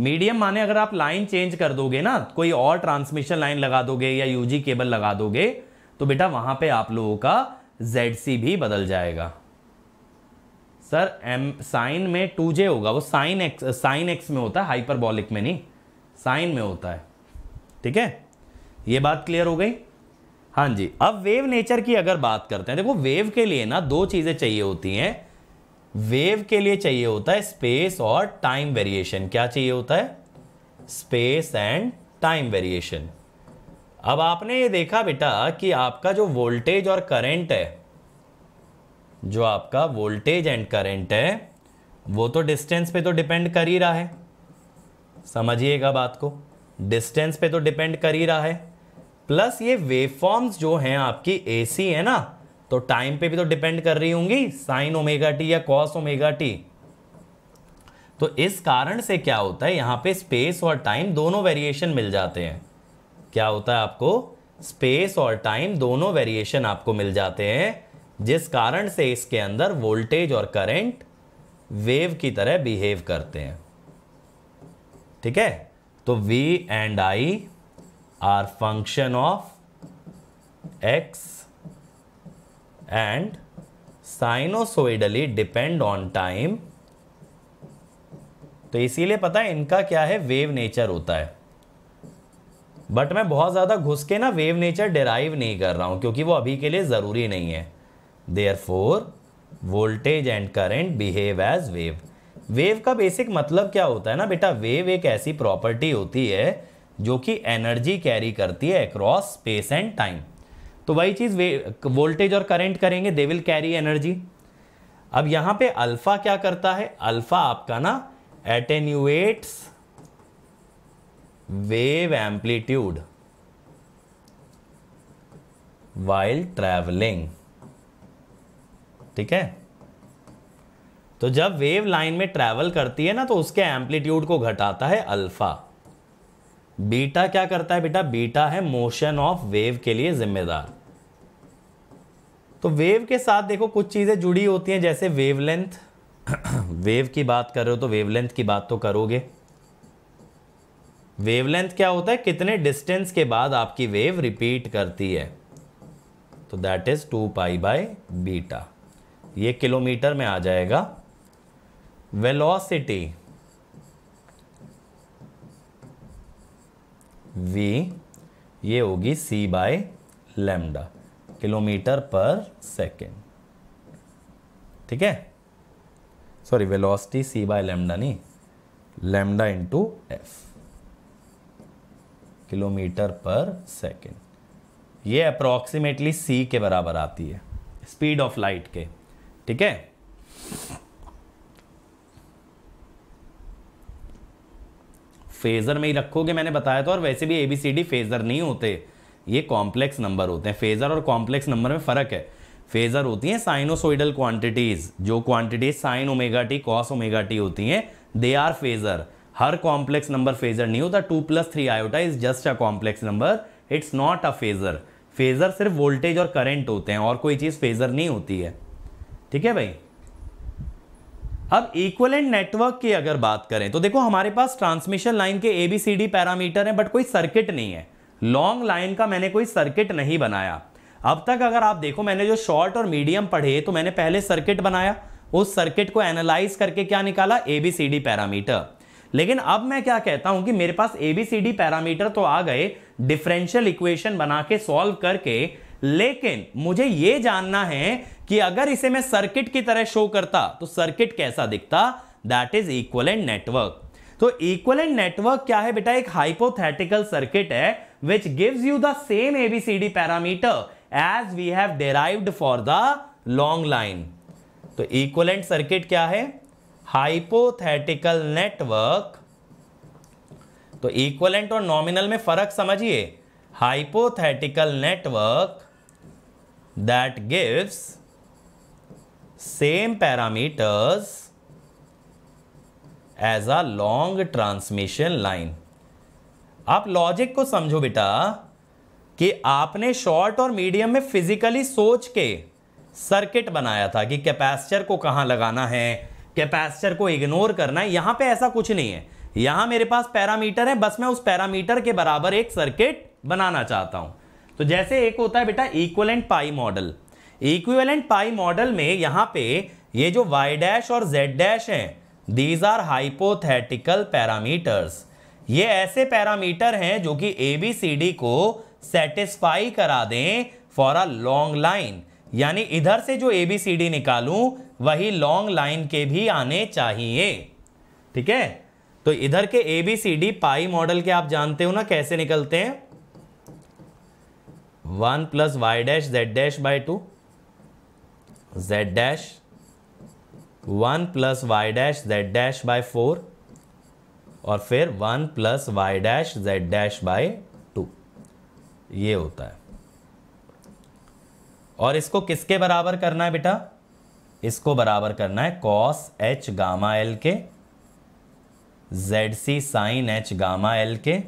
मीडियम माने अगर आप लाइन चेंज कर दोगे ना कोई और ट्रांसमिशन लाइन लगा दोगे या यूजी केबल लगा दोगे तो बेटा वहां पे आप लोगों का जेड सी भी बदल जाएगा सर एम साइन में टू जे होगा वो साइन एक्स साइन एक्स में होता है हाइपरबॉलिक में नहीं साइन में होता है ठीक है ये बात क्लियर हो गई हाँ जी अब वेव नेचर की अगर बात करते हैं देखो वेव के लिए ना दो चीज़ें चाहिए होती हैं वेव के लिए चाहिए होता है स्पेस और टाइम वेरिएशन क्या चाहिए होता है स्पेस एंड टाइम वेरिएशन अब आपने ये देखा बेटा कि आपका जो वोल्टेज और करंट है जो आपका वोल्टेज एंड करंट है वो तो डिस्टेंस पे तो डिपेंड कर ही रहा है समझिएगा बात को डिस्टेंस पे तो डिपेंड कर ही रहा है प्लस ये वेव फॉर्म्स जो हैं आपकी एसी है ना तो टाइम पे भी तो डिपेंड कर रही होंगी साइन ओमेगा टी या कॉस ओमेगा टी तो इस कारण से क्या होता है यहां पे स्पेस और टाइम दोनों वेरिएशन मिल जाते हैं क्या होता है आपको स्पेस और टाइम दोनों वेरिएशन आपको मिल जाते हैं जिस कारण से इसके अंदर वोल्टेज और करंट वेव की तरह बिहेव करते हैं ठीक है तो V and I R function of X and sinusoidally depend on time तो इसीलिए पता है इनका क्या है वेव नेचर होता है बट मैं बहुत ज़्यादा घुस के ना वेव नेचर डिराइव नहीं कर रहा हूँ क्योंकि वो अभी के लिए ज़रूरी नहीं है therefore voltage and current behave as wave wave का बेसिक मतलब क्या होता है ना बेटा वेव एक ऐसी प्रॉपर्टी होती है जो कि एनर्जी कैरी करती है अक्रॉस स्पेस एंड टाइम तो वही चीज़ वोल्टेज और करंट करेंगे दे विल कैरी एनर्जी अब यहां पे अल्फा क्या करता है अल्फा आपका ना attenuates wave amplitude while travelling ठीक है तो जब वेव लाइन में ट्रेवल करती है ना तो उसके एम्पलीट्यूड को घटाता है अल्फा बीटा क्या करता है बेटा बीटा है मोशन ऑफ वेव के लिए जिम्मेदार तो वेव के साथ देखो कुछ चीज़ें जुड़ी होती हैं जैसे वेवलेंथ वेव की बात कर रहे हो तो वेवलेंथ की बात तो करोगे वेवलेंथ क्या होता है कितने डिस्टेंस के बाद आपकी वेव रिपीट करती है तो that is two pi by beta ये किलोमीटर में आ जाएगा वेलोसिटी वी ये होगी C by lambda kilometre per second ठीक है sorry velocity C by lambda नहीं lambda into F kilometre per second ये अप्रॉक्सीमेटली सी के बराबर आती है स्पीड ऑफ लाइट के ठीक है फेजर में ही रखोगे मैंने बताया था और वैसे भी एबीसीडी फेजर नहीं होते ये कॉम्प्लेक्स नंबर होते हैं फेजर और कॉम्प्लेक्स नंबर में फ़र्क है फेजर होती हैं साइनोसोइडल क्वांटिटीज़ जो quantities sine omega T cos omega T होती हैं दे आर फेजर हर कॉम्प्लेक्स नंबर फेजर नहीं होता two plus three iota is just a complex number it's not a phasor phasor सिर्फ वोल्टेज और करंट होते हैं और कोई चीज़ फेजर नहीं होती है ठीक है भाई अब इक्वलेंट नेटवर्क की अगर बात करें तो देखो हमारे पास ट्रांसमिशन लाइन के A B C D parameter हैं बट कोई सर्किट नहीं है लॉन्ग लाइन का मैंने कोई सर्किट नहीं बनाया अब तक अगर आप देखो मैंने जो शॉर्ट और मीडियम पढ़े तो मैंने पहले सर्किट बनाया उस सर्किट को एनालाइज करके क्या निकाला एबीसीडी पैरामीटर लेकिन अब मैं क्या कहता हूं कि मेरे पास एबीसीडी पैरामीटर तो आ गए डिफरेंशियल इक्वेशन बना के सॉल्व करके लेकिन मुझे यह जानना है कि अगर इसे मैं सर्किट की तरह शो करता तो सर्किट कैसा दिखता दैट इज इक्वल नेटवर्क तो इक्वलेंट नेटवर्क क्या है बेटा एक हाइपोथेटिकल सर्किट है which gives you the same ABCD parameter as we have derived for the long line. तो इक्वलेंट सर्किट क्या है हाइपोथेटिकल नेटवर्क तो इक्वलेंट और नॉमिनल में फर्क समझिए hypothetical network that gives same parameters as a long transmission line आप logic को समझो बेटा कि आपने शॉर्ट और मीडियम में फिजिकली सोच के सर्किट बनाया था कि कैपेसिटर को कहाँ लगाना है कैपेसिटर को इग्नोर करना है यहाँ पे ऐसा कुछ नहीं है यहाँ मेरे पास पैरामीटर है बस मैं उस पैरामीटर के बराबर एक सर्किट बनाना चाहता हूँ तो जैसे एक होता है बेटा equivalent pi model equivalent pi model में यहाँ पे ये जो वाई डैश और जेड डैश हैं दीज आर हाइपोथेटिकल पैरामीटर्स ये ऐसे पैरामीटर हैं जो कि ए बी सी डी को सेटिस्फाई करा दें फॉर अ लॉन्ग लाइन यानी इधर से जो ए बी सी डी निकालूं वही लॉन्ग लाइन के भी आने चाहिए ठीक है तो इधर के A B C D pi model के आप जानते हो ना कैसे निकलते हैं one plus Y dash Z dash by two Z dash one plus Y dash Z dash by four और फिर one plus Y dash Z dash by two ये होता है और इसको किसके बराबर करना है बेटा इसको बराबर करना है कॉस एच गामा एल के Z C sine H gamma L के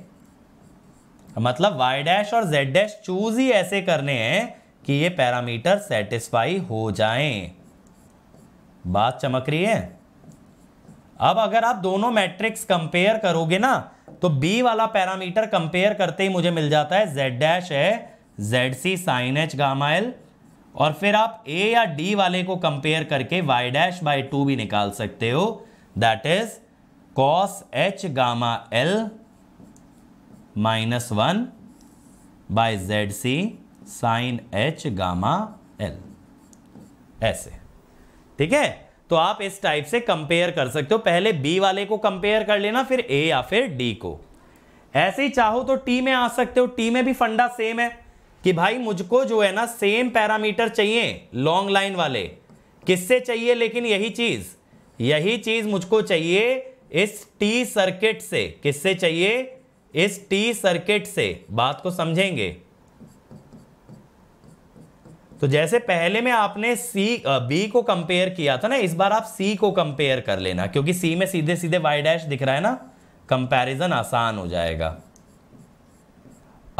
मतलब वाई डैश और जेड डैश चूज ही ऐसे करने हैं कि ये पैरामीटर सेटिस्फाई हो जाएं बात चमक रही है अब अगर आप दोनों मैट्रिक्स कंपेयर करोगे ना तो बी वाला पैरामीटर कंपेयर करते ही मुझे मिल जाता है जेड डैश है Z C sine H gamma L और फिर आप ए या डी वाले को कंपेयर करके वाई डैश बाई टू भी निकाल सकते हो that is cos H gamma L minus one by Z C sine H gamma L ऐसे ठीक है तो आप इस टाइप से कंपेयर कर सकते हो पहले बी वाले को कंपेयर कर लेना फिर ए या फिर डी को ऐसे ही चाहो तो टी में आ सकते हो टी में भी फंडा सेम है कि भाई मुझको जो है ना सेम पैरामीटर चाहिए लॉन्ग लाइन वाले किससे चाहिए लेकिन यही चीज़ यही चीज़ मुझको चाहिए इस टी सर्किट से किससे चाहिए इस टी सर्किट से बात को समझेंगे तो जैसे पहले में आपने सी बी को कंपेयर किया था ना इस बार आप सी को कंपेयर कर लेना क्योंकि सी में सीधे सीधे वाई डैश दिख रहा है ना कंपैरिजन आसान हो जाएगा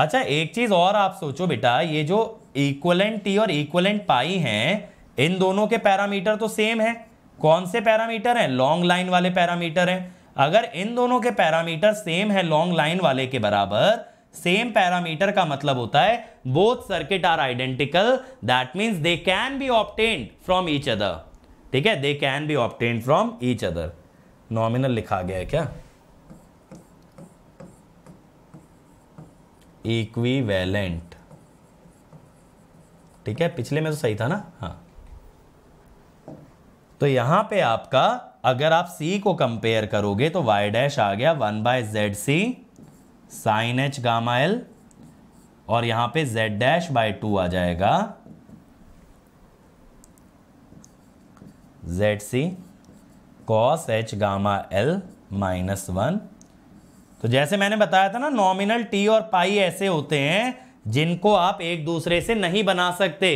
अच्छा एक चीज और आप सोचो बेटा ये जो इक्वलेंट टी और इक्वलेंट पाई हैं इन दोनों के पैरामीटर तो सेम है कौन से पैरामीटर हैं लॉन्ग लाइन वाले पैरामीटर हैं अगर इन दोनों के पैरामीटर सेम है लॉन्ग लाइन वाले के बराबर सेम पैरामीटर का मतलब होता है both circuit are identical that means they can be obtained from each other ठीक है they can be obtained from each other nominal लिखा गया है क्या वैलेंट ठीक है पिछले में तो सही था ना हाँ तो यहां पे आपका अगर आप C को कंपेयर करोगे तो y डैश आ गया one by Z C sine H gamma L और यहां पे z डैश बाय टू आ जाएगा Z C cos H gamma L minus one तो जैसे मैंने बताया था ना नॉमिनल टी और पाई ऐसे होते हैं जिनको आप एक दूसरे से नहीं बना सकते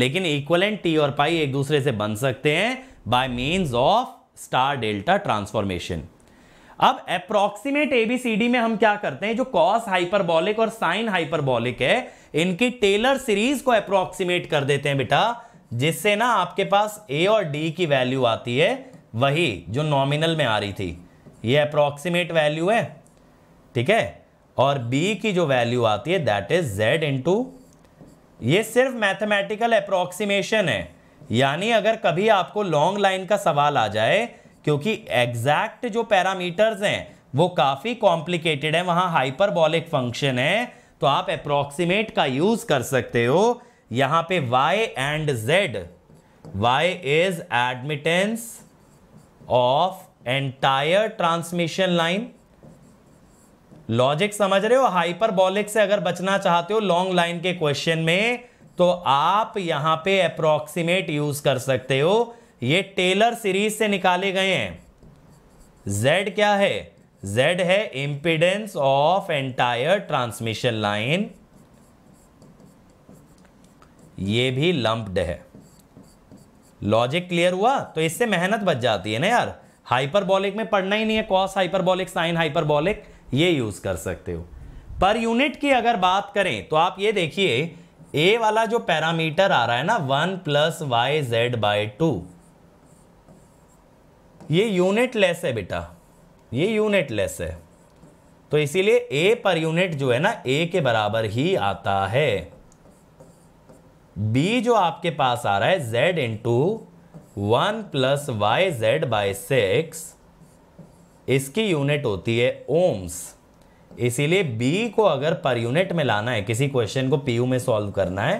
लेकिन इक्वलेंट टी और पाई एक दूसरे से बन सकते हैं by means of star delta transformation अब अप्रोक्सीमेट एबीसीडी में हम क्या करते हैं जो कॉस हाइपरबॉलिक और साइन हाइपरबॉलिक है इनकी टेलर सीरीज को अप्रोक्सीमेट कर देते हैं बेटा जिससे ना आपके पास ए और डी की वैल्यू आती है वही जो नॉमिनल में आ रही थी ये अप्रोक्सीमेट वैल्यू है ठीक है और बी की जो वैल्यू आती है दैट इज जेड इंटू ये सिर्फ मैथमेटिकल अप्रोक्सीमेशन है यानी अगर कभी आपको लॉन्ग लाइन का सवाल आ जाए क्योंकि एग्जैक्ट जो पैरामीटर्स हैं वो काफ़ी कॉम्प्लिकेटेड है वहाँ हाइपरबॉलिक फंक्शन है तो आप अप्रोक्सीमेट का यूज़ कर सकते हो यहाँ पे y and z y is admittance of entire transmission line logic समझ रहे हो हाइपरबॉलिक से अगर बचना चाहते हो लॉन्ग लाइन के क्वेश्चन में तो आप यहां पे अप्रोक्सीमेट यूज कर सकते हो ये टेलर सीरीज से निकाले गए हैं जेड क्या है जेड है impedance of entire transmission line ये भी लंप्ड है लॉजिक क्लियर हुआ तो इससे मेहनत बच जाती है ना यार हाइपरबॉलिक में पढ़ना ही नहीं है कॉस हाइपरबॉलिक साइन हाइपरबॉलिक ये यूज कर सकते हो पर यूनिट की अगर बात करें तो आप ये देखिए ए वाला जो पैरामीटर आ रहा है ना one plus Y Z by two ये यूनिट लेस है बेटा ये यूनिट लेस है तो इसीलिए ए पर यूनिट जो है ना ए के बराबर ही आता है बी जो आपके पास आ रहा है Z into one plus Y Z by six इसकी यूनिट होती है ओम्स इसीलिए बी को अगर पर यूनिट में लाना है किसी क्वेश्चन को पीयू में सॉल्व करना है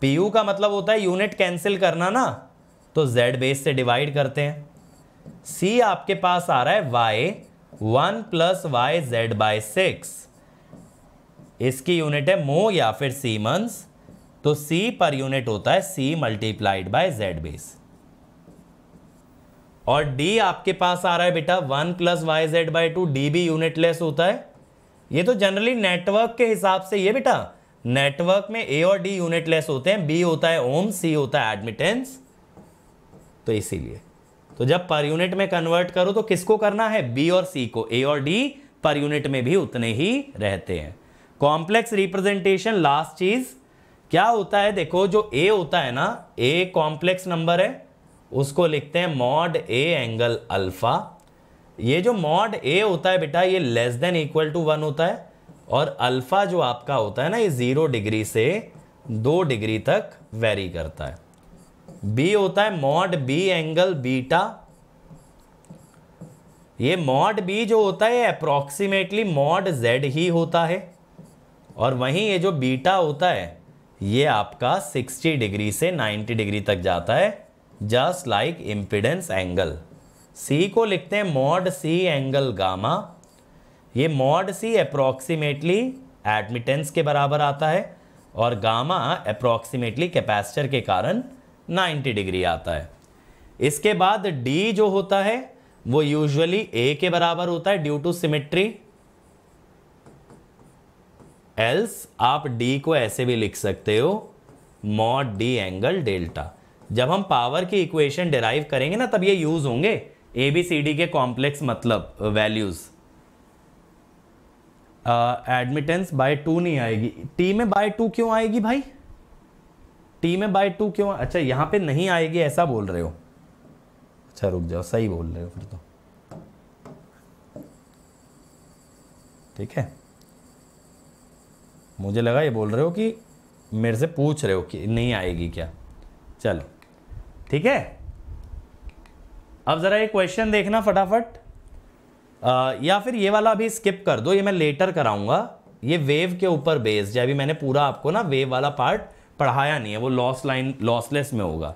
पीयू का मतलब होता है यूनिट कैंसिल करना ना तो जेड बेस से डिवाइड करते हैं सी आपके पास आ रहा है Y one plus Y Z by six इसकी यूनिट है मो या फिर सीमंस तो सी पर यूनिट होता है C multiplied by Z base और डी आपके पास आ रहा है बेटा one plus Y Z by two D भी यूनिटलेस होता है ये तो जनरली नेटवर्क के हिसाब से ये बेटा नेटवर्क में ए और डी यूनिटलेस होते हैं बी होता है ओम सी होता है एडमिटेंस तो इसीलिए तो जब पर यूनिट में कन्वर्ट करो तो किसको करना है बी और सी को ए और डी पर यूनिट में भी उतने ही रहते हैं कॉम्प्लेक्स रिप्रेजेंटेशन लास्ट चीज क्या होता है देखो जो ए होता है ना ए कॉम्प्लेक्स नंबर है उसको लिखते हैं मॉड ए एंगल अल्फा ये जो मॉड ए होता है बेटा ये less than equal to one होता है और अल्फा जो आपका होता है ना ये ज़ीरो डिग्री से दो डिग्री तक वेरी करता है बी होता है मॉड बी एंगल बीटा ये मॉड बी जो होता है अप्रॉक्सीमेटली मॉड जेड ही होता है और वहीं ये जो बीटा होता है ये आपका 60 डिग्री से 90 डिग्री तक जाता है just like impedance angle C को लिखते हैं मॉड सी एंगल गामा ये मॉड सी अप्रॉक्सीमेटली एडमिटेंस के बराबर आता है और गामा अप्रॉक्सीमेटली कैपेसिटर के कारण 90 डिग्री आता है इसके बाद डी जो होता है वो यूजुअली ए के बराबर होता है ड्यू टू सिमेट्री एल्स आप डी को ऐसे भी लिख सकते हो मॉड डी एंगल डेल्टा जब हम पावर की इक्वेशन डिराइव करेंगे ना तब ये यूज होंगे ए बी सी डी के कॉम्प्लेक्स मतलब वैल्यूज एडमिटेंस बाय टू नहीं आएगी टी में बाय टू क्यों आएगी भाई टी में बाय टू क्यों अच्छा यहाँ पे नहीं आएगी ऐसा बोल रहे हो अच्छा रुक जाओ सही बोल रहे हो फिर तो ठीक है मुझे लगा ये बोल रहे हो कि मेरे से पूछ रहे हो कि नहीं आएगी क्या चलो ठीक है अब ज़रा ये क्वेश्चन देखना फटाफट आ, या फिर ये वाला अभी स्किप कर दो ये मैं लेटर कराऊंगा ये वेव के ऊपर बेस्ड है अभी मैंने पूरा आपको ना वेव वाला पार्ट पढ़ाया नहीं है वो लॉस लाइन लॉसलेस में होगा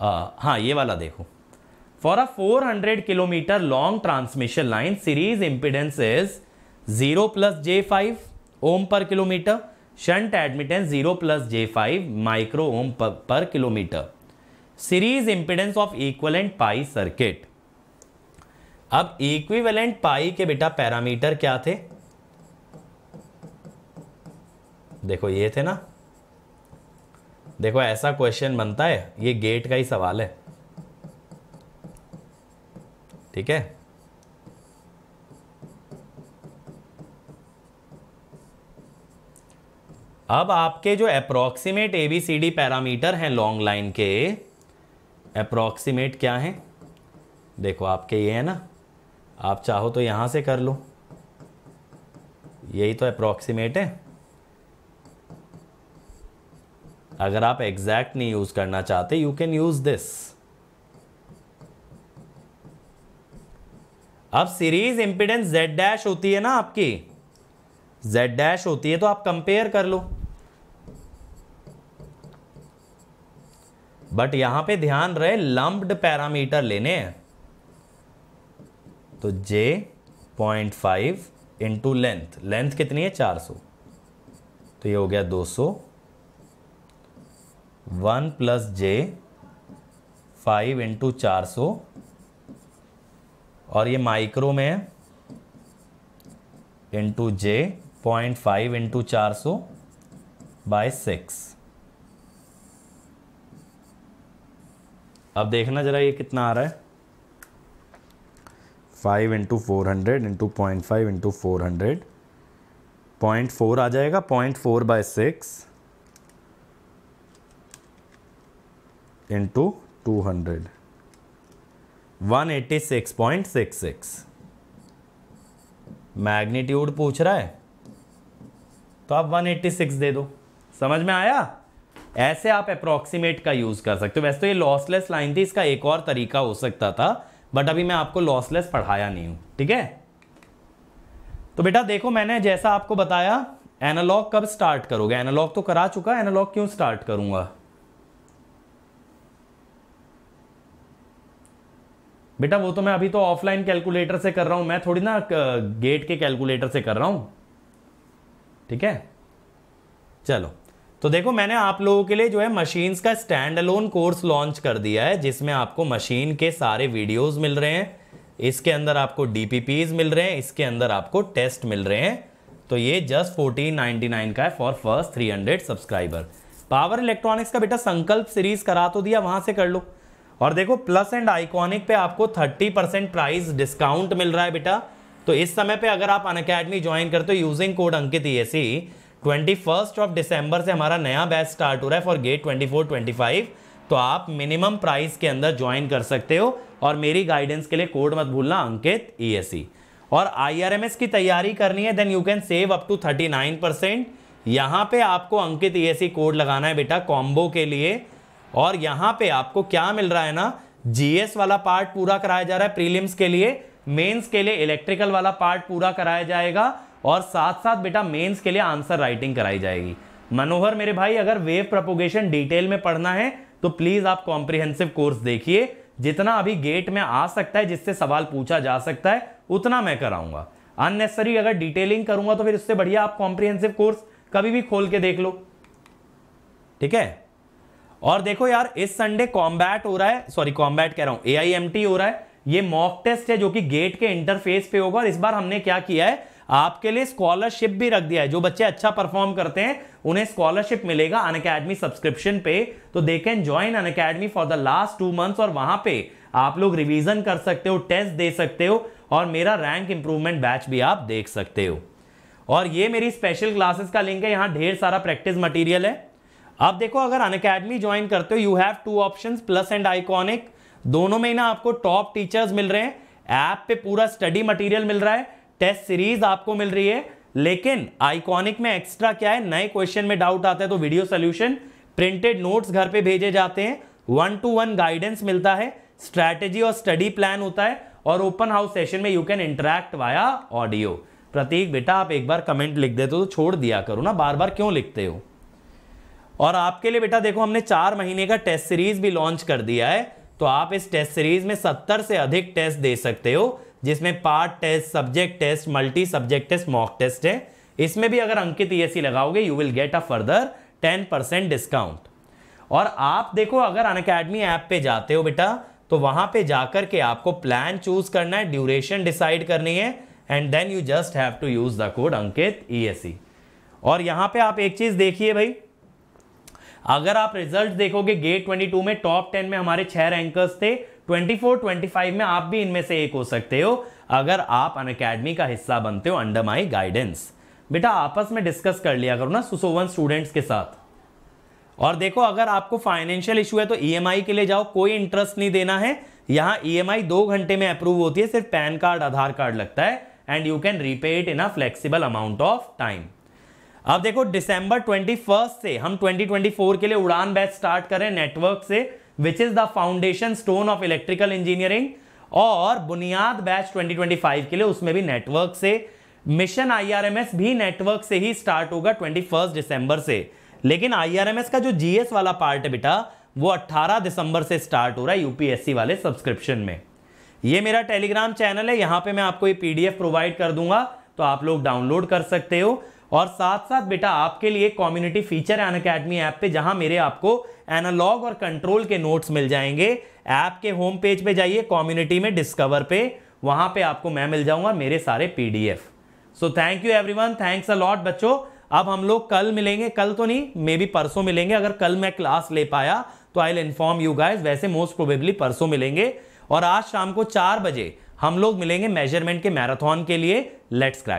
आ, हाँ ये वाला देखो for a 400 kilometre long transmission line series impedance is zero plus J five ohm per kilometre shunt admittance zero plus J five micro ohm per kilometre series impedance of equivalent pi circuit अब equivalent pi के बेटा parameter क्या थे देखो ये थे ना देखो ऐसा क्वेश्चन बनता है ये गेट का ही सवाल है ठीक है अब आपके जो approximate A B C D parameter हैं लॉन्ग लाइन के अप्रोक्सीमेट क्या हैं देखो आपके ये है ना आप चाहो तो यहां से कर लो यही तो अप्रोक्सीमेट है अगर आप एग्जैक्ट नहीं यूज करना चाहते यू कैन यूज दिस अब सीरीज इंपिडेंस जेड डैश होती है ना आपकी जेड डैश होती है तो आप कंपेयर कर लो बट यहां पे ध्यान रहे लम्ब्ड पैरामीटर लेने हैं तो J point five into length length कितनी है 400 तो ये हो गया 200 one plus J five into चार सौ और ये माइक्रो में है into J point five into चार सौ बाय सिक्स अब देखना ज़रा ये कितना आ रहा है five into four hundred into point five into four hundred point four आ जाएगा point four by six into two hundred one eighty six point six six magnitude पूछ रहा है तो आप वन एट्टी सिक्स दे दो समझ में आया ऐसे आप अप्रोक्सीमेट का यूज़ कर सकते हो वैसे तो ये लॉसलेस लाइन थी इसका एक और तरीका हो सकता था बट अभी मैं आपको लॉसलेस पढ़ाया नहीं हूं ठीक है तो बेटा देखो मैंने जैसा आपको बताया एनालॉग कब स्टार्ट करोगे एनालॉग तो करा चुका एनालॉग क्यों स्टार्ट करूंगा बेटा वो तो मैं अभी तो ऑफलाइन कैलकुलेटर से कर रहा हूं मैं थोड़ी ना गेट के कैलकुलेटर से कर रहा हूं ठीक है चलो तो देखो मैंने आप लोगों के लिए जो है मशीन्स का स्टैंड अलोन कोर्स लॉन्च कर दिया है जिसमें आपको मशीन के सारे वीडियोस मिल रहे हैं इसके अंदर आपको डीपीपीज मिल रहे हैं इसके अंदर आपको टेस्ट मिल रहे हैं तो ये जस्ट नाइन का है for first 300 subscriber power electronics का बेटा संकल्प सीरीज करा तो दिया वहां से कर लो और देखो प्लस एंड आइकॉनिक पे आपको 30 परसेंट प्राइस डिस्काउंट मिल रहा है बेटा तो इस समय पे अगर आप अन अकेडमी ज्वाइन करते हो using code Ankit E S twenty first of December से हमारा नया बैच स्टार्ट हो रहा है for GATE twenty four twenty five तो आप मिनिमम प्राइस के अंदर ज्वाइन कर सकते हो और मेरी गाइडेंस के लिए कोड मत भूलना अंकित ई e एस और एस की तैयारी करनी है then you can save up to thirty nine percent यहाँ पे आपको अंकित ई e कोड लगाना है बेटा कॉम्बो के लिए और यहां पे आपको क्या मिल रहा है ना जीएस वाला पार्ट पूरा कराया जा रहा है प्रीलिम्स के लिए मेंस के लिए इलेक्ट्रिकल वाला पार्ट पूरा कराया जाएगा और साथ साथ बेटा मेंस के लिए आंसर राइटिंग कराई जाएगी मनोहर मेरे भाई अगर वेव प्रपोगेशन डिटेल में पढ़ना है तो प्लीज़ आप कॉम्प्रिहेंसिव कोर्स देखिए जितना अभी गेट में आ सकता है जिससे सवाल पूछा जा सकता है उतना मैं कराऊंगा अननेसेसरी अगर डिटेलिंग करूंगा तो फिर उससे बढ़िया आप कॉम्प्रिहेंसिव कोर्स कभी भी खोल के देख लो ठीक है और देखो यार इस संडे कॉम्बैट हो रहा है सॉरी कॉम्बैट कह रहा हूं ए आई एम टी हो रहा है ये मॉक टेस्ट है जो कि गेट के इंटरफेस पे होगा और इस बार हमने क्या किया है आपके लिए स्कॉलरशिप भी रख दिया है जो बच्चे अच्छा परफॉर्म करते हैं उन्हें स्कॉलरशिप मिलेगा अन अकेडमी सब्सक्रिप्शन पे तो they can join Unacademy for the last two months और वहां पे आप लोग रिवीजन कर सकते हो टेस्ट दे सकते हो और मेरा रैंक इंप्रूवमेंट बैच भी आप देख सकते हो और ये मेरी स्पेशल क्लासेस का लिंक है यहाँ ढेर सारा प्रैक्टिस मटीरियल है आप देखो अगर अन अकेडमी ज्वाइन करते हो you have two option plus and iconic दोनों में ना आपको टॉप टीचर्स मिल रहे हैं ऐप पे पूरा स्टडी मटेरियल मिल रहा है टेस्ट सीरीज आपको मिल रही है लेकिन आइकॉनिक में एक्स्ट्रा क्या है नए क्वेश्चन में डाउट आता है तो वीडियो सोल्यूशन प्रिंटेड नोट्स घर पे भेजे जाते हैं वन टू वन गाइडेंस मिलता है स्ट्रैटेजी और स्टडी प्लान होता है और ओपन हाउस सेशन में you can interact via audio Prateek बेटा आप एक बार कमेंट लिख देते हो तो छोड़ दिया करो ना बार बार क्यों लिखते हो और आपके लिए बेटा देखो हमने चार महीने का टेस्ट सीरीज भी लॉन्च कर दिया है तो आप इस टेस्ट सीरीज में सत्तर से अधिक टेस्ट दे सकते हो जिसमें part test subject test multi subject test mock test है इसमें भी अगर अंकित ई e लगाओगे you will get a further ten percent discount और आप देखो अगर अन अकेडमी ऐप पे जाते हो बेटा तो वहां पे जाकर के आपको प्लान चूज करना है ड्यूरेशन डिसाइड करनी है and then you just have to use the code Ankit E e और यहाँ पे आप एक चीज देखिए भाई अगर आप रिजल्ट देखोगे गेट 22 में टॉप 10 में हमारे छह रैंकर्स थे 24, 25 में आप भी इनमें से एक हो सकते हो अगर आप अन का हिस्सा बनते हो अंडर माई गाइडेंस बेटा आपस में डिस्कस कर लिया करो ना सुसोवन स्टूडेंट्स के साथ और देखो अगर आपको फाइनेंशियल इशू है तो ईएमआई e के लिए जाओ कोई इंटरेस्ट नहीं देना है यहाँ ईएमआई e दो घंटे में अप्रूव होती है सिर्फ पैन कार्ड आधार कार्ड लगता है and you can repay it in a flexible amount of time अब देखो दिसंबर 21 से हम 2024 के लिए उड़ान बैच स्टार्ट हैं नेटवर्क से which is the foundation stone of electrical engineering और बुनियाद बैच 2025 के लिए उसमें भी नेटवर्क से मिशन आईआरएमएस भी नेटवर्क से ही स्टार्ट होगा 21 दिसंबर से लेकिन आईआरएमएस का जो जीएस वाला पार्ट है बेटा वो 18 दिसंबर से स्टार्ट हो रहा है यूपीएससी वाले सब्सक्रिप्शन में ये मेरा टेलीग्राम चैनल है यहाँ पे मैं आपको ये पीडीएफ प्रोवाइड कर दूंगा तो आप लोग डाउनलोड कर सकते हो और साथ साथ बेटा आपके लिए community feature Unacademy app पे जहां मेरे आपको एनालॉग और कंट्रोल के नोट्स मिल जाएंगे ऐप के होम पेज पे जाइए कम्युनिटी में डिस्कवर पे वहां पे आपको मैं मिल जाऊंगा मेरे सारे PDF so thank you everyone thanks a lot बच्चों अब हम लोग कल मिलेंगे कल तो नहीं मे बी परसों मिलेंगे अगर कल मैं क्लास ले पाया तो I will inform you guys वैसे मोस्ट प्रोबेबली परसों मिलेंगे और आज शाम को चार बजे हम लोग मिलेंगे मेजरमेंट के मैराथन के लिए लेट्स क्रैक